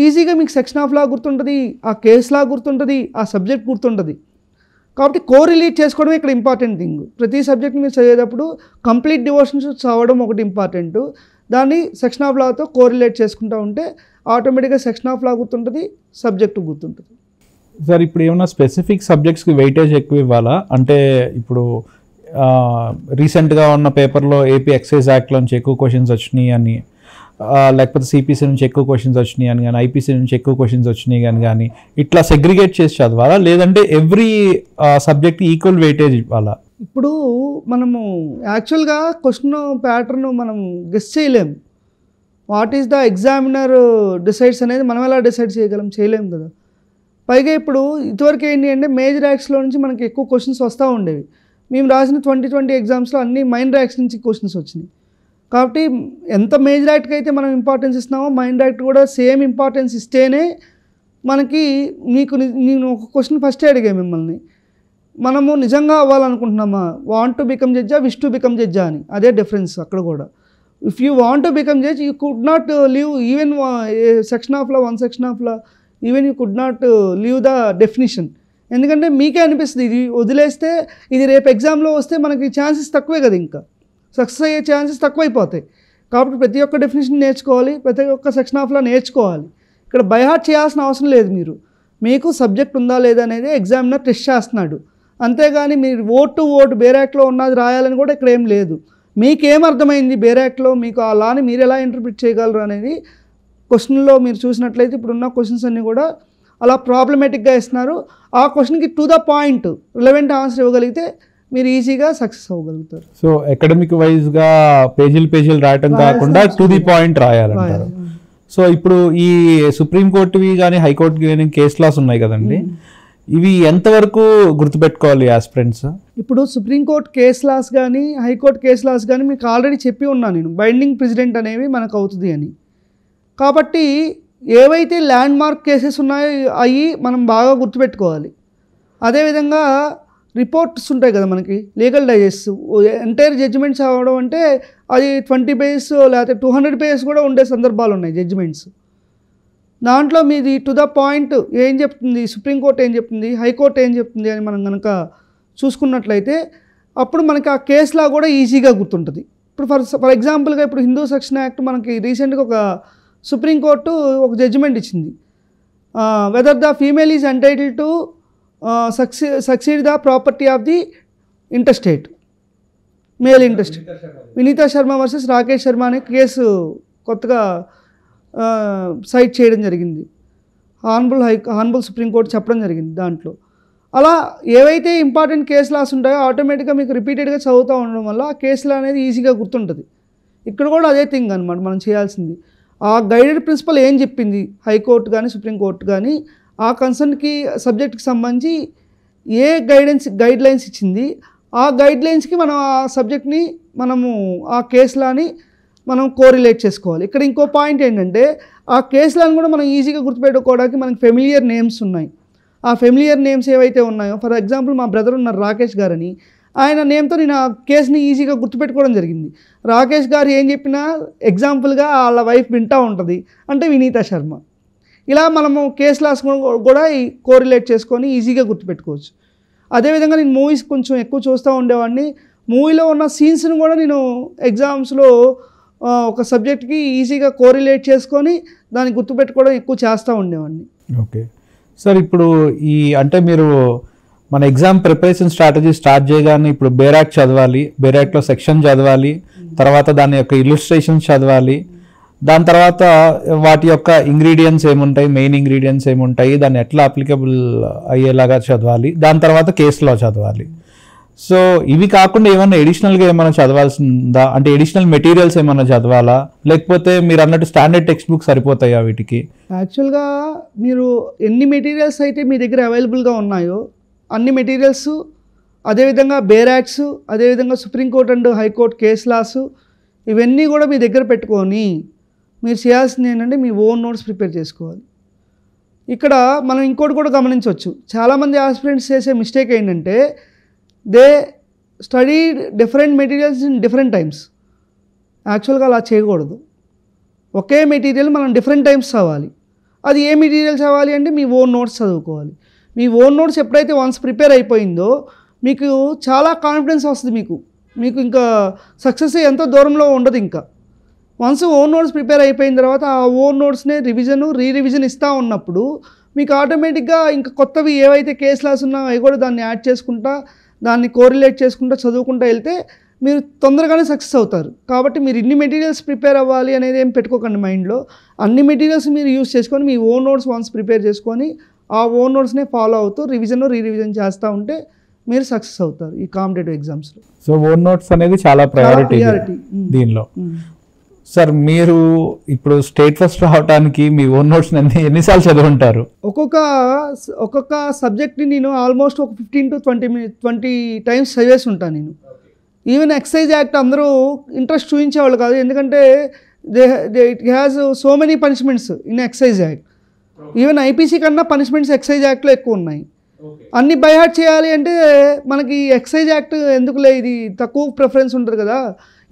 ఈజీగా మీకు సెక్షన్ ఆఫ్ లా గుర్తుంటుంది ఆ కేసు లా గుర్తుంటుంది ఆ సబ్జెక్ట్ గుర్తుంటుంది కాబట్టి కో రిలీట్ చేసుకోవడమే ఇక్కడ ఇంపార్టెంట్ థింగ్ ప్రతి సబ్జెక్ట్ మీరు చదివేటప్పుడు కంప్లీట్ డివోషన్స్ చదవడం ఒకటి ఇంపార్టెంట్ దాన్ని సెక్షన్ ఆఫ్ లాతో రిలేట్ చేసుకుంటూ ఉంటే ఆటోమేటిక్గా సెక్షన్ ఆఫ్ లా గుర్తుంటుంది సబ్జెక్టు గుర్తుంటుంది సార్ ఇప్పుడు ఏమైనా స్పెసిఫిక్ సబ్జెక్ట్స్కి వెయిటేజ్ ఎక్కువ ఇవ్వాలా అంటే ఇప్పుడు రీసెంట్గా ఉన్న పేపర్లో ఏపీ ఎక్సైజ్ యాక్ట్ నుంచి ఎక్కువ క్వశ్చన్స్ వచ్చినాయి అని లేకపోతే సిపిసీ నుంచి ఎక్కువ క్వశ్చన్స్ వచ్చినాయి అని కానీ ఐపీసీ నుంచి ఎక్కువ క్వశ్చన్స్ వచ్చినాయి కానీ కానీ ఇట్లా సెగ్రిగేట్ చేసి చదవాలా లేదంటే ఎవ్రీ సబ్జెక్ట్ ఈక్వల్ వెయిటేజ్ ఇవ్వాలా ఇప్పుడు మనము యాక్చువల్గా క్వశ్చన్ ప్యాటర్న్ మనం గెస్ట్ చేయలేము what is the examiner decides అనేది మనం ఎలా డిసైడ్ చేయగలం చేయలేము కదా పైగా ఇప్పుడు ఇదివరకు ఏంటి అంటే మేజర్ ర్యాక్స్లో నుంచి మనకి ఎక్కువ క్వశ్చన్స్ వస్తూ ఉండేవి మేము రాసిన ట్వంటీ ట్వంటీ ఎగ్జామ్స్లో అన్ని మైండ్ ర్యాక్స్ నుంచి క్వశ్చన్స్ వచ్చినాయి కాబట్టి ఎంత మేజర్ యాక్ట్కి అయితే మనం ఇంపార్టెన్స్ ఇస్తున్నామో మైండ్ యాక్ట్ కూడా సేమ్ ఇంపార్టెన్స్ ఇస్తేనే మనకి మీకు నేను ఒక క్వశ్చన్ ఫస్ట్ అడిగా మిమ్మల్ని మనము నిజంగా అవ్వాలనుకుంటున్నామా వాంట్ టు బికమ్ జడ్జా విష్ టు బికమ్ జడ్జా అని అదే డిఫరెన్స్ అక్కడ కూడా if you want to become judge you could not leave even section of one section of even you could not leave the definition ఎందుకంటే మీకే అనిపిస్తుంది ఇది వదిలేస్తే ఇది రేపు ఎగ్జామ్లో వస్తే మనకి ఛాన్సెస్ తక్కువే కదా ఇంకా సక్సెస్ అయ్యే ఛాన్సెస్ తక్కువైపోతాయి కాబట్టి ప్రతి ఒక్క డెఫినేషన్ నేర్చుకోవాలి ప్రతి ఒక్క సెక్షన్ ఆఫ్లా నేర్చుకోవాలి ఇక్కడ బైహార్ట్ చేయాల్సిన అవసరం లేదు మీరు మీకు సబ్జెక్ట్ ఉందా లేదా అనేది ఎగ్జామినర్ టెస్ట్ చేస్తున్నాడు అంతేగాని మీరు ఓటు ఓటు ఓట్ బేరాక్లో ఉన్నది రాయాలని కూడా ఇక్కడ ఏం లేదు మీకేం అర్థమైంది బేరాక్లో మీకు ఆ లాని మీరు ఎలా ఇంటర్ప్రిట్ చేయగలరు అనేది క్వశ్చన్లో మీరు చూసినట్లయితే ఇప్పుడున్న క్వశ్చన్స్ అన్నీ కూడా అలా ప్రాబ్లమేటిక్గా ఇస్తున్నారు ఆ క్వశ్చన్కి to the point relevant answer ఇవ్వగలిగితే మీరు ఈజీగా సక్సెస్ అవ్వగలుగుతారు సో అకాడమిక్ వైజ్గా పేజీలు పేజీలు రాయటం కాకుండా టు ది పాయింట్ రాయాలంటారు సో ఇప్పుడు ఈ సుప్రీంకోర్టువి కానీ హైకోర్టు కానీ కేసు లాస్ ఉన్నాయి కదండి ఇవి ఎంతవరకు గుర్తుపెట్టుకోవాలి ఆస్పిరెంట్స్ ఇప్పుడు సుప్రీంకోర్టు కేసు లాస్ కానీ హైకోర్టు కేసు లాస్ కానీ మీకు ఆల్రెడీ చెప్పి ఉన్నాను నేను బైండింగ్ ప్రెసిడెంట్ అనేవి మనకు అవుతుంది అని కాబట్టి ఏవైతే ల్యాండ్ మార్క్ కేసెస్ ఉన్నాయో అవి మనం బాగా గుర్తుపెట్టుకోవాలి అదేవిధంగా రిపోర్ట్స్ ఉంటాయి కదా మనకి లీగల్ డైజెస్ ఎంటైర్ జడ్జిమెంట్స్ అవ్వడం అంటే అది ట్వంటీ పేజెస్ లేకపోతే టూ హండ్రెడ్ పేజెస్ కూడా ఉండే సందర్భాలు ఉన్నాయి జడ్జిమెంట్స్ దాంట్లో మీది టు ద పాయింట్ ఏం చెప్తుంది సుప్రీంకోర్టు ఏం చెప్తుంది హైకోర్టు ఏం చెప్తుంది అని మనం కనుక చూసుకున్నట్లయితే అప్పుడు మనకి ఆ కేసులా కూడా ఈజీగా గుర్తుంటుంది ఇప్పుడు ఫర్ ఫర్ ఎగ్జాంపుల్గా ఇప్పుడు హిందూ సెక్షన్ యాక్ట్ మనకి రీసెంట్గా ఒక సుప్రీంకోర్టు ఒక జడ్జిమెంట్ ఇచ్చింది whether the female is entitle to సక్సీ succeed the property of the intestate male intestate Vineeta Sharma versus Rakesh Sharma అనే కేసు కొత్తగా సైట్ చేయడం జరిగింది హార్న్బుల్ హై హార్న్బుల్ సుప్రీంకోర్టు చెప్పడం జరిగింది దాంట్లో అలా ఏవైతే ఇంపార్టెంట్ కేసు లాస్ ఉంటాయో ఆటోమేటిక్గా మీకు రిపీటెడ్గా చదువుతూ ఉండడం వల్ల ఆ కేసులు అనేది ఈజీగా గుర్తుంటుంది ఇక్కడ కూడా అదే థింగ్ అనమాట మనం చేయాల్సింది ఆ గైడెడ్ ప్రిన్సిపల్ ఏం చెప్పింది హైకోర్టు కానీ సుప్రీంకోర్టు కానీ ఆ కన్సర్న్కి సబ్జెక్ట్కి సంబంధించి ఏ గైడెన్స్ గైడ్ లైన్స్ ఇచ్చింది ఆ గైడ్ లైన్స్కి మనం ఆ సబ్జెక్ట్ని మనము ఆ కేసులని మనం కోరిలేట్ చేసుకోవాలి ఇక్కడ ఇంకో పాయింట్ ఏంటంటే ఆ కేసులను కూడా మనం ఈజీగా గుర్తుపెట్టుకోవడానికి మనకి ఫెమిలియర్ నేమ్స్ ఉన్నాయి ఆ ఫెమిలియర్ నేమ్స్ ఏవైతే ఉన్నాయో ఫర్ ఎగ్జాంపుల్ మా బ్రదర్ ఉన్నారు రాకేష్ గారని ఆయన నేమ్తో నేను ఆ కేసుని ఈజీగా గుర్తుపెట్టుకోవడం జరిగింది రాకేష్ గారు ఏం చెప్పినా ఎగ్జాంపుల్గా వాళ్ళ వైఫ్ వింటూ ఉంటుంది అంటే వినీత శర్మ ఇలా మనము కేసు లాస్ కూడా కోరిలేట్ చేసుకొని ఈజీగా గుర్తుపెట్టుకోవచ్చు అదేవిధంగా నేను మూవీస్ కొంచెం ఎక్కువ చూస్తూ ఉండేవాడిని మూవీలో ఉన్న సీన్స్ని కూడా నేను ఎగ్జామ్స్లో ఒక సబ్జెక్ట్కి ఈజీగా కోరిలేట్ చేసుకొని దాన్ని గుర్తుపెట్టుకోవడం ఎక్కువ చేస్తూ ఉండేవాడిని ఓకే సార్ ఇప్పుడు ఈ అంటే మీరు మన ఎగ్జామ్ ప్రిపరేషన్ స్ట్రాటజీ స్టార్ట్ చేయగానే ఇప్పుడు బేరాట్ చదవాలి బేరాట్లో సెక్షన్ చదవాలి తర్వాత దాని యొక్క ఇల్లుస్ట్రేషన్ చదవాలి దాని తర్వాత వాటి యొక్క ఇంగ్రీడియంట్స్ ఏముంటాయి మెయిన్ ఇంగ్రీడియంట్స్ ఏముంటాయి దాన్ని ఎట్లా అప్లికబుల్ అయ్యేలాగా చదవాలి దాని తర్వాత కేసులో చదవాలి సో ఇవి కాకుండా ఏమైనా ఎడిషనల్గా ఏమైనా చదవాల్సిందా అంటే ఎడిషనల్ మెటీరియల్స్ ఏమైనా చదవాలా లేకపోతే మీరు అన్నట్టు స్టాండర్డ్ టెక్స్ట్ బుక్స్ సరిపోతాయా వీటికి యాక్చువల్గా మీరు ఎన్ని మెటీరియల్స్ అయితే మీ దగ్గర అవైలబుల్గా ఉన్నాయో అన్ని మెటీరియల్స్ అదేవిధంగా బేరాక్స్ అదేవిధంగా supreme court and high court case laws ఇవన్నీ కూడా మీ దగ్గర పెట్టుకొని మీరు చేయాల్సింది ఏంటంటే మీ ఓన్ నోట్స్ ప్రిపేర్ చేసుకోవాలి ఇక్కడ మనం ఇంకోటి కూడా గమనించవచ్చు చాలామంది ఆస్పిరెంట్స్ చేసే మిస్టేక్ ఏంటంటే they study different materials in different times యాక్చువల్గా అలా చేయకూడదు ఒకే మెటీరియల్ మనం డిఫరెంట్ టైమ్స్ చదవాలి అది ఏ మెటీరియల్ చదవాలి అంటే మీ ఓన్ నోట్స్ చదువుకోవాలి మీ ఓన్ నోట్స్ ఎప్పుడైతే వన్స్ ప్రిపేర్ అయిపోయిందో మీకు చాలా కాన్ఫిడెన్స్ వస్తుంది మీకు మీకు ఇంకా సక్సెస్ ఎంతో దూరంలో ఉండదు ఇంకా వన్స్ ఓన్ నోట్స్ ప్రిపేర్ అయిపోయిన తర్వాత ఆ ఓన్ నోట్స్నే రివిజన్ రీ రివిజన్ ఇస్తూ ఉన్నప్పుడు మీకు ఆటోమేటిక్గా ఇంకా కొత్తవి ఏవైతే కేసు లాస్ ఉన్నా అవి కూడా దాన్ని యాడ్ చేసుకుంటా దాన్ని కోరిలేట్ చేసుకుంటా చదువుకుంటా వెళ్తే మీరు తొందరగానే సక్సెస్ అవుతారు కాబట్టి మీరు ఇన్ని మెటీరియల్స్ ప్రిపేర్ అవ్వాలి అనేది ఏం పెట్టుకోకండి మైండ్లో అన్ని మెటీరియల్స్ మీరు యూస్ చేసుకొని మీ ఓన్ నోట్స్ వన్స్ ప్రిపేర్ చేసుకొని ఆ ఓన్ నోట్స్నే ఫాలో అవుతూ రివిజన్ రీ రివిజన్ చేస్తూ ఉంటే మీరు సక్సెస్ అవుతారు ఈ కాంపిటేటివ్ ఎగ్జామ్స్లో సో ఓన్ నోట్స్ అనేది చాలా ప్రయారిటీ దీనిలో సార్ మీరు ఇప్పుడు స్టేట్ ఫస్ట్ రావడానికి మీ ఓన్ నోట్స్ ఎన్నిసార్లు చదువుంటారు ఒక్కొక్క ఒక్కొక్క సబ్జెక్ట్ని నేను ఆల్మోస్ట్ ఒక fifteen to twenty twenty times చదివేసి ఉంటాను నేను ఈవెన్ ఎక్సైజ్ యాక్ట్ అందరూ ఇంట్రెస్ట్ చూపించేవాళ్ళు కాదు ఎందుకంటే they they it has so many punishments in excise act even IPC కన్నా పనిష్మెంట్స్ ఎక్సైజ్ యాక్ట్లో ఎక్కువ ఉన్నాయి అన్ని బైహార్ట్ చేయాలి అంటే మనకి ఎక్సైజ్ యాక్ట్ ఎందుకులే ఇది తక్కువ ప్రిఫరెన్స్ ఉంటుంది కదా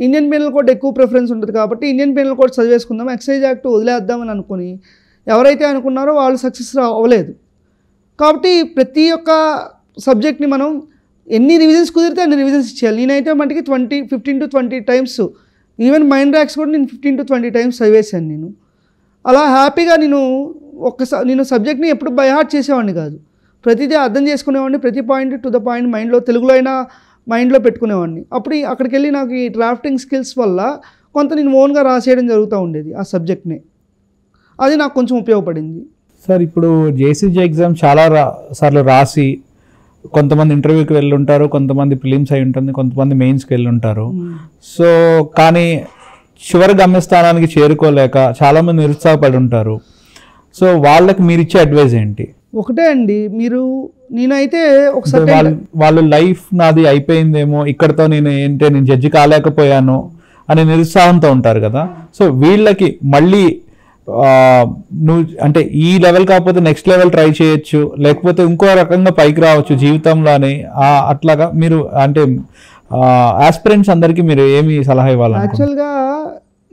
ఇండియన్ పీనల్ కోడ్ ఎక్కువ ప్రిఫరెన్స్ ఉంటుంది కాబట్టి ఇండియన్ పీనల్ కోడ్ చదివేసుకుందాం ఎక్సైజ్ యాక్ట్ వదిలేద్దామని అనుకుని ఎవరైతే అనుకున్నారో వాళ్ళు సక్సెస్ అవ్వలేదు కాబట్టి ప్రతి ఒక్క సబ్జెక్ట్ని మనం ఎన్ని రివిజన్స్ కుదిరితే అన్ని రివిజన్స్ ఇచ్చేయాలి నేనైతే మనకి twenty fifteen to twenty times even mind ర్యాక్స్ కూడా నేను ఫిఫ్టీన్ టు ట్వంటీ టైమ్స్ చదివేశాను నేను అలా హ్యాపీగా నేను ఒక్కసారి నేను సబ్జెక్ట్ని ఎప్పుడు బై హార్ట్ చేసేవాడిని కాదు ప్రతిదీ అర్థం చేసుకునేవాడిని ప్రతి పాయింట్ టు ద పాయింట్ మైండ్లో తెలుగులో అయినా మైండ్లో పెట్టుకునేవాడిని అప్పుడు అక్కడికి వెళ్ళి నాకు ఈ డ్రాఫ్టింగ్ స్కిల్స్ వల్ల కొంత నేను ఓన్గా రాసేయడం జరుగుతూ ఉండేది ఆ సబ్జెక్ట్ని అది నాకు కొంచెం ఉపయోగపడింది సార్ ఇప్పుడు జేసీజీ ఎగ్జామ్ చాలా రా సార్లు రాసి కొంతమంది ఇంటర్వ్యూకి వెళ్ళుంటారు కొంతమంది ఫిలిమ్స్ అయి ఉంటుంది కొంతమంది మెయిన్స్కి వెళ్ళుంటారు సో కానీ చివరి గమ్యస్థానానికి చేరుకోలేక చాలామంది నిరుత్సాహపడి ఉంటారు సో వాళ్ళకి మీరు ఇచ్చే అడ్వైజ్ ఏంటి ఒకటే అండి మీరు నేనైతే ఒకసారి వాళ్ళ లైఫ్ నాది అయిపోయిందేమో ఇక్కడతో నేను ఏంటి నేను జడ్జి కాలేకపోయాను అని నిరుత్సాహంతో ఉంటారు కదా సో వీళ్ళకి మళ్ళీ నువ్వు అంటే ఈ లెవెల్ కాకపోతే నెక్స్ట్ లెవెల్ ట్రై చేయొచ్చు లేకపోతే ఇంకో రకంగా పైకి రావచ్చు జీవితంలో అని అట్లాగా మీరు అంటే ఆస్పిరెంట్స్ అందరికీ మీరు ఏమి సలహా ఇవ్వాలి యాక్చువల్గా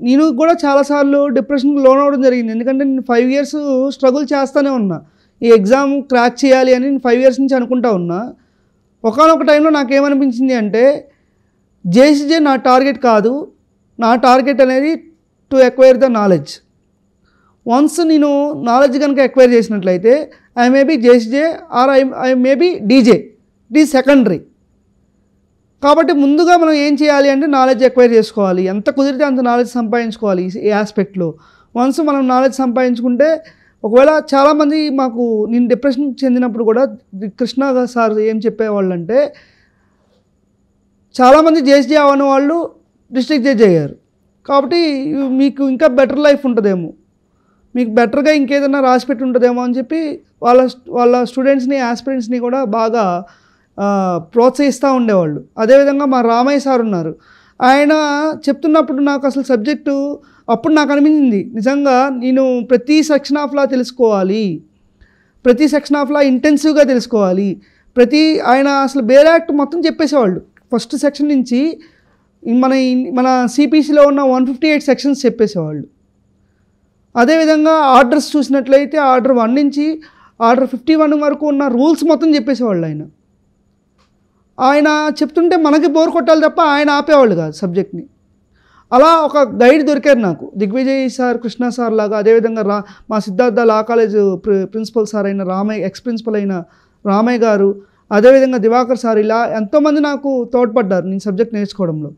నేను కూడా చాలాసార్లు డిప్రెషన్కి లోన్ అవ్వడం జరిగింది ఎందుకంటే నేను ఫైవ్ ఇయర్స్ స్ట్రగుల్ చేస్తూనే ఉన్నా ఈ ఎగ్జామ్ క్రాక్ చేయాలి అని నేను ఫైవ్ ఇయర్స్ నుంచి అనుకుంటా ఉన్నా ఒకనొక టైంలో నాకేమనిపించింది అంటే జేసీజే నా టార్గెట్ కాదు నా టార్గెట్ అనేది to acquire the knowledge once నేను నాలెడ్జ్ కనుక ఎక్వైర్ చేసినట్లయితే I maybe JCJ or I I maybe DJ DJ is secondary కాబట్టి ముందుగా మనం ఏం చేయాలి అంటే నాలెడ్జ్ ఎక్వైర్ చేసుకోవాలి ఎంత కుదిరితే అంత నాలెడ్జ్ సంపాదించుకోవాలి ఈ ఆస్పెక్ట్లో వన్స్ మనం నాలెడ్జ్ సంపాదించుకుంటే ఒకవేళ చాలామంది మాకు నేను డిప్రెషన్ చెందినప్పుడు కూడా కృష్ణ సార్ ఏం చెప్పేవాళ్ళు అంటే చాలామంది జేఎస్జీ అవని వాళ్ళు డిస్ట్రిక్ట్ జడ్జ్ అయ్యారు కాబట్టి మీకు ఇంకా బెటర్ లైఫ్ ఉంటుందేమో మీకు బెటర్గా ఇంకేదైనా రాసిపెట్టి ఉంటుందేమో అని చెప్పి వాళ్ళ వాళ్ళ స్టూడెంట్స్ని ఆస్పిరెంట్స్ని కూడా బాగా ప్రోత్సహిస్తూ ఉండేవాళ్ళు అదేవిధంగా మా రామయ్య సార్ ఉన్నారు ఆయన చెప్తున్నప్పుడు నాకు అసలు సబ్జెక్టు అప్పుడు నాకు అనిపించింది నిజంగా నేను ప్రతి సెక్షన్ ఆఫ్ లా తెలుసుకోవాలి ప్రతి సెక్షన్ ఆఫ్ లా ఇంటెన్సివ్గా తెలుసుకోవాలి ప్రతి ఆయన అసలు బేరాక్ట్ మొత్తం చెప్పేసేవాళ్ళు ఫస్ట్ సెక్షన్ నుంచి మన మన సిపిసిలో ఉన్న వన్ ఫిఫ్టీ ఎయిట్ సెక్షన్స్ చెప్పేసేవాళ్ళు అదేవిధంగా ఆర్డర్స్ చూసినట్లయితే ఆర్డర్ వన్ నుంచి ఆర్డర్ ఫిఫ్టీ వన్ వరకు ఉన్న రూల్స్ మొత్తం చెప్పేసేవాళ్ళు ఆయన ఆయన చెప్తుంటే మనకి బోర్ కొట్టాలి తప్ప ఆయన ఆపేవాళ్ళు కాదు సబ్జెక్ట్ని అలా ఒక గైడ్ దొరికారు నాకు దిగ్విజయ్ సార్ కృష్ణ సార్ లాగా అదేవిధంగా రా మా Siddhartha law college principal sir అయిన రామయ్య ఎక్స్ ప్రిన్సిపల్ అయిన రామయ్య గారు అదేవిధంగా దివాకర్ సార్ ఇలా ఎంతోమంది నాకు తోడ్పడ్డారు నేను సబ్జెక్ట్ నేర్చుకోవడంలో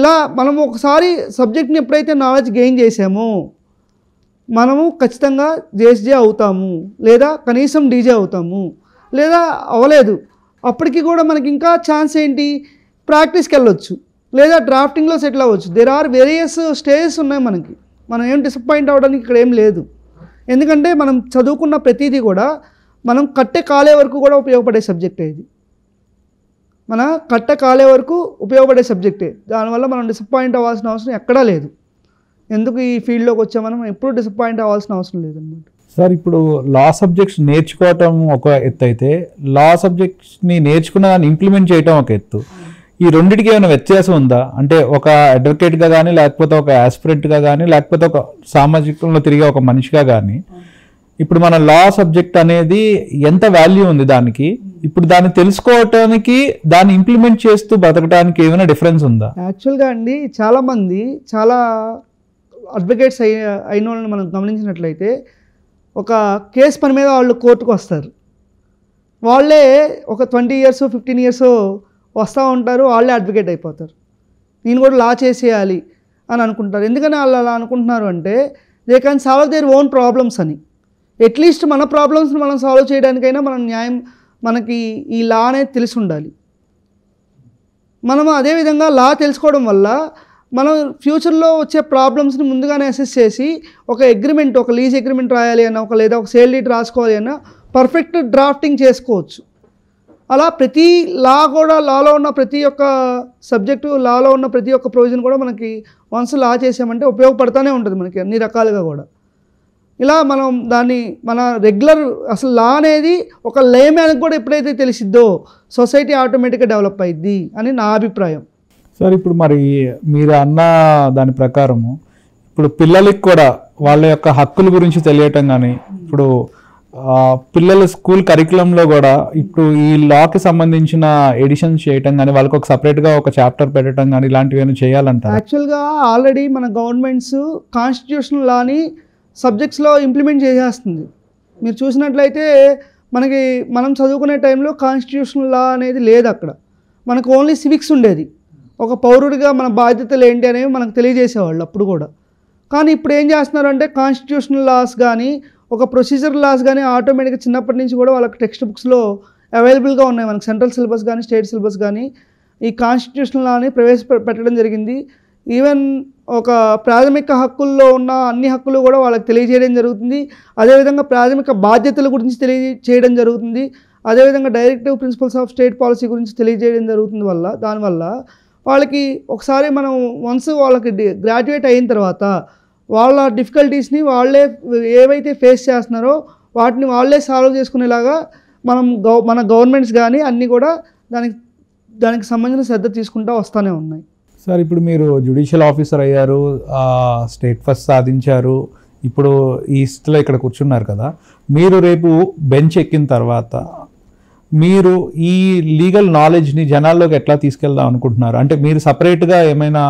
ఇలా మనం ఒకసారి సబ్జెక్ట్ని ఎప్పుడైతే నాలెడ్జ్ గెయిన్ చేసామో మనము ఖచ్చితంగా జేఎస్జే అవుతాము లేదా కనీసం డీజే అవుతాము లేదా అవ్వలేదు అప్పటికి కూడా మనకి ఇంకా ఛాన్స్ ఏంటి ప్రాక్టీస్కి వెళ్ళొచ్చు లేదా డ్రాఫ్టింగ్లో సెటిల్ అవ్వచ్చు దేర్ ఆర్ వేరియస్ స్టేజెస్ ఉన్నాయి మనకి మనం ఏం డిసప్పాయింట్ అవ్వడానికి ఇక్కడ ఏం లేదు ఎందుకంటే మనం చదువుకున్న ప్రతిదీ కూడా మనం కట్టె కాలే వరకు కూడా ఉపయోగపడే సబ్జెక్టే ఇది మన కట్ట కాలే వరకు ఉపయోగపడే సబ్జెక్టే దానివల్ల మనం డిసప్పాయింట్ అవ్వాల్సిన అవసరం ఎక్కడా లేదు ఎందుకు ఈ ఫీల్డ్లోకి వచ్చామని మనం ఎప్పుడూ డిసప్పాయింట్ అవ్వాల్సిన అవసరం లేదన్నమాట సార్ ఇప్పుడు లా సబ్జెక్ట్స్ నేర్చుకోవటం ఒక ఎత్తు అయితే లా సబ్జెక్ట్స్ని నేర్చుకున్న దాన్ని ఇంప్లిమెంట్ చేయటం ఒక ఎత్తు ఈ రెండింటికి ఏమైనా వ్యత్యాసం ఉందా అంటే ఒక అడ్వకేట్గా కానీ లేకపోతే ఒక యాస్పిరెంట్గా కానీ లేకపోతే ఒక సామాజికంలో తిరిగే ఒక మనిషిగా కానీ ఇప్పుడు మన లా సబ్జెక్ట్ అనేది ఎంత వాల్యూ ఉంది దానికి ఇప్పుడు దాన్ని తెలుసుకోవటానికి దాన్ని ఇంప్లిమెంట్ చేస్తూ బ్రతకడానికి ఏమైనా డిఫరెన్స్ ఉందా యాక్చువల్గా అండి చాలామంది చాలా అడ్వకేట్స్ అయిన వాళ్ళని మనం గమనించినట్లయితే ఒక కేసు పని మీద వాళ్ళు కోర్టుకు వస్తారు వాళ్ళే ఒక ట్వంటీ ఇయర్స్ ఫిఫ్టీన్ ఇయర్స్ వస్తూ ఉంటారు వాళ్ళే అడ్వకేట్ అయిపోతారు దీన్ని కూడా లా చేసేయాలి అని అనుకుంటారు ఎందుకని వాళ్ళు అలా అనుకుంటున్నారు అంటే they can solve their own problems అని అట్లీస్ట్ మన ప్రాబ్లమ్స్ని మనం సాల్వ్ చేయడానికైనా మనం న్యాయం మనకి ఈ లా అనేది తెలిసి ఉండాలి మనం అదేవిధంగా లా తెలుసుకోవడం వల్ల మనం ఫ్యూచర్లో వచ్చే ప్రాబ్లమ్స్ని ముందుగానే అసెస్ చేసి ఒక అగ్రిమెంట్ ఒక లీజ్ అగ్రిమెంట్ రాయాలి అన్న ఒక లేదా ఒక సేల్ డీట్ రాసుకోవాలి అన్న పర్ఫెక్ట్ డ్రాఫ్టింగ్ చేసుకోవచ్చు అలా ప్రతి లా కూడా లాలో ఉన్న ప్రతి ఒక్క సబ్జెక్టు లాలో ఉన్న ప్రతి ఒక్క ప్రొవిజన్ కూడా మనకి వన్స్ లా చేసామంటే ఉపయోగపడతానే ఉంటుంది మనకి అన్ని రకాలుగా కూడా ఇలా మనం దాన్ని మన రెగ్యులర్ అసలు లా అనేది ఒక లేమ్యాన్కి కూడా ఎప్పుడైతే తెలిసిద్దో సొసైటీ ఆటోమేటిక్గా డెవలప్ అయింది అని నా అభిప్రాయం సార్ ఇప్పుడు మరి మీరు అన్న దాని ప్రకారము ఇప్పుడు పిల్లలకి కూడా వాళ్ళ యొక్క హక్కుల గురించి తెలియటం కానీ ఇప్పుడు పిల్లల స్కూల్ కరికులంలో కూడా ఇప్పుడు ఈ లాకి సంబంధించిన ఎడిషన్స్ చేయటం కానీ వాళ్ళకి ఒక సపరేట్గా ఒక చాప్టర్ పెట్టడం కానీ ఇలాంటివి ఏమైనా చేయాలంట యాక్చువల్గా ఆల్రెడీ మన గవర్నమెంట్స్ కాన్స్టిట్యూషనల్ లాని సబ్జెక్ట్స్లో ఇంప్లిమెంట్ చేసేస్తుంది మీరు చూసినట్లయితే మనకి మనం చదువుకునే టైంలో కాన్స్టిట్యూషన్ లా అనేది లేదు అక్కడ మనకు ఓన్లీ సివిక్స్ ఉండేది ఒక పౌరుడిగా మన బాధ్యతలు ఏంటి అనేవి మనకు తెలియజేసేవాళ్ళు అప్పుడు కూడా కానీ ఇప్పుడు ఏం చేస్తున్నారంటే కాన్స్టిట్యూషనల్ లాస్ కానీ ఒక ప్రొసీజర్ లాస్ కానీ ఆటోమేటిక్గా చిన్నప్పటి నుంచి కూడా వాళ్ళకి టెక్స్ట్ బుక్స్లో అవైలబుల్గా ఉన్నాయి మనకి సెంట్రల్ సిలబస్ కానీ స్టేట్ సిలబస్ కానీ ఈ కాన్స్టిట్యూషన్ లాని ప్రవేశపెట్టడం జరిగింది ఈవెన్ ఒక ప్రాథమిక హక్కుల్లో ఉన్న అన్ని హక్కులు కూడా వాళ్ళకి తెలియజేయడం జరుగుతుంది అదేవిధంగా ప్రాథమిక బాధ్యతల గురించి తెలియజేయడం జరుగుతుంది అదేవిధంగా directive principles of state policy గురించి తెలియజేయడం జరుగుతుంది వల్ల దానివల్ల వాళ్ళకి ఒకసారి మనం వన్స్ వాళ్ళకి గ్రాడ్యుయేట్ అయిన తర్వాత వాళ్ళ డిఫికల్టీస్ని వాళ్ళే ఏవైతే ఫేస్ చేస్తున్నారో వాటిని వాళ్ళే సాల్వ్ చేసుకునేలాగా మనం గవ మన గవర్నమెంట్స్ కానీ అన్నీ కూడా దానికి దానికి సంబంధించిన శ్రద్ధ తీసుకుంటూ వస్తూనే ఉన్నాయి సార్ ఇప్పుడు మీరు జ్యుడిషియల్ ఆఫీసర్ అయ్యారు స్టేట్ ఫస్ట్ సాధించారు ఇప్పుడు ఈస్ట్లో ఇక్కడ కూర్చున్నారు కదా మీరు రేపు బెంచ్ ఎక్కిన తర్వాత మీరు ఈ లీగల్ నాలెడ్జ్ని జనాల్లోకి ఎట్లా తీసుకెళ్దాం అనుకుంటున్నారు అంటే మీరు సపరేట్గా ఏమైనా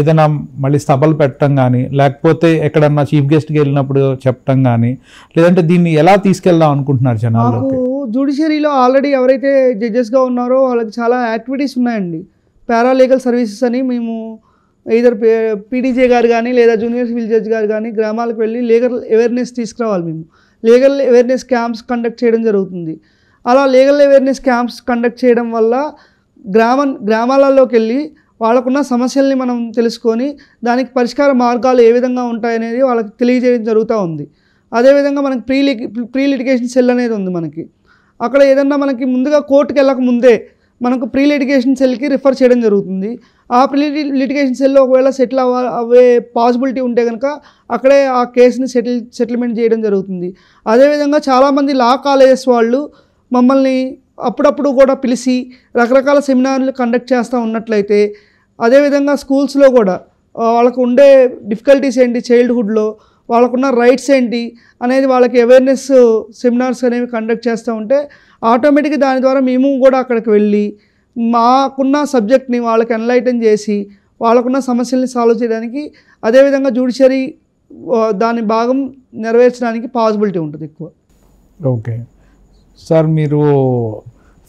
ఏదైనా మళ్ళీ సభలు పెట్టడం కానీ లేకపోతే ఎక్కడన్నా చీఫ్ గెస్ట్కి వెళ్ళినప్పుడు చెప్పడం కానీ లేదంటే దీన్ని ఎలా తీసుకెళ్దాం అనుకుంటున్నారు జనాలు జుడిషియరీలో ఆల్రెడీ ఎవరైతే జడ్జెస్గా ఉన్నారో వాళ్ళకి చాలా యాక్టివిటీస్ ఉన్నాయండి పారాలీగల్ సర్వీసెస్ అని మేము ఇద్దరు పీడీజే గారు కానీ లేదా జూనియర్ సివిల్ జడ్జ్ గారు కానీ గ్రామాలకు వెళ్ళి లీగల్ అవేర్నెస్ తీసుకురావాలి మేము లీగల్ అవేర్నెస్ క్యాంప్స్ కండక్ట్ చేయడం జరుగుతుంది అలా లీగల్ అవేర్నెస్ క్యాంప్స్ కండక్ట్ చేయడం వల్ల గ్రామ గ్రామాలలోకి వెళ్ళి వాళ్ళకున్న సమస్యల్ని మనం తెలుసుకొని దానికి పరిష్కార మార్గాలు ఏ విధంగా ఉంటాయనేది వాళ్ళకి తెలియజేయడం జరుగుతూ ఉంది అదేవిధంగా మనకి ప్రీ లి ప్రీ లిటిగేషన్ సెల్ అనేది ఉంది మనకి అక్కడ ఏదన్నా మనకి ముందుగా కోర్టుకి వెళ్ళక ముందే మనకు ప్రీ లిటిగేషన్ సెల్కి రిఫర్ చేయడం జరుగుతుంది ఆ ప్రీ లిటిగేషన్ సెల్లో ఒకవేళ సెటిల్ అవ అవే పాసిబిలిటీ ఉంటే కనుక అక్కడే ఆ కేసుని సెటిల్ సెటిల్మెంట్ చేయడం జరుగుతుంది అదేవిధంగా చాలామంది లా కాలేజెస్ వాళ్ళు మమ్మల్ని అప్పుడప్పుడు కూడా పిలిచి రకరకాల సెమినార్లు కండక్ట్ చేస్తూ ఉన్నట్లయితే అదేవిధంగా స్కూల్స్లో కూడా వాళ్ళకు ఉండే డిఫికల్టీస్ ఏంటి చైల్డ్హుడ్లో వాళ్ళకున్న రైట్స్ ఏంటి అనేది వాళ్ళకి అవేర్నెస్ సెమినార్స్ అనేవి కండక్ట్ చేస్తూ ఉంటే ఆటోమేటిక్గా దాని ద్వారా మేము కూడా అక్కడికి వెళ్ళి మాకున్న సబ్జెక్ట్ని వాళ్ళకి ఎన్లైటన్ చేసి వాళ్ళకున్న సమస్యల్ని సాల్వ్ చేయడానికి అదేవిధంగా జుడిషియరీ దాని భాగం నెరవేర్చడానికి పాసిబిలిటీ ఉంటుంది ఎక్కువ ఓకే సార్ మీరు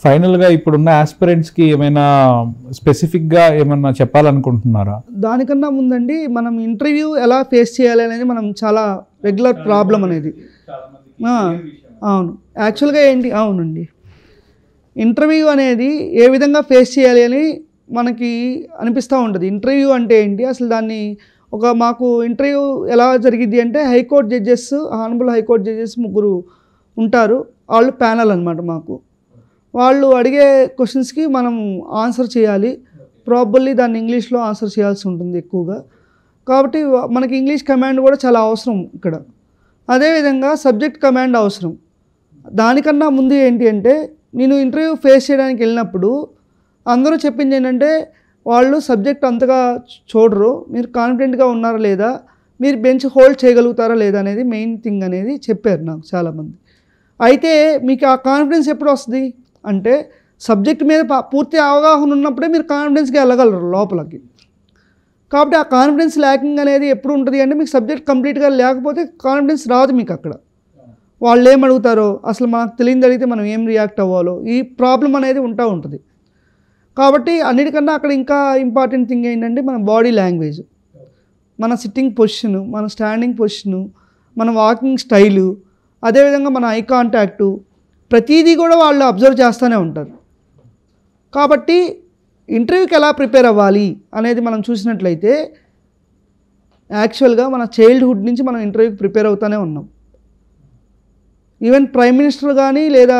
ఫైనల్గా ఇప్పుడున్న ఆస్పిరెంట్స్కి ఏమైనా స్పెసిఫిక్గా ఏమైనా చెప్పాలనుకుంటున్నారా దానికన్నా ముందండి మనం ఇంటర్వ్యూ ఎలా ఫేస్ చేయాలి అనేది మనం చాలా రెగ్యులర్ ప్రాబ్లం అనేది అవును యాక్చువల్గా ఏంటి అవునండి ఇంటర్వ్యూ అనేది ఏ విధంగా ఫేస్ చేయాలి అని మనకి అనిపిస్తూ ఉంటుంది ఇంటర్వ్యూ అంటే ఏంటి అసలు దాన్ని ఒక మాకు ఇంటర్వ్యూ ఎలా జరిగింది అంటే high court judges honourable high court judges ముగ్గురు ఉంటారు వాళ్ళు ప్యానల్ అనమాట మాకు వాళ్ళు అడిగే క్వశ్చన్స్కి మనం ఆన్సర్ చేయాలి ప్రాపర్లీ దాన్ని ఇంగ్లీష్లో ఆన్సర్ చేయాల్సి ఉంటుంది ఎక్కువగా కాబట్టి మనకి ఇంగ్లీష్ కమాండ్ కూడా చాలా అవసరం ఇక్కడ అదేవిధంగా సబ్జెక్ట్ కమాండ్ అవసరం దానికన్నా ముందు ఏంటి అంటే నేను ఇంటర్వ్యూ ఫేస్ చేయడానికి వెళ్ళినప్పుడు అందరూ చెప్పింది ఏంటంటే వాళ్ళు సబ్జెక్ట్ అంతగా చూడరు మీరు కాన్ఫిడెంట్గా ఉన్నారా లేదా మీరు బెంచ్ హోల్డ్ చేయగలుగుతారా లేదా అనేది మెయిన్ థింగ్ అనేది చెప్పారు నాకు చాలామంది అయితే మీకు ఆ కాన్ఫిడెన్స్ ఎప్పుడు వస్తుంది అంటే సబ్జెక్ట్ మీద పూర్తి అవగాహన ఉన్నప్పుడే మీరు కాన్ఫిడెన్స్గా వెళ్ళగలరు లోపలికి కాబట్టి ఆ కాన్ఫిడెన్స్ ల్యాకింగ్ అనేది ఎప్పుడు ఉంటుంది అంటే మీకు సబ్జెక్ట్ కంప్లీట్గా లేకపోతే కాన్ఫిడెన్స్ రాదు మీకు అక్కడ వాళ్ళు ఏం అడుగుతారో అసలు మనకు తెలియదు అడిగితే మనం ఏం రియాక్ట్ అవ్వాలో ఈ ప్రాబ్లం అనేది ఉంటా ఉంటుంది కాబట్టి అన్నిటికన్నా అక్కడ ఇంకా ఇంపార్టెంట్ థింగ్ ఏంటంటే మన బాడీ లాంగ్వేజ్ మన సిట్టింగ్ పొజిషను మన స్టాండింగ్ పొజిషను మన వాకింగ్ స్టైలు అదేవిధంగా మన ఐ కాంటాక్టు ప్రతీదీ కూడా వాళ్ళు అబ్జర్వ్ చేస్తూనే ఉంటారు కాబట్టి ఇంటర్వ్యూకి ఎలా ప్రిపేర్ అవ్వాలి అనేది మనం చూసినట్లయితే యాక్చువల్గా మన చైల్డ్హుడ్ నుంచి మనం ఇంటర్వ్యూకి ప్రిపేర్ అవుతూనే ఉన్నాం ఈవెన్ ప్రైమ్ మినిస్టర్ కానీ లేదా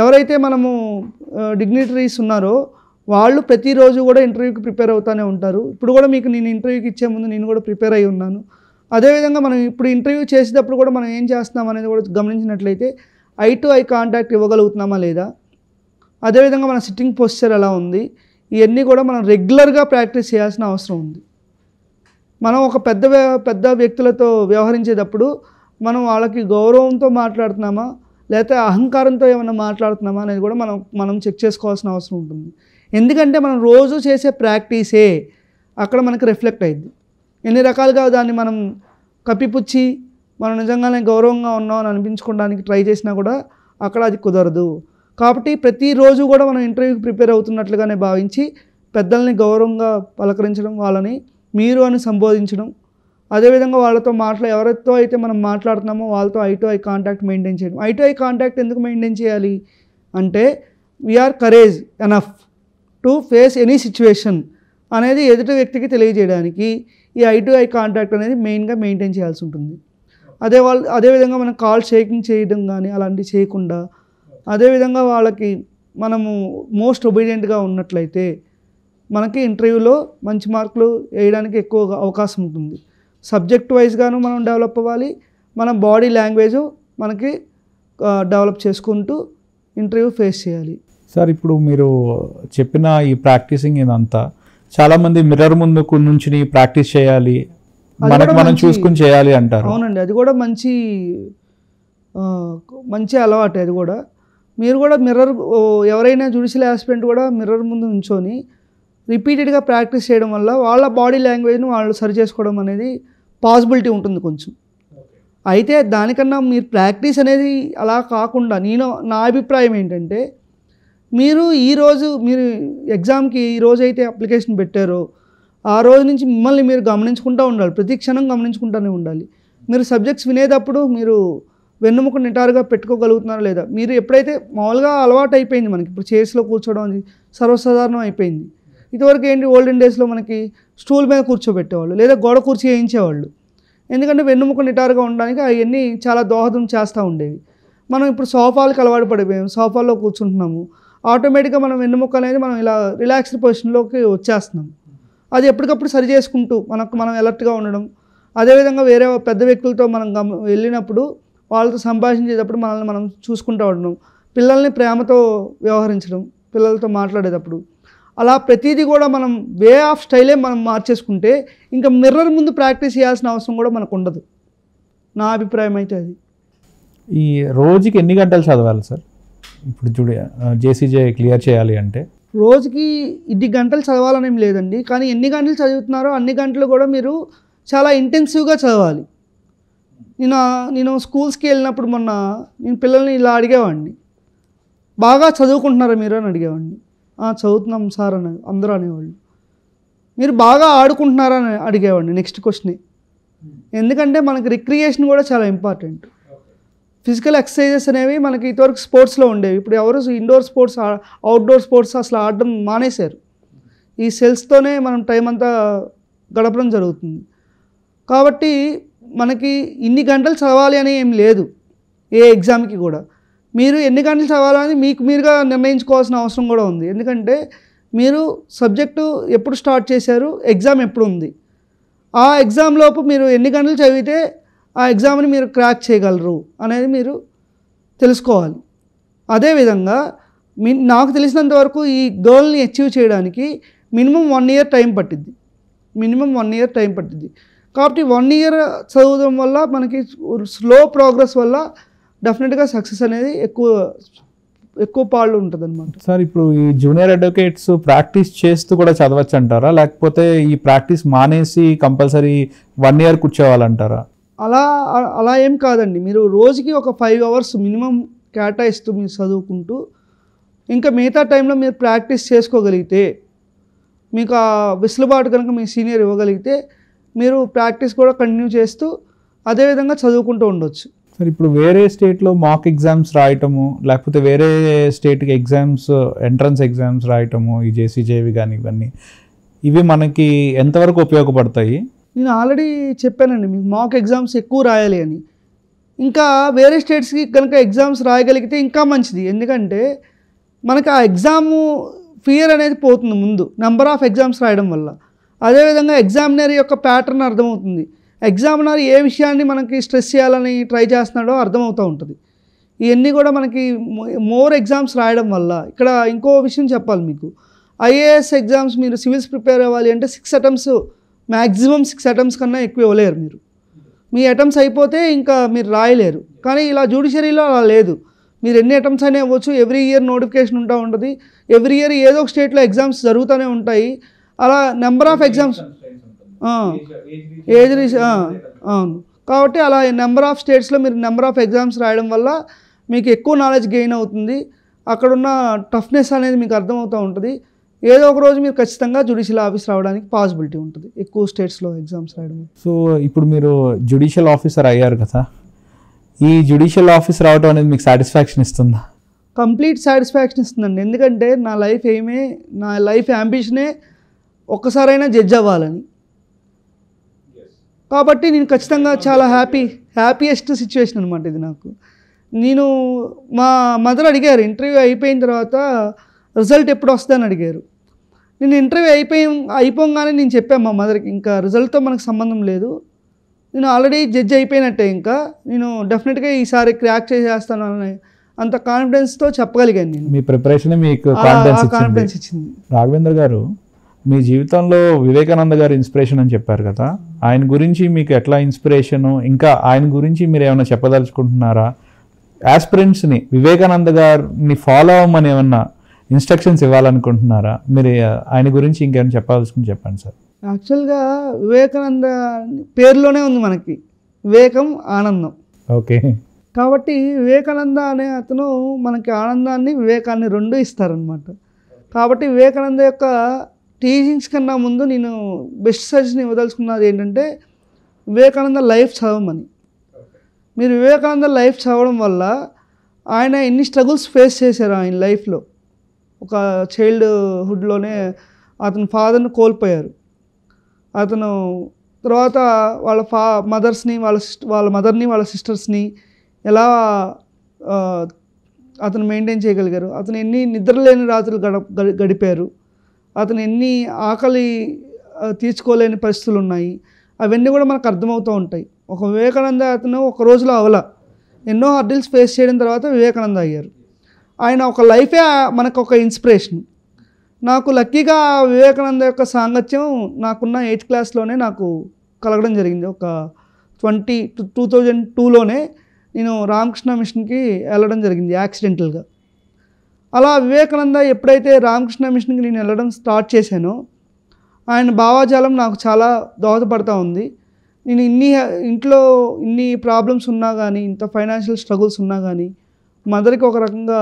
ఎవరైతే మనము డిగ్నిటరీస్ ఉన్నారో వాళ్ళు ప్రతిరోజు కూడా ఇంటర్వ్యూకి ప్రిపేర్ అవుతూనే ఉంటారు ఇప్పుడు కూడా మీకు నేను ఇంటర్వ్యూకి ఇచ్చే ముందు నేను కూడా ప్రిపేర్ అయి ఉన్నాను అదేవిధంగా మనం ఇప్పుడు ఇంటర్వ్యూ చేసేటప్పుడు కూడా మనం ఏం చేస్తున్నాం అనేది కూడా గమనించినట్లయితే ఐ టు ఐ కాంటాక్ట్ ఇవ్వగలుగుతున్నామా లేదా అదేవిధంగా మన సిట్టింగ్ పోస్చర్ ఎలా ఉంది ఇవన్నీ కూడా మనం రెగ్యులర్గా ప్రాక్టీస్ చేయాల్సిన అవసరం ఉంది మనం ఒక పెద్ద పెద్ద వ్యక్తులతో వ్యవహరించేటప్పుడు మనం వాళ్ళకి గౌరవంతో మాట్లాడుతున్నామా లేకపోతే అహంకారంతో ఏమైనా మాట్లాడుతున్నామా అనేది కూడా మనం మనం చెక్ చేసుకోవాల్సిన అవసరం ఉంటుంది ఎందుకంటే మనం రోజు చేసే ప్రాక్టీసే అక్కడ మనకు రిఫ్లెక్ట్ అయింది ఎన్ని రకాలుగా దాన్ని మనం కప్పిపుచ్చి మనం నిజంగానే గౌరవంగా ఉన్నామని అని అనిపించుకోవడానికి ట్రై చేసినా కూడా అక్కడ అది కుదరదు కాబట్టి ప్రతిరోజు కూడా మనం ఇంటర్వ్యూకి ప్రిపేర్ అవుతున్నట్లుగానే భావించి పెద్దల్ని గౌరవంగా పలకరించడం వాళ్ళని మీరు అని సంబోధించడం అదేవిధంగా వాళ్ళతో మాట్లా ఎవరితో అయితే మనం మాట్లాడుతున్నామో వాళ్ళతో ఐటు ఐ కాంటాక్ట్ మెయింటైన్ చేయడం ఐటు ఐ కాంటాక్ట్ ఎందుకు మెయింటైన్ చేయాలి అంటే we are courage enough to face any situation అనేది ఎదుటి వ్యక్తికి తెలియజేయడానికి ఈ ఐ టు ఐ కాంటాక్ట్ అనేది మెయిన్గా మెయింటైన్ చేయాల్సి ఉంటుంది అదే వాళ్ళు అదేవిధంగా మనం కాల్ షేకింగ్ చేయడం కానీ అలాంటివి చేయకుండా అదేవిధంగా వాళ్ళకి మనము మోస్ట్ ఒబీడియంట్గా ఉన్నట్లయితే మనకి ఇంటర్వ్యూలో మంచి మార్కులు వేయడానికి ఎక్కువ అవకాశం ఉంటుంది సబ్జెక్ట్ వైజ్గాను మనం డెవలప్ అవ్వాలి మన బాడీ లాంగ్వేజ్ మనకి డెవలప్ చేసుకుంటూ ఇంటర్వ్యూ ఫేస్ చేయాలి సార్ ఇప్పుడు మీరు చెప్పిన ఈ ప్రాక్టీసింగ్ ఇదంతా చాలామంది మిర్రర్ ముందు నుంచి ప్రాక్టీస్ చేయాలి మనకు మనం చూసుకుని చేయాలి అంటారు అవునండి అది కూడా మంచి మంచి అలవాటు అది కూడా మీరు కూడా మిర్రర్ ఎవరైనా జుడిషియల్ ఆస్పిరెంట్ కూడా మిర్రర్ ముందు ఉంచుకొని రిపీటెడ్గా ప్రాక్టీస్ చేయడం వల్ల వాళ్ళ బాడీ లాంగ్వేజ్ను వాళ్ళు సరి చేసుకోవడం అనేది పాసిబిలిటీ ఉంటుంది కొంచెం అయితే దానికన్నా మీరు ప్రాక్టీస్ అనేది అలా కాకుండా నేను నా అభిప్రాయం ఏంటంటే మీరు ఈరోజు మీరు ఎగ్జామ్కి ఈ రోజు అయితే అప్లికేషన్ పెట్టారో ఆ రోజు నుంచి మిమ్మల్ని మీరు గమనించుకుంటూ ఉండాలి ప్రతి క్షణం గమనించుకుంటూనే ఉండాలి మీరు సబ్జెక్ట్స్ వినేటప్పుడు మీరు వెన్నుముక నిటారుగా పెట్టుకోగలుగుతున్నారా లేదా మీరు ఎప్పుడైతే మామూలుగా అలవాటు అయిపోయింది మనకి ఇప్పుడు చైర్స్లో కూర్చోవడం అనేది సర్వసాధారణం అయిపోయింది ఇదివరకు ఏంటి ఓల్డెన్ డేస్లో మనకి స్టూల్ మీద కూర్చోబెట్టేవాళ్ళు లేదా గోడ కుర్చీ వేయించేవాళ్ళు ఎందుకంటే వెన్నుముక నిటారుగా ఉండడానికి అవన్నీ చాలా దోహదం చేస్తూ ఉండేవి మనం ఇప్పుడు సోఫాలకు అలవాటు పడిపోయాము సోఫాల్లో కూర్చుంటున్నాము ఆటోమేటిక్గా మనం వెన్నుముక్క అనేది మనం ఇలా రిలాక్స్డ్ పొజిషన్లోకి వచ్చేస్తున్నాం అది ఎప్పటికప్పుడు సరి చేసుకుంటూ మనకు మనం అలర్ట్గా ఉండడం అదేవిధంగా వేరే పెద్ద వ్యక్తులతో మనం గమ వెళ్ళినప్పుడు వాళ్ళతో సంభాషించేటప్పుడు మనల్ని మనం చూసుకుంటూ ఉండడం పిల్లల్ని ప్రేమతో వ్యవహరించడం పిల్లలతో మాట్లాడేటప్పుడు అలా ప్రతిదీ కూడా మనం వే ఆఫ్ స్టైలే మనం మార్చేసుకుంటే ఇంకా మిర్రర్ ముందు ప్రాక్టీస్ చేయాల్సిన అవసరం కూడా మనకు ఉండదు నా అభిప్రాయం అయితే అది ఈ రోజుకి ఎన్ని గంటలు చదవాలి సార్ ఇప్పుడు చూడ జేసీజే క్లియర్ చేయాలి అంటే రోజుకి ఇన్ని గంటలు ఏం లేదండి కానీ ఎన్ని గంటలు చదువుతున్నారో అన్ని గంటలు కూడా మీరు చాలా ఇంటెన్సివ్గా చదవాలి నేను నేను స్కూల్స్కి వెళ్ళినప్పుడు మొన్న నేను పిల్లల్ని ఇలా అడిగేవాడిని బాగా చదువుకుంటున్నారా మీరు అని అడిగేవాడిని చదువుతున్నాం సార్ అని అందరూ అనేవాళ్ళు మీరు బాగా ఆడుకుంటున్నారా అని అడిగేవాడిని నెక్స్ట్ క్వశ్చన్ ఎందుకంటే మనకి రిక్రియేషన్ కూడా చాలా ఇంపార్టెంట్ ఫిజికల్ ఎక్సర్సైజెస్ అనేవి మనకి ఇంతవరకు స్పోర్ట్స్లో ఉండేవి ఇప్పుడు ఎవరు ఇండోర్ స్పోర్ట్స్ అవుట్డోర్ స్పోర్ట్స్ అసలు ఆడడం మానేశారు ఈ సెల్స్తోనే మనం టైం అంతా గడపడం జరుగుతుంది కాబట్టి మనకి ఇన్ని గంటలు చదవాలి అని ఏం లేదు ఏ ఎగ్జామ్కి కూడా మీరు ఎన్ని గంటలు చదవాలని మీకు మీరుగా నిర్ణయించుకోవాల్సిన అవసరం కూడా ఉంది ఎందుకంటే మీరు సబ్జెక్టు ఎప్పుడు స్టార్ట్ చేశారు ఎగ్జామ్ ఎప్పుడు ఉంది ఆ ఎగ్జామ్ లోపు మీరు ఎన్ని గంటలు చదివితే ఆ ఎగ్జామ్ని మీరు క్రాక్ చేయగలరు అనేది మీరు తెలుసుకోవాలి అదేవిధంగా మీ నాకు తెలిసినంత వరకు ఈ గోల్ని అచీవ్ చేయడానికి మినిమం వన్ ఇయర్ టైం పట్టింది మినిమం వన్ ఇయర్ టైం పట్టింది కాబట్టి వన్ ఇయర్ చదవడం వల్ల మనకి స్లో ప్రోగ్రెస్ వల్ల డెఫినెట్గా సక్సెస్ అనేది ఎక్కువ ఎక్కువ పాళ్ళు ఉంటుంది అనమాట సార్ ఇప్పుడు ఈ జూనియర్ అడ్వకేట్స్ ప్రాక్టీస్ చేస్తూ కూడా చదవచ్చు అంటారా లేకపోతే ఈ ప్రాక్టీస్ మానేసి కంపల్సరీ వన్ ఇయర్ కూర్చోవాలంటారా అలా అలా ఏం కాదండి మీరు రోజుకి ఒక ఫైవ్ అవర్స్ మినిమం కేటాయిస్తూ మీరు చదువుకుంటూ ఇంకా మిగతా టైంలో మీరు ప్రాక్టీస్ చేసుకోగలిగితే మీకు ఆ వెసులుబాటు కనుక మీ సీనియర్ ఇవ్వగలిగితే మీరు ప్రాక్టీస్ కూడా కంటిన్యూ చేస్తూ అదేవిధంగా చదువుకుంటూ ఉండొచ్చు సరే ఇప్పుడు వేరే స్టేట్లో మాక్ ఎగ్జామ్స్ రాయటము లేకపోతే వేరే స్టేట్కి ఎగ్జామ్స్ ఎంట్రన్స్ ఎగ్జామ్స్ రాయటము ఈ జేసీజేవి కానీ ఇవన్నీ ఇవి మనకి ఎంతవరకు ఉపయోగపడతాయి నేను ఆల్రెడీ చెప్పానండి మీకు మాక్ ఎగ్జామ్స్ ఎక్కువ రాయాలి అని ఇంకా వేరే స్టేట్స్కి కనుక ఎగ్జామ్స్ రాయగలిగితే ఇంకా మంచిది ఎందుకంటే మనకు ఆ ఎగ్జాము ఫియర్ అనేది పోతుంది ముందు నెంబర్ ఆఫ్ ఎగ్జామ్స్ రాయడం వల్ల అదేవిధంగా ఎగ్జామినర్ యొక్క ప్యాటర్న్ అర్థమవుతుంది ఎగ్జామినర్ ఏ విషయాన్ని మనకి స్ట్రెస్ చేయాలని ట్రై చేస్తున్నాడో అర్థమవుతూ ఉంటుంది ఇవన్నీ కూడా మనకి మోర్ ఎగ్జామ్స్ రాయడం వల్ల ఇక్కడ ఇంకో విషయం చెప్పాలి మీకు ఐఏఎస్ ఎగ్జామ్స్ మీరు సివిల్స్ ప్రిపేర్ అవ్వాలి అంటే six attempts maximum six attempts కన్నా ఎక్కువ ఇవ్వలేరు మీరు మీ అటమ్స్ అయిపోతే ఇంకా మీరు రాయలేరు కానీ ఇలా జ్యుడిషియరీలో అలా లేదు మీరు ఎన్ని అటమ్స్ అయినా ఇవ్వచ్చు ఎవ్రీ ఇయర్ నోటిఫికేషన్ ఉంటా ఉంటుంది ఎవ్రీ ఇయర్ ఏదో ఒక స్టేట్లో ఎగ్జామ్స్ జరుగుతూనే ఉంటాయి అలా నెంబర్ ఆఫ్ ఎగ్జామ్స్ ఏజ్ అవును కాబట్టి అలా నెంబర్ ఆఫ్ స్టేట్స్లో మీరు నెంబర్ ఆఫ్ ఎగ్జామ్స్ రాయడం వల్ల మీకు ఎక్కువ నాలెడ్జ్ గెయిన్ అవుతుంది అక్కడున్న టఫ్నెస్ అనేది మీకు అర్థమవుతూ ఉంటుంది ఏదో ఒక రోజు మీరు ఖచ్చితంగా జుడిషియల్ ఆఫీస్ రావడానికి పాసిబిలిటీ ఉంటుంది ఎక్కువ స్టేట్స్లో ఎగ్జామ్స్ రాయడం సో ఇప్పుడు మీరు జుడిషియల్ ఆఫీసర్ అయ్యారు కదా ఈ జుడిషియల్ ఆఫీస్ రావడం అనేది మీకు సాటిస్ఫాక్షన్ ఇస్తుందా కంప్లీట్ సాటిస్ఫాక్షన్ ఇస్తుందండి ఎందుకంటే నా లైఫ్ ఏమే నా లైఫ్ అంబిషనే ఒక్కసారైనా జడ్జ్ అవ్వాలని కాబట్టి నేను ఖచ్చితంగా చాలా హ్యాపీ హ్యాపీయెస్ట్ సిచ్యువేషన్ అనమాట ఇది నాకు నేను మా మదర్ అడిగారు ఇంటర్వ్యూ అయిపోయిన తర్వాత రిజల్ట్ ఎప్పుడు వస్తుందని అడిగారు నేను ఇంటర్వ్యూ అయిపోయి అయిపోగానే నేను చెప్పాను మా మదర్కి ఇంకా రిజల్ట్తో మనకు సంబంధం లేదు నేను ఆల్రెడీ జడ్జ్ అయిపోయినట్టే ఇంకా నేను డెఫినెట్గా ఈసారి క్రాక్ చేసేస్తాను అని అంత కాన్ఫిడెన్స్తో చెప్పగలిగాను నేను మీ ప్రిపరేషన్ మీకు కాన్ఫిడెన్స్ ఇచ్చింది రాఘవేంద్ర గారు మీ జీవితంలో వివేకానంద గారు ఇన్స్పిరేషన్ అని చెప్పారు కదా ఆయన గురించి మీకు ఎట్లా ఇన్స్పిరేషను ఇంకా ఆయన గురించి మీరు ఏమైనా చెప్పదలుచుకుంటున్నారా యాస్పిరెంట్స్ని వివేకానంద గారిని ఫాలో అవ్వమని ఏమన్నా ఇన్స్ట్రక్షన్స్ ఇవ్వాలనుకుంటున్నారా మీరు ఆయన గురించి ఇంకేమైనా చెప్పాల్సుకుని చెప్పండి సార్ యాక్చువల్గా వివేకానంద పేరులోనే ఉంది మనకి వివేకం ఆనందం ఓకే కాబట్టి వివేకానంద అనే అతను మనకి ఆనందాన్ని వివేకాన్ని రెండు ఇస్తారనమాట కాబట్టి వివేకానంద యొక్క టీచింగ్స్ కన్నా ముందు నేను బెస్ట్ సజెషన్ ఇవ్వదలుచుకున్నది ఏంటంటే వివేకానంద లైఫ్ చదవమని మీరు వివేకానంద లైఫ్ చదవడం వల్ల ఆయన ఎన్ని స్ట్రగుల్స్ ఫేస్ చేశారు ఆయన లైఫ్లో ఒక చైల్డ్హుడ్లోనే అతని ఫాదర్ని కోల్పోయారు అతను తర్వాత వాళ్ళ ఫా మదర్స్ని వాళ్ళ వాళ్ళ మదర్ని వాళ్ళ సిస్టర్స్ని ఎలా అతను మెయింటైన్ చేయగలిగారు అతను ఎన్ని నిద్రలేని రాత్రులు గడప గడిపారు అతను ఎన్ని ఆకలి తీర్చుకోలేని పరిస్థితులు ఉన్నాయి అవన్నీ కూడా మనకు అర్థమవుతూ ఉంటాయి ఒక వివేకానంద అతను ఒక రోజులో అవల ఎన్నో హర్డిల్స్ ఫేస్ చేయడం తర్వాత వివేకానంద అయ్యారు ఆయన ఒక లైఫే మనకు ఒక ఇన్స్పిరేషన్ నాకు లక్కీగా వివేకానంద యొక్క సాంగత్యం నాకున్న ఎయిత్ క్లాస్లోనే నాకు కలగడం జరిగింది ఒక ట్వంటీ టూ థౌజండ్ టూలోనే నేను రామకృష్ణ మిషన్కి వెళ్ళడం జరిగింది యాక్సిడెంటల్గా అలా వివేకానంద ఎప్పుడైతే రామకృష్ణ మిషన్కి నేను వెళ్ళడం స్టార్ట్ చేశానో ఆయన భావాజాలం నాకు చాలా దోహదపడతా ఉంది నేను ఇన్ని ఇంట్లో ఇన్ని ప్రాబ్లమ్స్ ఉన్నా కానీ ఇంత ఫైనాన్షియల్ స్ట్రగుల్స్ ఉన్నా కానీ మదర్కి ఒక రకంగా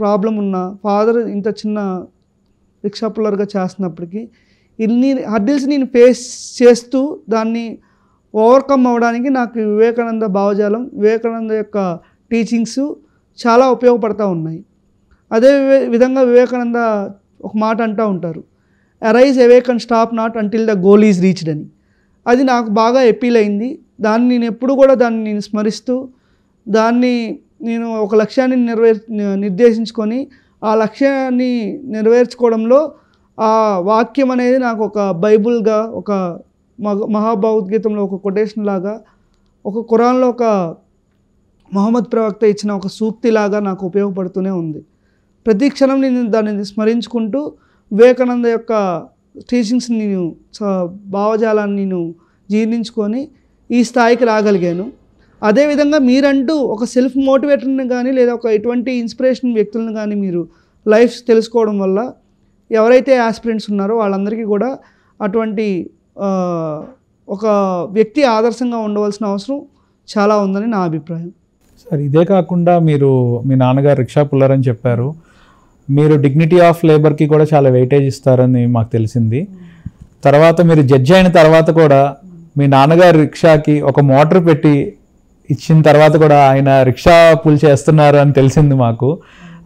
ప్రాబ్లం ఉన్న ఫాదర్ ఇంత చిన్న రిక్షా పుల్లర్గా చేస్తున్నప్పటికీ ఇన్ని హర్డిల్స్ నేను ఫేస్ చేస్తూ దాన్ని ఓవర్కమ్ అవ్వడానికి నాకు వివేకానంద భావజాలం వివేకానంద యొక్క టీచింగ్స్ చాలా ఉపయోగపడతా ఉన్నాయి అదే విధంగా వివేకానంద ఒక మాట అంటూ ఉంటారు అరైజ్ అవే కన్ stop not until the goal is reached అని అది నాకు బాగా ఎప్పీల్ అయింది దాన్ని నేను ఎప్పుడు కూడా దాన్ని నేను స్మరిస్తూ దాన్ని నేను ఒక లక్ష్యాన్ని నెరవేర్ నిర్దేశించుకొని ఆ లక్ష్యాన్ని నెరవేర్చుకోవడంలో ఆ వాక్యం అనేది నాకు ఒక బైబుల్గా ఒక మహ మహాభావద్గీతంలో ఒక కొటేషన్ లాగా ఒక కురాన్లో ఒక మహమ్మద్ ప్రవక్త ఇచ్చిన ఒక సూక్తిలాగా నాకు ఉపయోగపడుతూనే ఉంది ప్రతి క్షణం నేను దానిని స్మరించుకుంటూ వివేకానంద యొక్క టీచింగ్స్ని నేను భావజాలాన్ని నేను జీర్ణించుకొని ఈ స్థాయికి రాగలిగాను అదేవిధంగా మీరంటూ ఒక సెల్ఫ్ మోటివేటర్ని కానీ లేదా ఒక ఎటువంటి ఇన్స్పిరేషన్ వ్యక్తులను కానీ మీరు లైఫ్ తెలుసుకోవడం వల్ల ఎవరైతే ఆస్పిరెంట్స్ ఉన్నారో వాళ్ళందరికీ కూడా అటువంటి ఒక వ్యక్తి ఆదర్శంగా ఉండవలసిన అవసరం చాలా ఉందని నా అభిప్రాయం సార్ ఇదే కాకుండా మీరు మీ నాన్నగారు రిక్షా అని చెప్పారు మీరు డిగ్నిటీ ఆఫ్ లేబర్కి కూడా చాలా వెయిటేజ్ ఇస్తారని మాకు తెలిసింది తర్వాత మీరు జడ్జి అయిన తర్వాత కూడా మీ నాన్నగారు రిక్షాకి ఒక మోటార్ పెట్టి ఇచ్చిన తర్వాత కూడా ఆయన రిక్షా పూల్ చేస్తున్నారు అని తెలిసింది మాకు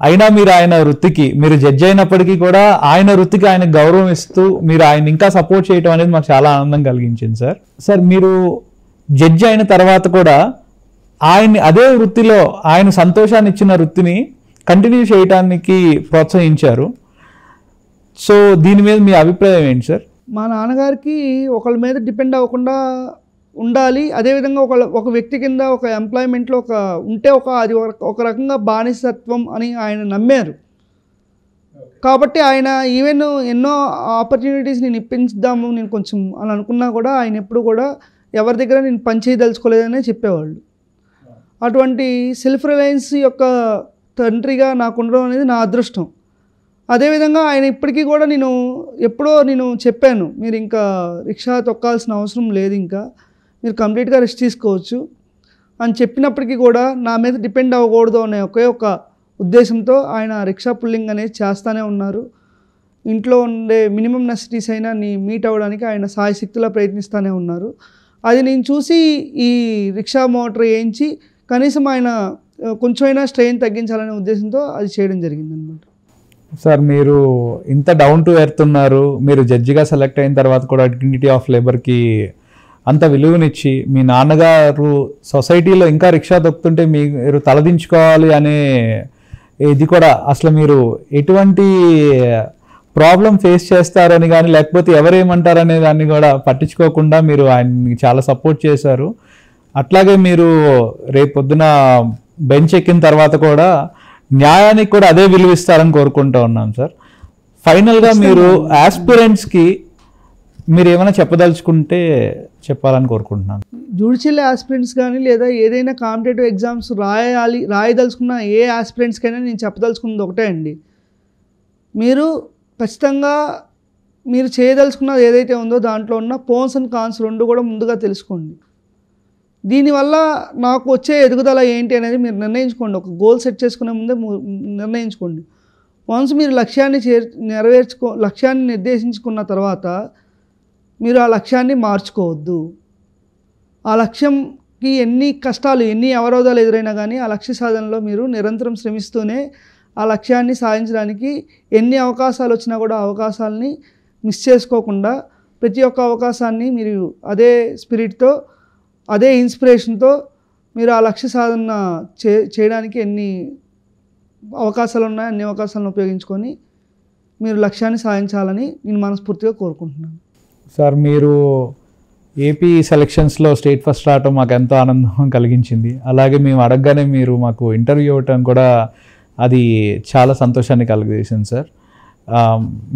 అయినా మీరు ఆయన వృత్తికి మీరు జడ్జ్ అయినప్పటికీ కూడా ఆయన వృత్తికి ఆయన గౌరవం ఇస్తూ మీరు ఆయన ఇంకా సపోర్ట్ చేయటం అనేది మాకు చాలా ఆనందం కలిగించింది సార్ సార్ మీరు జడ్జి అయిన తర్వాత కూడా ఆయన్ని అదే వృత్తిలో ఆయన సంతోషాన్ని ఇచ్చిన వృత్తిని కంటిన్యూ చేయటానికి ప్రోత్సహించారు సో దీని మీద మీ అభిప్రాయం ఏంటి సార్ మా నాన్నగారికి ఒకళ్ళ మీద డిపెండ్ అవ్వకుండా ఉండాలి అదేవిధంగా ఒక ఒక వ్యక్తి కింద ఒక ఎంప్లాయ్మెంట్లో ఒక ఉంటే ఒక అది ఒక రకంగా బానిసత్వం అని ఆయన నమ్మారు కాబట్టి ఆయన ఈవెన్ ఎన్నో ఆపర్చునిటీస్ నేను ఇప్పించుదాము నేను కొంచెం అని అనుకున్నా కూడా ఆయన ఎప్పుడు కూడా ఎవరి దగ్గర నేను పనిచేయదలుచుకోలేదనే చెప్పేవాళ్ళు అటువంటి సెల్ఫ్ రిలయన్స్ యొక్క తండ్రిగా నాకు ఉండడం అనేది నా అదృష్టం అదేవిధంగా ఆయన ఇప్పటికీ కూడా నేను ఎప్పుడో నేను చెప్పాను మీరు ఇంకా రిక్షా తొక్కాల్సిన అవసరం లేదు ఇంకా మీరు కంప్లీట్గా రెస్ట్ తీసుకోవచ్చు అని చెప్పినప్పటికీ కూడా నా మీద డిపెండ్ అవ్వకూడదు అనే ఒకే ఒక ఉద్దేశంతో ఆయన రిక్షా పుల్లింగ్ అనేది చేస్తూనే ఉన్నారు ఇంట్లో ఉండే మినిమం నెసిటీస్ అయినా నీ మీట్ అవ్వడానికి ఆయన సాయశక్తిలా ప్రయత్నిస్తూనే ఉన్నారు అది నేను చూసి ఈ రిక్షా మోటార్ వేయించి కనీసం ఆయన కొంచెమైనా స్ట్రెయిన్ తగ్గించాలనే ఉద్దేశంతో అది చేయడం జరిగిందనమాట సార్ మీరు ఇంత డౌన్ టు ఎర్త్ ఉన్నారు మీరు జడ్జిగా సెలెక్ట్ అయిన తర్వాత కూడా డిగ్నిటీ ఆఫ్ లేబర్కి అంత విలువనిచ్చి మీ నాన్నగారు సొసైటీలో ఇంకా రిక్షా దొక్కుతుంటే మీరు తలదించుకోవాలి అనే ఇది కూడా అసలు మీరు ఎటువంటి ప్రాబ్లం ఫేస్ చేస్తారని కానీ లేకపోతే ఎవరేమంటారనే దాన్ని కూడా పట్టించుకోకుండా మీరు ఆయన్ని చాలా సపోర్ట్ చేశారు అట్లాగే మీరు రేపు పొద్దున బెంచ్ ఎక్కిన తర్వాత కూడా న్యాయానికి కూడా అదే విలువిస్తారని కోరుకుంటూ ఉన్నాం సార్ ఫైనల్గా మీరు యాస్పిరెంట్స్కి మీరు ఏమైనా చెప్పదలుచుకుంటే చెప్పాలని కోరుకుంటున్నాను జ్యుడిషియల్ ఆస్పిరెంట్స్ కానీ లేదా ఏదైనా కాంపిటేటివ్ ఎగ్జామ్స్ రాయాలి రాయదలుచుకున్న ఏ ఆస్పిరెంట్స్కైనా నేను చెప్పదలుచుకున్నది ఒకటే అండి మీరు ఖచ్చితంగా మీరు చేయదలుచుకున్నది ఏదైతే ఉందో దాంట్లో ఉన్న పోన్స్ అండ్ కాన్స్ రెండు కూడా ముందుగా తెలుసుకోండి దీనివల్ల నాకు వచ్చే ఎదుగుదల ఏంటి అనేది మీరు నిర్ణయించుకోండి ఒక గోల్ సెట్ చేసుకునే ముందే నిర్ణయించుకోండి వన్స్ మీరు లక్ష్యాన్ని చేర్ నెరవేర్చుకో లక్ష్యాన్ని నిర్దేశించుకున్న తర్వాత మీరు ఆ లక్ష్యాన్ని మార్చుకోవద్దు ఆ లక్ష్యంకి ఎన్ని కష్టాలు ఎన్ని అవరోధాలు ఎదురైనా కానీ ఆ లక్ష్య సాధనలో మీరు నిరంతరం శ్రమిస్తూనే ఆ లక్ష్యాన్ని సాధించడానికి ఎన్ని అవకాశాలు వచ్చినా కూడా అవకాశాలని మిస్ చేసుకోకుండా ప్రతి ఒక్క అవకాశాన్ని మీరు అదే స్పిరిట్తో అదే ఇన్స్పిరేషన్తో మీరు ఆ లక్ష్య సాధన చేయడానికి ఎన్ని అవకాశాలు ఉన్నాయో అన్ని అవకాశాలను ఉపయోగించుకొని మీరు లక్ష్యాన్ని సాధించాలని నేను మనస్ఫూర్తిగా కోరుకుంటున్నాను సార్ మీరు ఏపీ సెలక్షన్స్లో స్టేట్ ఫస్ట్ రావటం మాకు ఎంతో ఆనందం కలిగించింది అలాగే మేము అడగగానే మీరు మాకు ఇంటర్వ్యూ ఇవ్వటం కూడా అది చాలా సంతోషాన్ని కలిగజేసింది సార్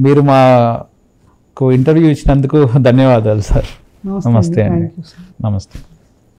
మీరు మాకు ఇంటర్వ్యూ ఇచ్చినందుకు ధన్యవాదాలు సార్ నమస్తే అండి నమస్తే